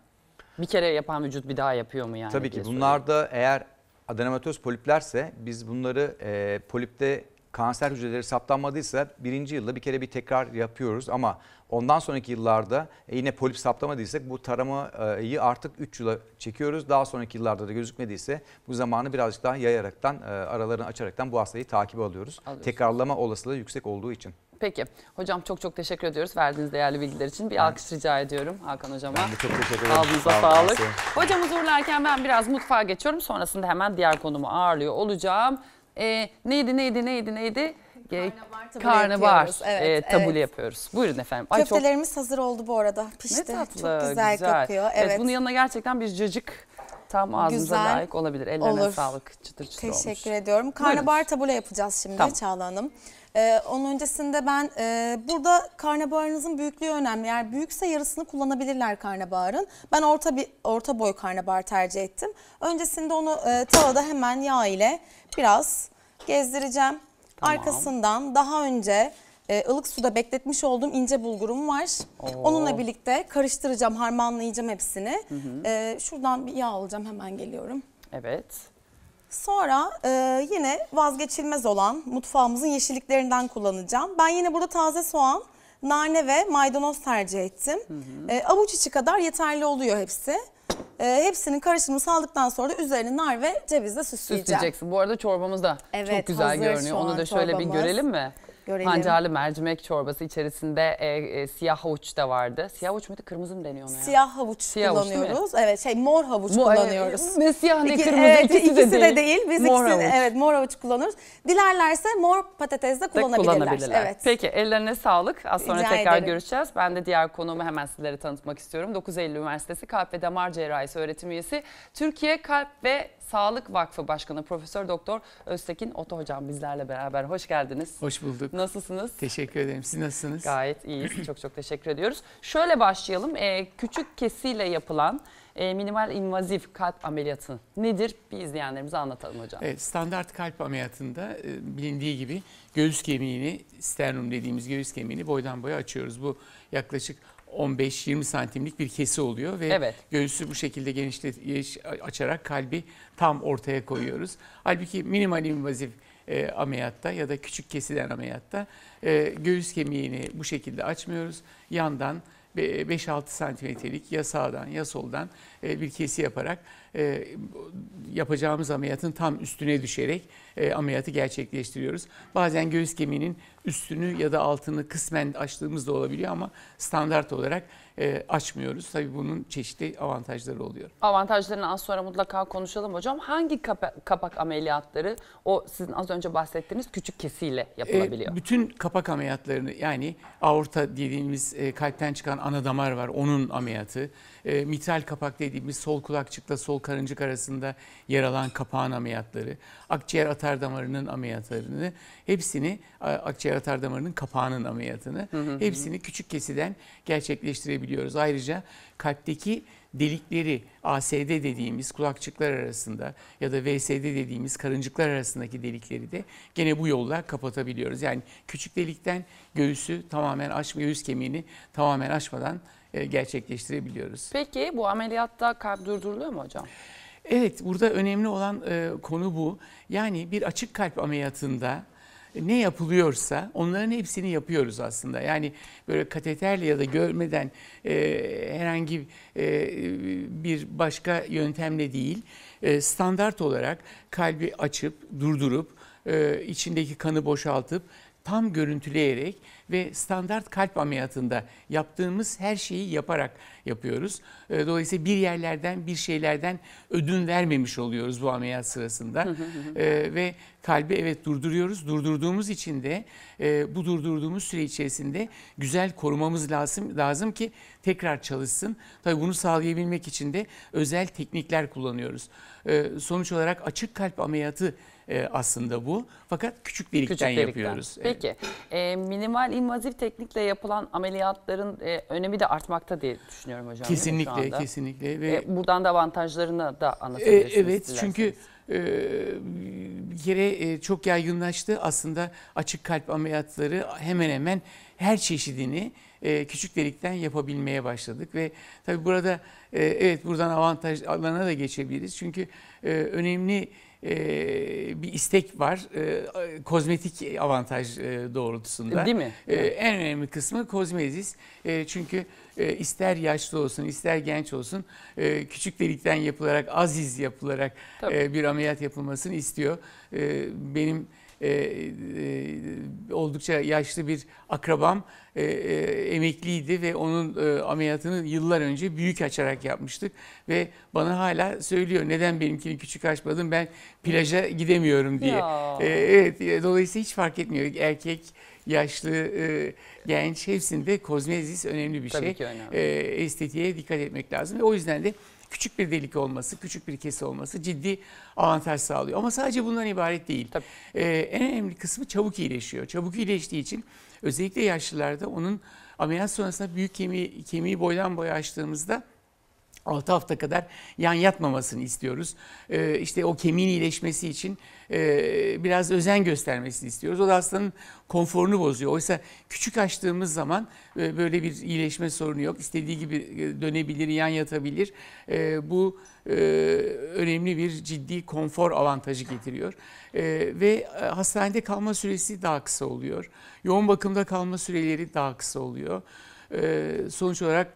Bir kere yapan vücut bir daha yapıyor mu yani? Tabii ki bunlarda eğer adenomatoz poliplerse biz bunları e, polipte kanser hücreleri saptanmadıysa birinci yılda bir kere bir tekrar yapıyoruz ama ondan sonraki yıllarda e, yine polip saptamadıysak bu taramayı artık 3 yıla çekiyoruz. Daha sonraki yıllarda da gözükmediyse bu zamanı birazcık daha yayaraktan e, aralarını açaraktan bu hastayı takip alıyoruz. alıyoruz. Tekrarlama olasılığı yüksek olduğu için. Peki hocam çok çok teşekkür ediyoruz verdiğiniz değerli bilgiler için. Bir alkış rica ediyorum Hakan hocama. Ben de çok teşekkür ederim. Ağzınıza Sağ sağlık. Hocamız uğurlarken ben biraz mutfağa geçiyorum. Sonrasında hemen diğer konumu ağırlıyor olacağım e, neydi neydi neydi neydi? Karnabahar tabule yapıyoruz. Evet, e, ee, tabule evet. yapıyoruz. Buyurun efendim. Ay, çok, Köftelerimiz hazır oldu bu arada. Pişti. ne tatlı. çok güzel, kokuyor. Evet. bunun yanına gerçekten bir cacık tam ağzınıza Güzel. layık olabilir. Ellerine Olur. sağlık. Çıtır çıtır olmuş. Teşekkür ediyorum. Karnabahar tabule yapacağız şimdi Tamam. Çağla Hanım. Ee, onun öncesinde ben e, burada karnabaharınızın büyüklüğü önemli. Eğer büyükse yarısını kullanabilirler karnabaharın. Ben orta bir orta boy karnabahar tercih ettim. Öncesinde onu e, tavada hemen yağ ile biraz gezdireceğim. Tamam. Arkasından daha önce e, ılık suda bekletmiş olduğum ince bulgurum var. Oo. Onunla birlikte karıştıracağım, harmanlayacağım hepsini. Hı hı. E, şuradan bir yağ alacağım hemen geliyorum. Evet. Sonra e, yine vazgeçilmez olan mutfağımızın yeşilliklerinden kullanacağım. Ben yine burada taze soğan, nane ve maydanoz tercih ettim. Hı hı. E, avuç içi kadar yeterli oluyor hepsi. E, hepsinin karışımını sağladıktan sonra üzerine nar ve cevizle süsleyeceğim. Süsleyeceksin. Bu arada çorbamız da evet, çok güzel görünüyor. Onu da şöyle çorbamız. bir görelim mi? Görelim. Pancarlı mercimek çorbası içerisinde e, e, siyah havuç da vardı. Siyah havuç muydu? Kırmızı mı deniyor ona ya? Siyah havuç siyah kullanıyoruz. Havuç, evet şey mor havuç mor, kullanıyoruz. Ne siyah ne İki, kırmızı evet, ikisi, ikisi de, de değil. değil. Biz mor ikisini havuç. evet mor havuç kullanıyoruz. Dilerlerse mor patates de kullanabilirler. kullanabilirler. Evet. Peki ellerine sağlık. Az sonra Rica tekrar ederim. görüşeceğiz. Ben de diğer konuğumu hemen sizlere tanıtmak istiyorum. 9 Eylül Üniversitesi Kalp ve Damar Cerrahisi öğretim üyesi Türkiye Kalp ve Sağlık Vakfı Başkanı Profesör Doktor Öztekin Oto Hocam bizlerle beraber. Hoş geldiniz. Hoş bulduk. Nasılsınız? Teşekkür ederim. Siz nasılsınız? Gayet iyiyiz. çok çok teşekkür ediyoruz. Şöyle başlayalım. Ee, küçük kesiyle yapılan e, minimal invazif kalp ameliyatı nedir? Bir izleyenlerimize anlatalım hocam. Evet, standart kalp ameliyatında e, bilindiği gibi göğüs kemiğini, sternum dediğimiz göğüs kemiğini boydan boya açıyoruz. Bu yaklaşık 15-20 santimlik bir kesi oluyor ve evet. göğsü bu şekilde genişletiş açarak kalbi tam ortaya koyuyoruz. Halbuki minimal invaziv e, ameliyatta ya da küçük kesilen ameliyatta e, göğüs kemiğini bu şekilde açmıyoruz. Yandan 5-6 santimetrelik ya sağdan ya soldan e, bir kesi yaparak e, yapacağımız ameliyatın tam üstüne düşerek e, ameliyatı gerçekleştiriyoruz. Bazen göğüs kemiğinin üstünü ya da altını kısmen açtığımız da olabiliyor ama standart olarak e, açmıyoruz. Tabii bunun çeşitli avantajları oluyor. Avantajlarını az sonra mutlaka konuşalım hocam. Hangi kapak ameliyatları o sizin az önce bahsettiğiniz küçük kesiyle yapılabiliyor? bütün kapak ameliyatlarını yani aorta dediğimiz kalpten çıkan ana damar var onun ameliyatı e, mitral kapak dediğimiz sol kulakçıkla sol karıncık arasında yer alan kapağın ameliyatları, akciğer atar damarının ameliyatlarını, hepsini akciğer atar damarının kapağının ameliyatını, hı hı. hepsini küçük kesiden gerçekleştirebiliyoruz. Ayrıca kalpteki delikleri ASD dediğimiz kulakçıklar arasında ya da VSD dediğimiz karıncıklar arasındaki delikleri de gene bu yolla kapatabiliyoruz. Yani küçük delikten göğüsü tamamen açma, göğüs kemiğini tamamen açmadan e, gerçekleştirebiliyoruz. Peki bu ameliyatta kalp durduruluyor mu hocam? Evet burada önemli olan e, konu bu. Yani bir açık kalp ameliyatında ne yapılıyorsa onların hepsini yapıyoruz aslında. Yani böyle kateterle ya da görmeden e, herhangi e, bir başka yöntemle değil e, standart olarak kalbi açıp durdurup e, içindeki kanı boşaltıp tam görüntüleyerek ve standart kalp ameliyatında yaptığımız her şeyi yaparak yapıyoruz. Ee, dolayısıyla bir yerlerden bir şeylerden ödün vermemiş oluyoruz bu ameliyat sırasında. Ee, ve kalbi evet durduruyoruz. Durdurduğumuz için de e, bu durdurduğumuz süre içerisinde güzel korumamız lazım lazım ki tekrar çalışsın. Tabii bunu sağlayabilmek için de özel teknikler kullanıyoruz. Ee, sonuç olarak açık kalp ameliyatı e, aslında bu. Fakat küçük delikten, küçük delikten. yapıyoruz. Peki evet. e, minimal invaziv teknikle yapılan ameliyatların e, önemi de artmakta diye düşünüyorum hocam. Kesinlikle kesinlikle. ve e, Buradan da avantajlarını da e, anlatabilirsiniz. E, evet dilerseniz. çünkü e, bir kere çok yaygınlaştı. Aslında açık kalp ameliyatları hemen hemen her çeşidini küçük delikten yapabilmeye başladık ve tabii burada evet buradan avantajlarına da geçebiliriz. Çünkü önemli ee, bir istek var ee, kozmetik avantaj e, doğrultusunda. Değil mi? Ee, en önemli kısmı kozmetiz Çünkü e, ister yaşlı olsun ister genç olsun e, küçük delikten yapılarak aziz yapılarak Tabii. bir ameliyat yapılmasını istiyor. Benim e, e, oldukça yaşlı bir akrabam e, e, emekliydi ve onun e, ameliyatını yıllar önce büyük açarak yapmıştık. Ve bana hala söylüyor neden benimkini küçük açmadın ben plaja gidemiyorum diye. E, evet e, dolayısıyla hiç fark etmiyor erkek yaşlı, e, genç hepsinde kozmezis önemli bir Tabii şey. Ki önemli. E, estetiğe dikkat etmek lazım ve o yüzden de küçük bir delik olması, küçük bir kesi olması ciddi avantaj sağlıyor. Ama sadece bundan ibaret değil. Tabii. Ee, en önemli kısmı çabuk iyileşiyor. Çabuk iyileştiği için özellikle yaşlılarda onun ameliyat sonrasında büyük kemiği, kemiği boydan boya açtığımızda 6 hafta kadar yan yatmamasını istiyoruz. Ee, işte o kemiğin iyileşmesi için e, biraz özen göstermesini istiyoruz. O da hastanın konforunu bozuyor. Oysa küçük açtığımız zaman e, böyle bir iyileşme sorunu yok. İstediği gibi e, dönebilir, yan yatabilir. E, bu e, önemli bir ciddi konfor avantajı getiriyor. E, ve e, hastanede kalma süresi daha kısa oluyor. Yoğun bakımda kalma süreleri daha kısa oluyor. E, sonuç olarak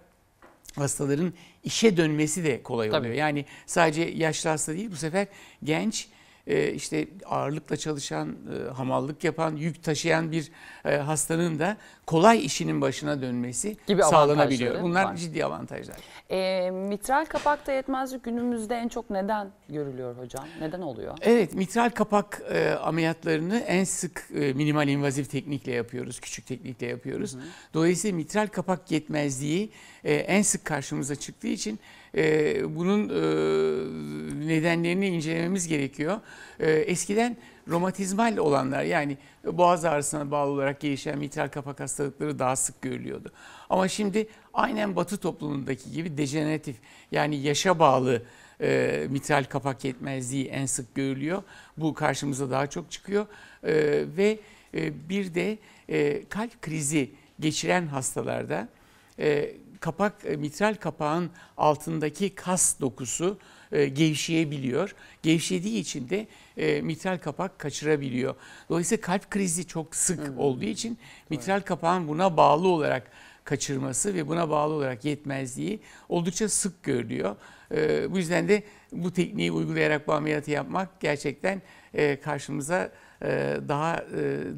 hastaların işe dönmesi de kolay Tabii. oluyor. Yani sadece yaşlı hasta değil bu sefer genç e, işte ağırlıkla çalışan, e, hamallık yapan, yük taşıyan bir e, hastanın da kolay işinin başına dönmesi Gibi sağlanabiliyor. Bunlar var. ciddi avantajlar. E, mitral kapakta yetmezlik günümüzde en çok neden görülüyor hocam? Neden oluyor? Evet mitral kapak e, ameliyatlarını en sık e, minimal invaziv teknikle yapıyoruz, küçük teknikle yapıyoruz. Hı hı. Dolayısıyla mitral kapak yetmezliği e, en sık karşımıza çıktığı için e, bunun e, nedenlerini incelememiz gerekiyor. E, eskiden romatizmal olanlar yani boğaz ağrısına bağlı olarak gelişen mitral kapak hastalıkları daha sık görülüyordu. Ama şimdi aynen batı toplumundaki gibi dejeneratif yani yaşa bağlı e, mitral kapak yetmezliği en sık görülüyor. Bu karşımıza daha çok çıkıyor e, ve e, bir de e, kalp krizi geçiren hastalarda e, kapak e, mitral kapağın altındaki kas dokusu e, gevşeyebiliyor. Gevşediği için de e, mitral kapak kaçırabiliyor. Dolayısıyla kalp krizi çok sık hmm. olduğu için mitral kapağın buna bağlı olarak kaçırması ve buna bağlı olarak yetmezliği oldukça sık görülüyor. Bu yüzden de bu tekniği uygulayarak bu ameliyatı yapmak gerçekten karşımıza daha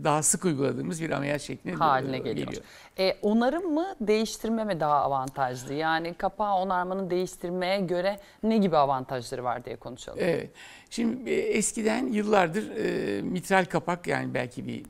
daha sık uyguladığımız bir ameliyat şeklinde haline geliyor. geliyor. E, onarım mı değiştirme mi daha avantajlı? Yani kapağı onarmanın değiştirmeye göre ne gibi avantajları var diye konuşalım. Evet. Şimdi e, eskiden yıllardır e, mitral kapak yani belki bir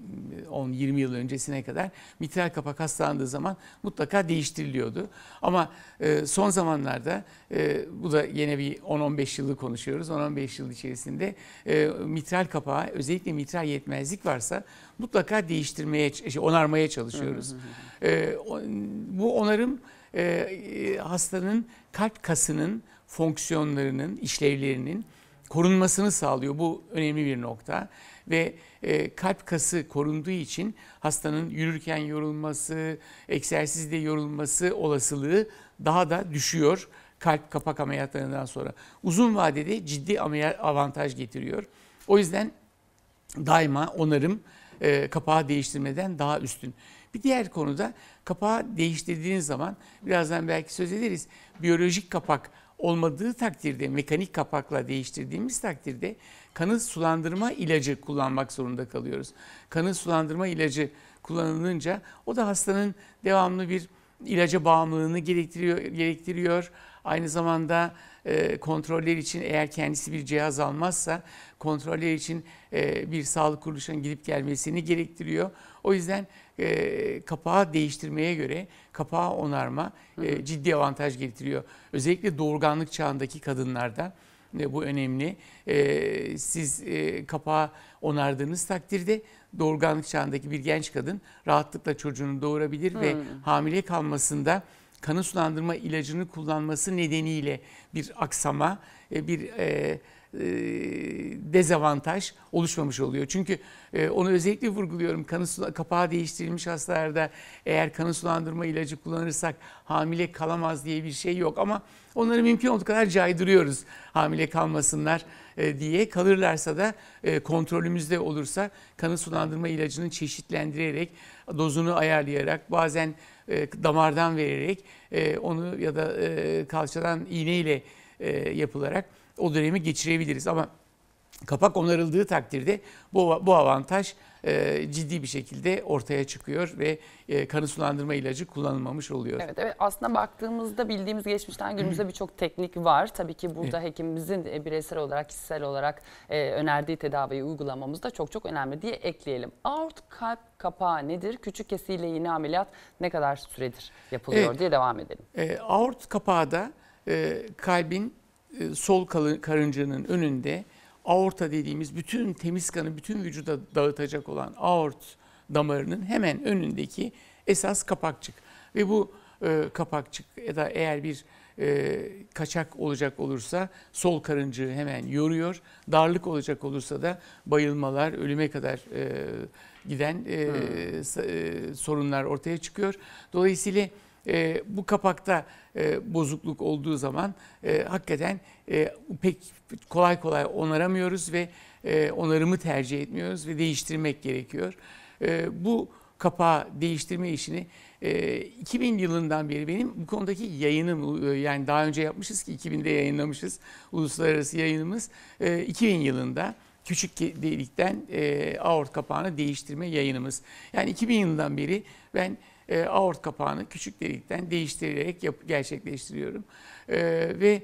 10-20 e, yıl öncesine kadar mitral kapak hastalandığı zaman mutlaka değiştiriliyordu. Ama e, son zamanlarda e, bu da yine bir 10-15 yılı konuşuyoruz. 10-15 yıl içerisinde e, mitral kapağı özellikle mitral yetmezlik varsa mutlaka değiştirmeye, şey, onarmaya çalışıyoruz. e, bu onarım e, e, hastanın kalp kasının fonksiyonlarının, işlevlerinin korunmasını sağlıyor. Bu önemli bir nokta ve e, kalp kası korunduğu için hastanın yürürken yorulması, egzersizde yorulması olasılığı daha da düşüyor kalp kapak ameliyatlarından sonra. Uzun vadede ciddi avantaj getiriyor. O yüzden daima onarım e, kapağı değiştirmeden daha üstün. Bir diğer konuda kapağı değiştirdiğiniz zaman birazdan belki söz ederiz. Biyolojik kapak olmadığı takdirde mekanik kapakla değiştirdiğimiz takdirde kanı sulandırma ilacı kullanmak zorunda kalıyoruz. Kanı sulandırma ilacı kullanılınca o da hastanın devamlı bir ilaca bağımlılığını gerektiriyor. gerektiriyor Aynı zamanda e, kontroller için eğer kendisi bir cihaz almazsa kontroller için e, bir sağlık kuruluşunun gidip gelmesini gerektiriyor. O yüzden e, kapağı değiştirmeye göre kapağı onarma e, ciddi avantaj getiriyor. Özellikle doğurganlık çağındaki kadınlarda e, bu önemli. E, siz e, kapağı onardığınız takdirde doğurganlık çağındaki bir genç kadın rahatlıkla çocuğunu doğurabilir hmm. ve hamile kalmasında kanın sulandırma ilacını kullanması nedeniyle bir aksama, e, bir e, e, dezavantaj oluşmamış oluyor. Çünkü onu özellikle vurguluyorum. Kanı kapağı değiştirilmiş hastalarda eğer kanı sulandırma ilacı kullanırsak hamile kalamaz diye bir şey yok ama onları mümkün olduğu kadar caydırıyoruz hamile kalmasınlar diye. Kalırlarsa da kontrolümüzde olursa kanı sulandırma ilacını çeşitlendirerek, dozunu ayarlayarak bazen e, damardan vererek e, onu ya da e, kalçadan iğneyle e, yapılarak o dönemi geçirebiliriz. Ama kapak onarıldığı takdirde bu, bu avantaj e, ciddi bir şekilde ortaya çıkıyor ve e, kanı sulandırma ilacı kullanılmamış oluyor. Evet, evet aslında baktığımızda bildiğimiz geçmişten günümüzde birçok teknik var. Tabii ki burada evet. hekimimizin bireysel olarak, kişisel olarak e, önerdiği tedaviyi uygulamamız da çok çok önemli diye ekleyelim. Aort kalp kapağı nedir? Küçük kesiyle yeni ameliyat ne kadar süredir yapılıyor evet. diye devam edelim. E, aort kapağı da e, kalbin e, sol karıncanın önünde aorta dediğimiz bütün temiz kanı bütün vücuda dağıtacak olan aort damarının hemen önündeki esas kapakçık. Ve bu e, kapakçık ya da eğer bir e, kaçak olacak olursa sol karıncığı hemen yoruyor. Darlık olacak olursa da bayılmalar, ölüme kadar e, giden e, hmm. E, sorunlar ortaya çıkıyor. Dolayısıyla e, bu kapakta e, bozukluk olduğu zaman e, hakikaten e, pek kolay kolay onaramıyoruz ve e, onarımı tercih etmiyoruz ve değiştirmek gerekiyor. E, bu kapağı değiştirme işini e, 2000 yılından beri benim bu konudaki yayınım e, yani daha önce yapmışız ki 2000'de yayınlamışız uluslararası yayınımız e, 2000 yılında küçük delikten e, aort kapağını değiştirme yayınımız. Yani 2000 yılından beri ben e, aort kapağını küçük delikten değiştirerek yap, gerçekleştiriyorum. E, ve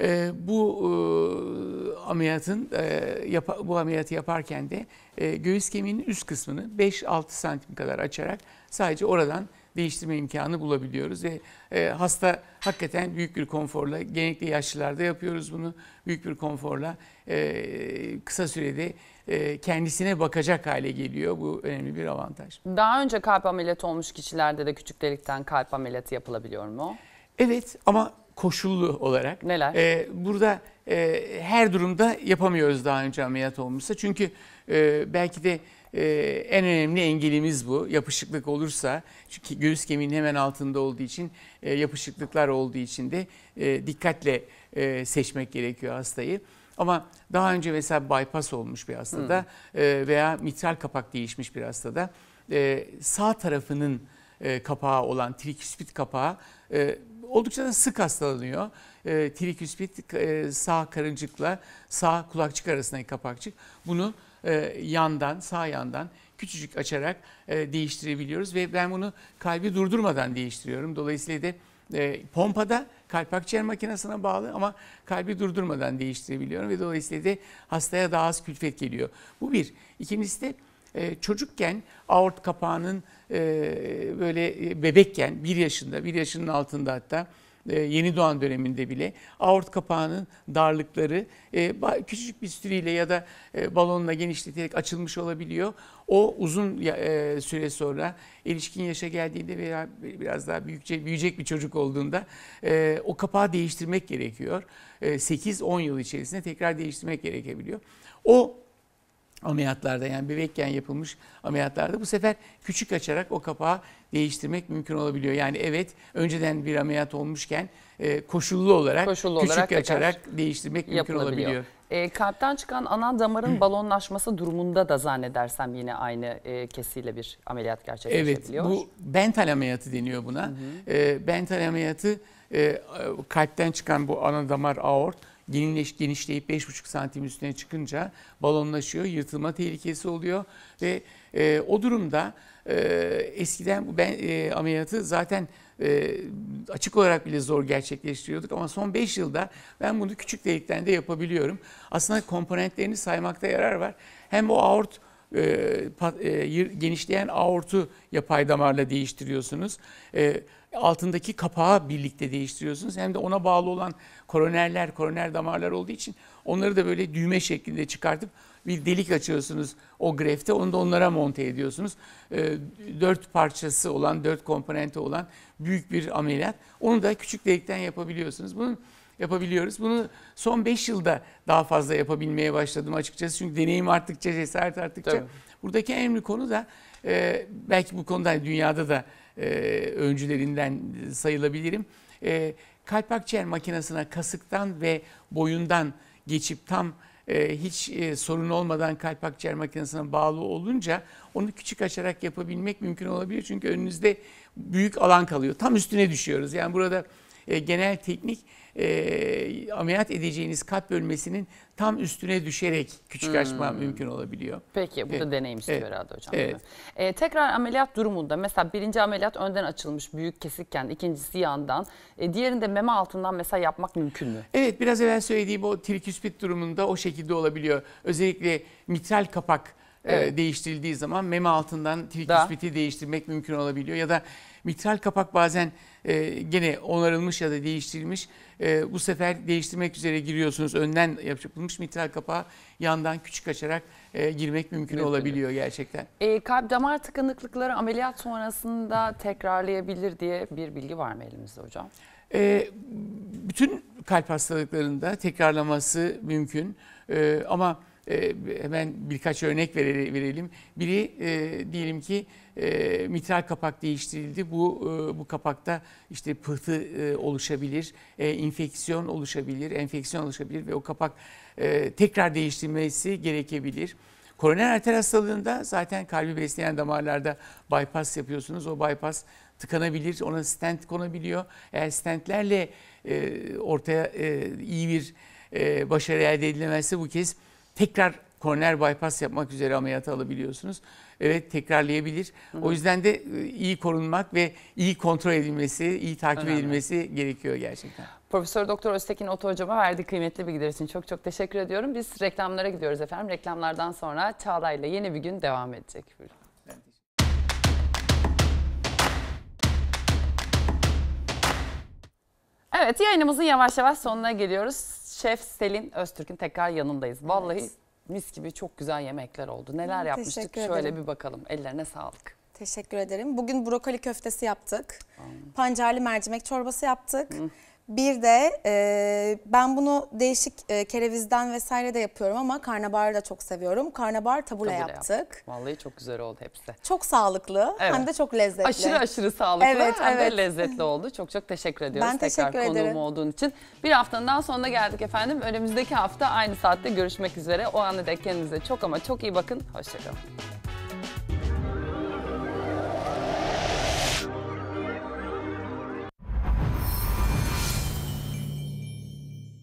e, bu e, ameliyatın e, yap, bu ameliyatı yaparken de e, göğüs kemiğinin üst kısmını 5-6 santim kadar açarak sadece oradan değiştirme imkanı bulabiliyoruz ve e, hasta hakikaten büyük bir konforla genellikle yaşlılarda yapıyoruz bunu büyük bir konforla e, kısa sürede e, kendisine bakacak hale geliyor bu önemli bir avantaj. Daha önce kalp ameliyatı olmuş kişilerde de küçük delikten kalp ameliyatı yapılabiliyor mu? Evet ama koşullu olarak. Neler? E, burada e, her durumda yapamıyoruz daha önce ameliyat olmuşsa. Çünkü e, belki de e, en önemli engelimiz bu. Yapışıklık olursa çünkü göğüs kemiğinin hemen altında olduğu için e, yapışıklıklar olduğu için de e, dikkatle e, seçmek gerekiyor hastayı. Ama daha önce mesela bypass olmuş bir hastada hmm. e, veya mitral kapak değişmiş bir hastada e, sağ tarafının e, kapağı olan trikispit kapağı e, oldukça da sık hastalanıyor. E, Triküspit e, sağ karıncıkla sağ kulakçık arasındaki kapakçık. Bunu e, yandan, sağ yandan küçücük açarak e, değiştirebiliyoruz ve ben bunu kalbi durdurmadan değiştiriyorum. Dolayısıyla da e, pompada kalp akciğer makinesine bağlı ama kalbi durdurmadan değiştirebiliyorum ve dolayısıyla da hastaya daha az külfet geliyor. Bu bir. İkincisi de ee, çocukken aort kapağının e, böyle e, bebekken bir yaşında, bir yaşının altında hatta e, yeni doğan döneminde bile aort kapağının darlıkları küçücük bir stüriyle ya da balonla genişleterek açılmış olabiliyor. O uzun süre sonra erişkin yaşa geldiğinde veya biraz daha büyükçe, büyüyecek bir çocuk olduğunda o kapağı değiştirmek gerekiyor. 8-10 yıl içerisinde tekrar değiştirmek gerekebiliyor. O ameliyatlarda yani bebekken yapılmış ameliyatlarda bu sefer küçük açarak o kapağı değiştirmek mümkün olabiliyor. Yani evet önceden bir ameliyat olmuşken e, koşullu olarak koşullu küçük olarak açarak değiştirmek mümkün olabiliyor. E, kalpten çıkan ana damarın balonlaşması durumunda da zannedersem yine aynı e, kesiyle bir ameliyat gerçekleşebiliyor. Evet bu Bental ameliyatı deniyor buna. Hı hı. E, Bental ameliyatı e, kalpten çıkan bu ana damar aort genişleş, genişleyip 5,5 santim üstüne çıkınca balonlaşıyor, yırtılma tehlikesi oluyor ve e, o durumda e, eskiden ben e, ameliyatı zaten e, açık olarak bile zor gerçekleştiriyorduk ama son 5 yılda ben bunu küçük delikten de yapabiliyorum. Aslında komponentlerini saymakta yarar var. Hem o aort e, pat, e, genişleyen aortu yapay damarla değiştiriyorsunuz. E, altındaki kapağı birlikte değiştiriyorsunuz. Hem de ona bağlı olan koronerler, koroner damarlar olduğu için onları da böyle düğme şeklinde çıkartıp bir delik açıyorsunuz o grefte. Onu da onlara monte ediyorsunuz. E, dört parçası olan, dört komponente olan büyük bir ameliyat. Onu da küçük delikten yapabiliyorsunuz. bunu yapabiliyoruz. Bunu son 5 yılda daha fazla yapabilmeye başladım açıkçası. Çünkü deneyim arttıkça, cesaret arttıkça. Tabii. Buradaki en önemli konu da e, belki bu konuda hani dünyada da e, öncülerinden sayılabilirim. E, kalp akciğer makinesine kasıktan ve boyundan geçip tam e, hiç e, sorun olmadan kalp akciğer makinesine bağlı olunca onu küçük açarak yapabilmek mümkün olabilir. Çünkü önünüzde büyük alan kalıyor. Tam üstüne düşüyoruz. Yani burada e, genel teknik e, ameliyat edeceğiniz kalp bölmesinin tam üstüne düşerek küçük hmm. açma mümkün olabiliyor. Peki bu da evet. deneyim istiyor evet. herhalde hocam. Evet. E, tekrar ameliyat durumunda mesela birinci ameliyat önden açılmış büyük kesikken ikincisi yandan e, diğerini meme altından mesela yapmak mümkün mü? Evet biraz evvel söylediğim o triküspit durumunda o şekilde olabiliyor. Özellikle mitral kapak e, evet. e, değiştirildiği zaman meme altından triküspiti değiştirmek mümkün olabiliyor ya da Mitral kapak bazen e, gene onarılmış ya da değiştirilmiş. E, bu sefer değiştirmek üzere giriyorsunuz. Önden yapılmış mitral kapağı yandan küçük açarak e, girmek mümkün evet, olabiliyor evet. gerçekten. E, kalp damar tıkanıklıkları ameliyat sonrasında tekrarlayabilir diye bir bilgi var mı elimizde hocam? E, bütün kalp hastalıklarında tekrarlaması mümkün. E, ama ee, hemen birkaç örnek verelim. Biri e, diyelim ki e, mitral kapak değiştirildi. Bu e, bu kapakta işte pıhtı oluşabilir, infeksiyon oluşabilir, enfeksiyon oluşabilir ve o kapak tekrar değiştirilmesi gerekebilir. Koroner arter hastalığında zaten kalbi besleyen damarlarda bypass yapıyorsunuz. O bypass tıkanabilir, ona stent konabiliyor. Eğer stentlerle ortaya iyi bir başarı elde edilemezse bu kez tekrar koroner bypass yapmak üzere ameliyata alabiliyorsunuz. Evet tekrarlayabilir. Hı O yüzden de e, iyi korunmak ve iyi kontrol edilmesi, iyi takip Önemli. edilmesi gerekiyor gerçekten. Profesör Doktor Öztekin Oto hocama verdiği kıymetli bilgiler için çok çok teşekkür ediyorum. Biz reklamlara gidiyoruz efendim. Reklamlardan sonra Çağla'yla yeni bir gün devam edecek. Evet yayınımızın yavaş yavaş sonuna geliyoruz. Şef Selin Öztürk'ün tekrar yanındayız. Vallahi evet. mis gibi çok güzel yemekler oldu. Neler Hı, yapmıştık şöyle bir bakalım. Ellerine sağlık. Teşekkür ederim. Bugün brokoli köftesi yaptık. Aa. Pancarlı mercimek çorbası yaptık. Hı. Bir de e, ben bunu değişik e, kerevizden vesaire de yapıyorum ama karnabaharı da çok seviyorum. Karnabahar tabule, tabule yaptık. Yaptım. Vallahi çok güzel oldu hepsi. Çok sağlıklı evet. hem de çok lezzetli. Aşırı aşırı sağlıklı evet, hem evet. de lezzetli oldu. Çok çok teşekkür ediyoruz ben tekrar teşekkür konuğum olduğun için. Bir haftanın daha sonuna geldik efendim. Önümüzdeki hafta aynı saatte görüşmek üzere. O ana dek kendinize çok ama çok iyi bakın. Hoşçakalın.